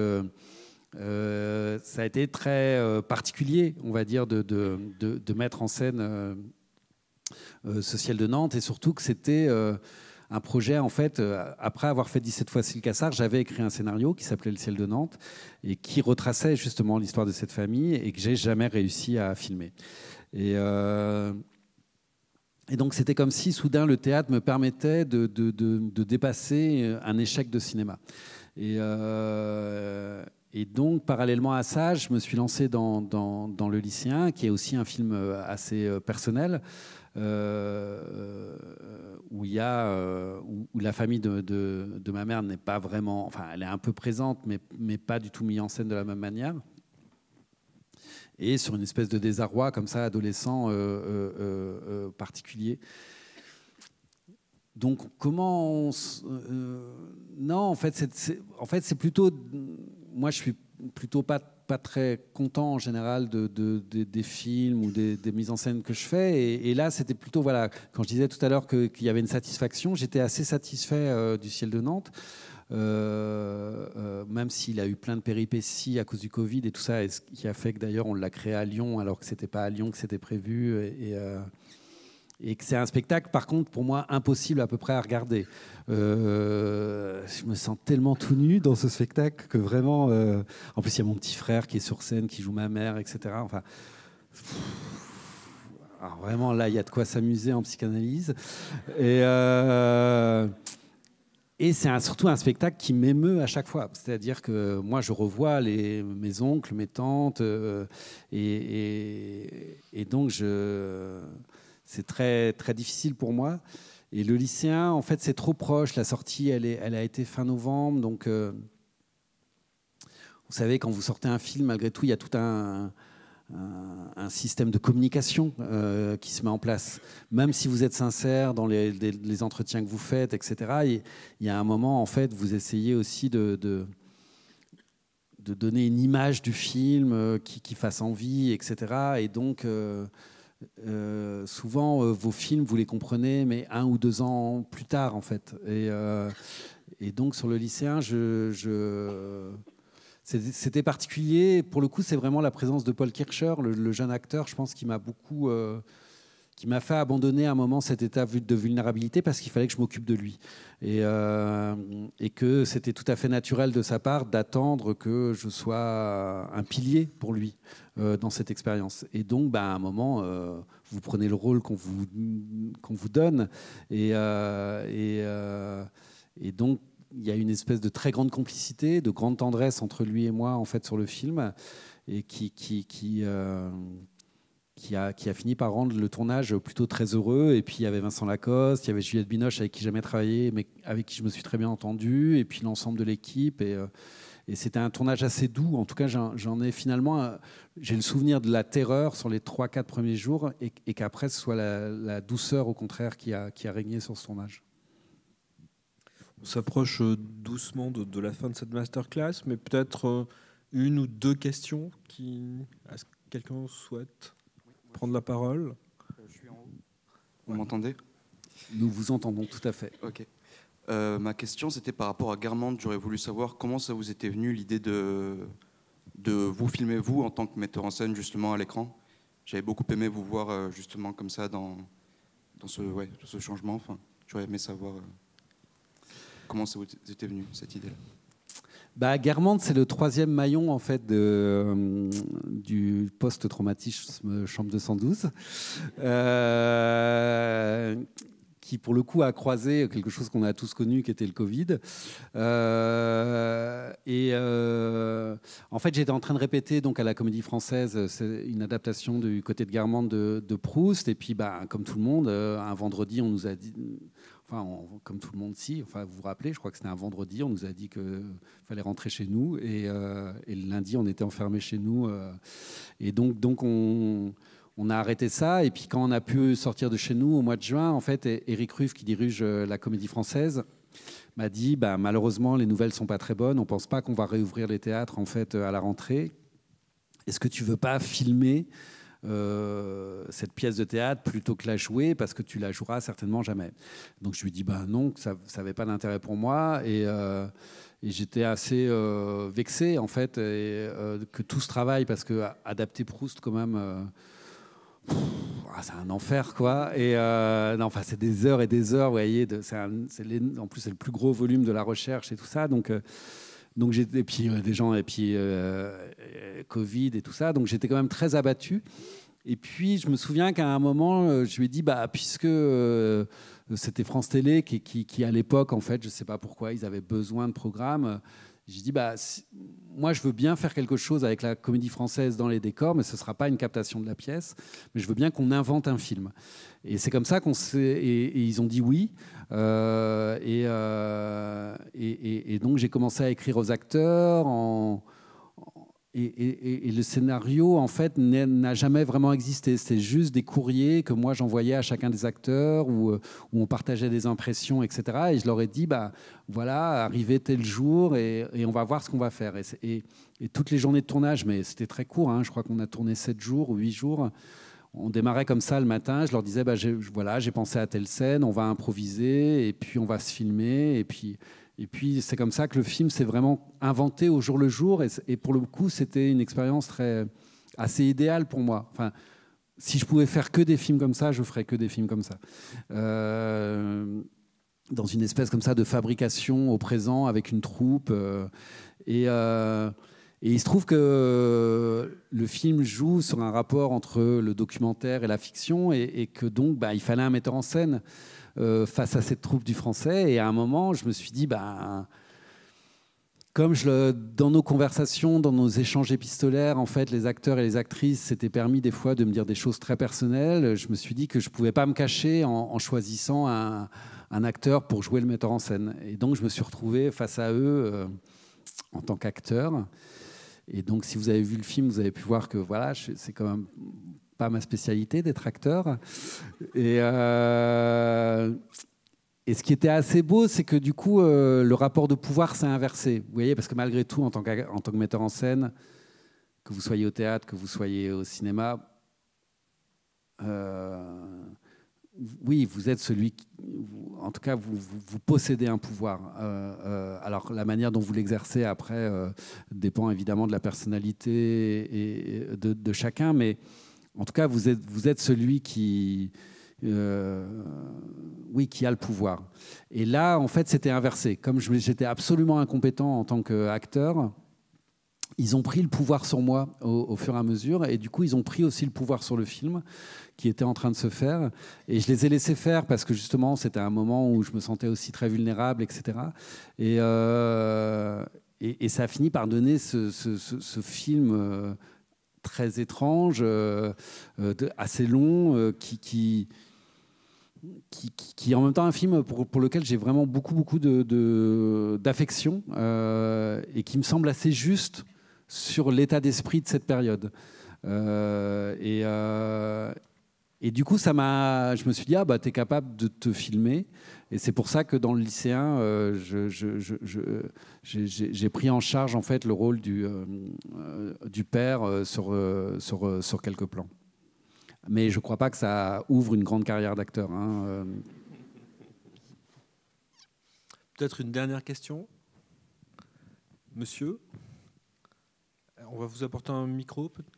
Euh, ça a été très euh, particulier, on va dire, de, de, mettre en scène euh, ce ciel de Nantes et surtout que c'était un projet, en fait, après avoir fait 17 fois Silcassar, j'avais écrit un scénario qui s'appelait Le ciel de Nantes et qui retraçait justement l'histoire de cette famille et que j'ai jamais réussi à filmer. Et. Et donc c'était comme si soudain le théâtre me permettait de, dépasser un échec de cinéma. Et, et donc, parallèlement à ça, je me suis lancé dans, Le lycéen, qui est aussi un film euh, assez euh, personnel, euh, où, il y la famille de, ma mère n'est pas vraiment, enfin, elle est un peu présente, mais, mais pas du tout mise en scène de la même manière et sur une espèce de désarroi comme ça, adolescent particulier. Donc comment non, en fait, c'est en fait, plutôt moi, je suis plutôt pas, pas très content en général de, des films ou des, mises en scène que je fais. Et, là, c'était plutôt, voilà, quand je disais tout à l'heure qu'il y avait une satisfaction, j'étais assez satisfait euh, du ciel de Nantes. Euh, euh, même s'il a eu plein de péripéties à cause du Covid et tout ça, et ce qui a fait que d'ailleurs on l'a créé à Lyon alors que c'était pas à Lyon que c'était prévu. Et, et que c'est un spectacle, par contre, pour moi, impossible à peu près à regarder. Euh, je me sens tellement tout nu dans ce spectacle que vraiment. Euh, en plus, il y a mon petit frère qui est sur scène, qui joue ma mère, etc. Enfin. vraiment, là, il y a de quoi s'amuser en psychanalyse. Et. Euh, et c'est surtout un spectacle qui m'émeut à chaque fois. C'est-à-dire que moi, je revois les, mes oncles, mes tantes, et, et donc je, c'est très, très difficile pour moi. Et le lycéen, en fait, c'est trop proche. La sortie, elle, est, elle a été fin novembre. Donc, euh, vous savez, quand vous sortez un film, malgré tout, il y a tout un, un, système de communication euh, qui se met en place. Même si vous êtes sincère dans les, entretiens que vous faites, etc., il y a un moment, en fait, vous essayez aussi de, de, donner une image du film euh, qui, qui, fasse envie, etc. Et donc. Euh, souvent, euh, vos films, vous les comprenez, mais un ou deux ans plus tard, en fait. Et, euh, donc, sur le lycéen, je, c'était particulier. Pour le coup, c'est vraiment la présence de Paul Kircher, le, le jeune acteur, je pense, qui m'a beaucoup qui m'a fait abandonner à un moment cet état de vulnérabilité parce qu'il fallait que je m'occupe de lui. Et, euh, et que c'était tout à fait naturel de sa part d'attendre que je sois un pilier pour lui euh, dans cette expérience. Et donc, bah, à un moment, euh, vous prenez le rôle qu'on vous, qu'on vous donne. Et, et, et donc, il y a une espèce de très grande complicité, de grande tendresse entre lui et moi, en fait, sur le film, et qui, qui, qui qui a, fini par rendre le tournage plutôt très heureux. Et puis il y avait Vincent Lacoste, il y avait Juliette Binoche avec qui j'ai jamais travaillé, mais avec qui je me suis très bien entendu, et puis l'ensemble de l'équipe. Et, euh, c'était un tournage assez doux. En tout cas, j'en ai finalement, j'ai le souvenir de la terreur sur les 3-4 premiers jours, et, qu'après ce soit la, douceur au contraire qui a, qui a régné sur ce tournage. On s'approche euh, doucement de, de, la fin de cette masterclass, mais peut-être euh, une ou deux questions qui quelqu'un souhaite prendre la parole Je suis Vous m'entendez Nous vous entendons tout à fait. Ok. Euh, ma question, c'était par rapport à Guermande. J'aurais voulu savoir comment ça vous était venu l'idée de, de vous filmer, vous, en tant que metteur en scène, justement, à l'écran. J'avais beaucoup aimé vous voir, euh, justement, comme ça, dans, dans ce, ouais, ce changement. Enfin, J'aurais aimé savoir euh, comment ça vous était venu, cette idée-là bah, Guermande, c'est le troisième maillon en fait de, euh, du post-traumatisme chambre 212, euh, qui pour le coup a croisé quelque chose qu'on a tous connu, qui était le Covid. Euh, et en fait, j'étais en train de répéter donc à la Comédie Française, une adaptation du côté de Guermande de, de Proust. Et puis, bah, comme tout le monde, un vendredi, on nous a dit enfin, comme tout le monde, si. Enfin, vous vous rappelez, je crois que c'était un vendredi, on nous a dit qu'il fallait rentrer chez nous. Et, euh, le lundi, on était enfermé chez nous. Euh. et donc, donc on, a arrêté ça. Et puis, quand on a pu sortir de chez nous au mois de juin, en fait, Eric Ruff, qui dirige euh, la comédie française, m'a dit bah, malheureusement, les nouvelles ne sont pas très bonnes. On ne pense pas qu'on va réouvrir les théâtres en fait à la rentrée. Est-ce que tu veux pas filmer euh, cette pièce de théâtre plutôt que la jouer parce que tu la joueras certainement jamais. Donc je lui dis ben non, ça n'avait pas d'intérêt pour moi et, euh, j'étais assez euh, vexé en fait que tout ce travail parce que adapter Proust quand même. Ah, c'est un enfer, quoi. Et non, enfin, c'est des heures et des heures, vous voyez. De, en plus, c'est le plus gros volume de la recherche et tout ça. Donc, donc j'étais, et puis euh, des gens, et puis euh, euh, Covid et tout ça. Donc j'étais quand même très abattu. Et puis je me souviens qu'à un moment, je lui ai dit, bah, puisque c'était France Télé qui, à l'époque, en fait, je ne sais pas pourquoi, ils avaient besoin de programmes. J'ai dit, bah, moi, je veux bien faire quelque chose avec la comédie française dans les décors, mais ce ne sera pas une captation de la pièce, mais je veux bien qu'on invente un film. Et c'est comme ça qu'on Et, ils ont dit oui. Euh, euh, et, et, et, donc, j'ai commencé à écrire aux acteurs en et, le scénario, en fait, n'a jamais vraiment existé. C'était juste des courriers que moi j'envoyais à chacun des acteurs où, euh, on partageait des impressions, etc. Et je leur ai dit, bah, voilà, arrivé tel jour et, on va voir ce qu'on va faire. Et, toutes les journées de tournage, mais c'était très court, hein, je crois qu'on a tourné 7 jours ou 8 jours. On démarrait comme ça le matin, je leur disais, bah, voilà, j'ai pensé à telle scène, on va improviser et puis on va se filmer. Et puis et puis c'est comme ça que le film s'est vraiment inventé au jour le jour. Et, pour le coup, c'était une expérience très, assez idéale pour moi. Enfin, si je pouvais faire que des films comme ça, je ferais que des films comme ça. Euh, dans une espèce comme ça de fabrication au présent avec une troupe. Euh, euh, et, il se trouve que le film joue sur un rapport entre le documentaire et la fiction et, que donc bah, il fallait un metteur en scène. Euh, face à cette troupe du français. Et à un moment, je me suis dit, ben comme je dans nos conversations, dans nos échanges épistolaires, en fait, les acteurs et les actrices s'étaient permis des fois de me dire des choses très personnelles, je me suis dit que je ne pouvais pas me cacher en, choisissant un, un, acteur pour jouer le metteur en scène. Et donc, je me suis retrouvé face à eux euh, en tant qu'acteur. Et donc, si vous avez vu le film, vous avez pu voir que voilà, c'est quand même pas ma spécialité d'être acteur. Et, euh, et ce qui était assez beau, c'est que du coup, euh, le rapport de pouvoir s'est inversé. Vous voyez, parce que malgré tout, en tant, en tant que metteur en scène, que vous soyez au théâtre, que vous soyez au cinéma, euh, oui, vous êtes celui qui, en tout cas, vous, vous, possédez un pouvoir. alors, la manière dont vous l'exercez après dépend évidemment de la personnalité et, de, de, chacun, mais en tout cas, vous êtes, vous êtes celui qui, euh, oui, qui a le pouvoir. Et là, en fait, c'était inversé. Comme j'étais absolument incompétent en tant qu'acteur, ils ont pris le pouvoir sur moi au, fur et à mesure, et du coup, ils ont pris aussi le pouvoir sur le film qui était en train de se faire. Et je les ai laissés faire parce que justement, c'était un moment où je me sentais aussi très vulnérable, etc. Euh, et, et, ça a fini par donner ce, film. Euh, très étrange, euh, euh, assez long, euh, qui, qui est en même temps un film pour, lequel j'ai vraiment beaucoup, beaucoup d'affection de, et qui me semble assez juste sur l'état d'esprit de cette période. et, et du coup, ça m'a, je me suis dit, ah bah, t'es capable de te filmer. Et c'est pour ça que dans le lycéen, euh, j'ai pris en charge en fait le rôle du, euh, euh, du père sur, sur, sur, quelques plans. Mais je ne crois pas que ça ouvre une grande carrière d'acteur. Hein, peut-être une dernière question, monsieur. On va vous apporter un micro. Peut-être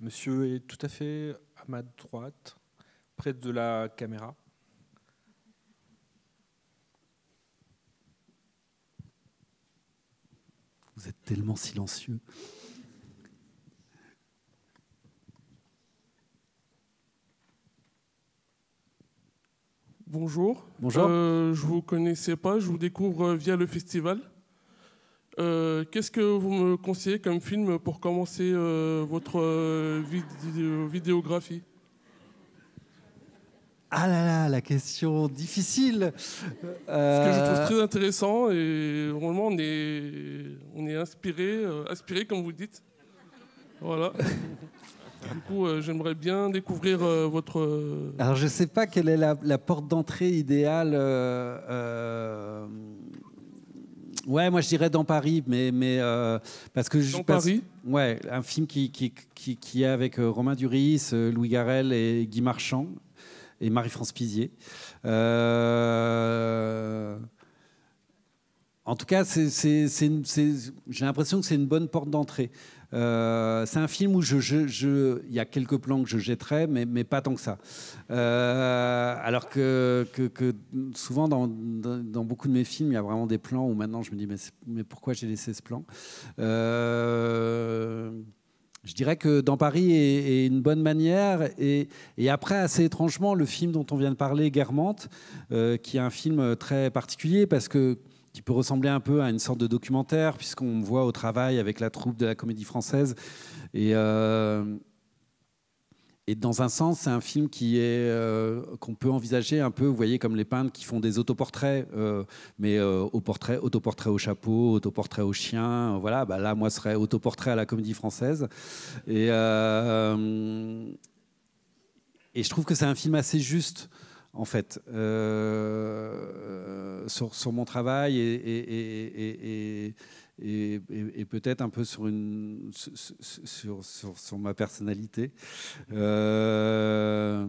Monsieur est tout à fait à ma droite, près de la caméra. Vous êtes tellement silencieux. Bonjour. Bonjour. Euh, je vous connaissais pas, je vous découvre via le festival. Euh, qu'est-ce que vous me conseillez comme film pour commencer euh, votre euh, vidéographie ah là là, la question difficile. Ce que je trouve très intéressant et vraiment on est, on est inspiré, aspiré comme vous dites. Voilà. Du coup, j'aimerais bien découvrir votre. Alors, je ne sais pas quelle est la, la porte d'entrée idéale Ouais, moi je dirais dans Paris, mais, mais euh, parce que je dans Paris. Ouais, un film qui, qui, qui, qui est avec euh, Romain Duris, euh, Louis Garel et Guy Marchand et Marie-France Pizier. En tout cas, j'ai l'impression que c'est une bonne porte d'entrée. Euh, c'est un film où je, il y a quelques plans que je jetterais, mais, mais pas tant que ça. Euh, alors que, que, souvent dans, beaucoup de mes films, il y a vraiment des plans où maintenant je me dis mais, pourquoi j'ai laissé ce plan euh, je dirais que dans Paris est, une bonne manière. Et, et, après, assez étrangement, le film dont on vient de parler, Guermantes, qui est un film très particulier parce que qui peut ressembler un peu à une sorte de documentaire, puisqu'on voit au travail avec la troupe de la comédie française. Et, euh, et dans un sens, c'est un film qui est euh, qu'on peut envisager un peu, vous voyez, comme les peintres qui font des autoportraits, euh, mais au portrait, autoportrait au chapeau, autoportrait au chien, voilà. Bah là, moi, ce serait autoportrait à la comédie française. Et, et je trouve que c'est un film assez juste en fait, euh, sur, mon travail et, peut-être un peu sur, sur, ma personnalité. Euh,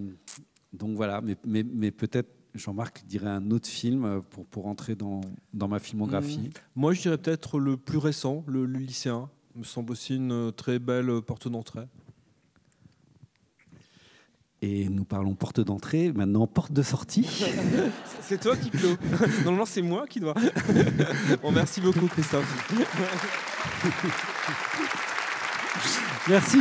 donc voilà, mais, peut-être Jean-Marc dirait un autre film pour, pour entrer dans, dans ma filmographie. Mmh. Moi, je dirais peut-être le plus récent, le, le lycéen. me semble aussi une euh, très belle porte d'entrée. Et nous parlons porte d'entrée, maintenant porte de sortie. c'est toi qui clôt. Normalement, c'est moi qui dois. merci beaucoup, Christophe. Merci.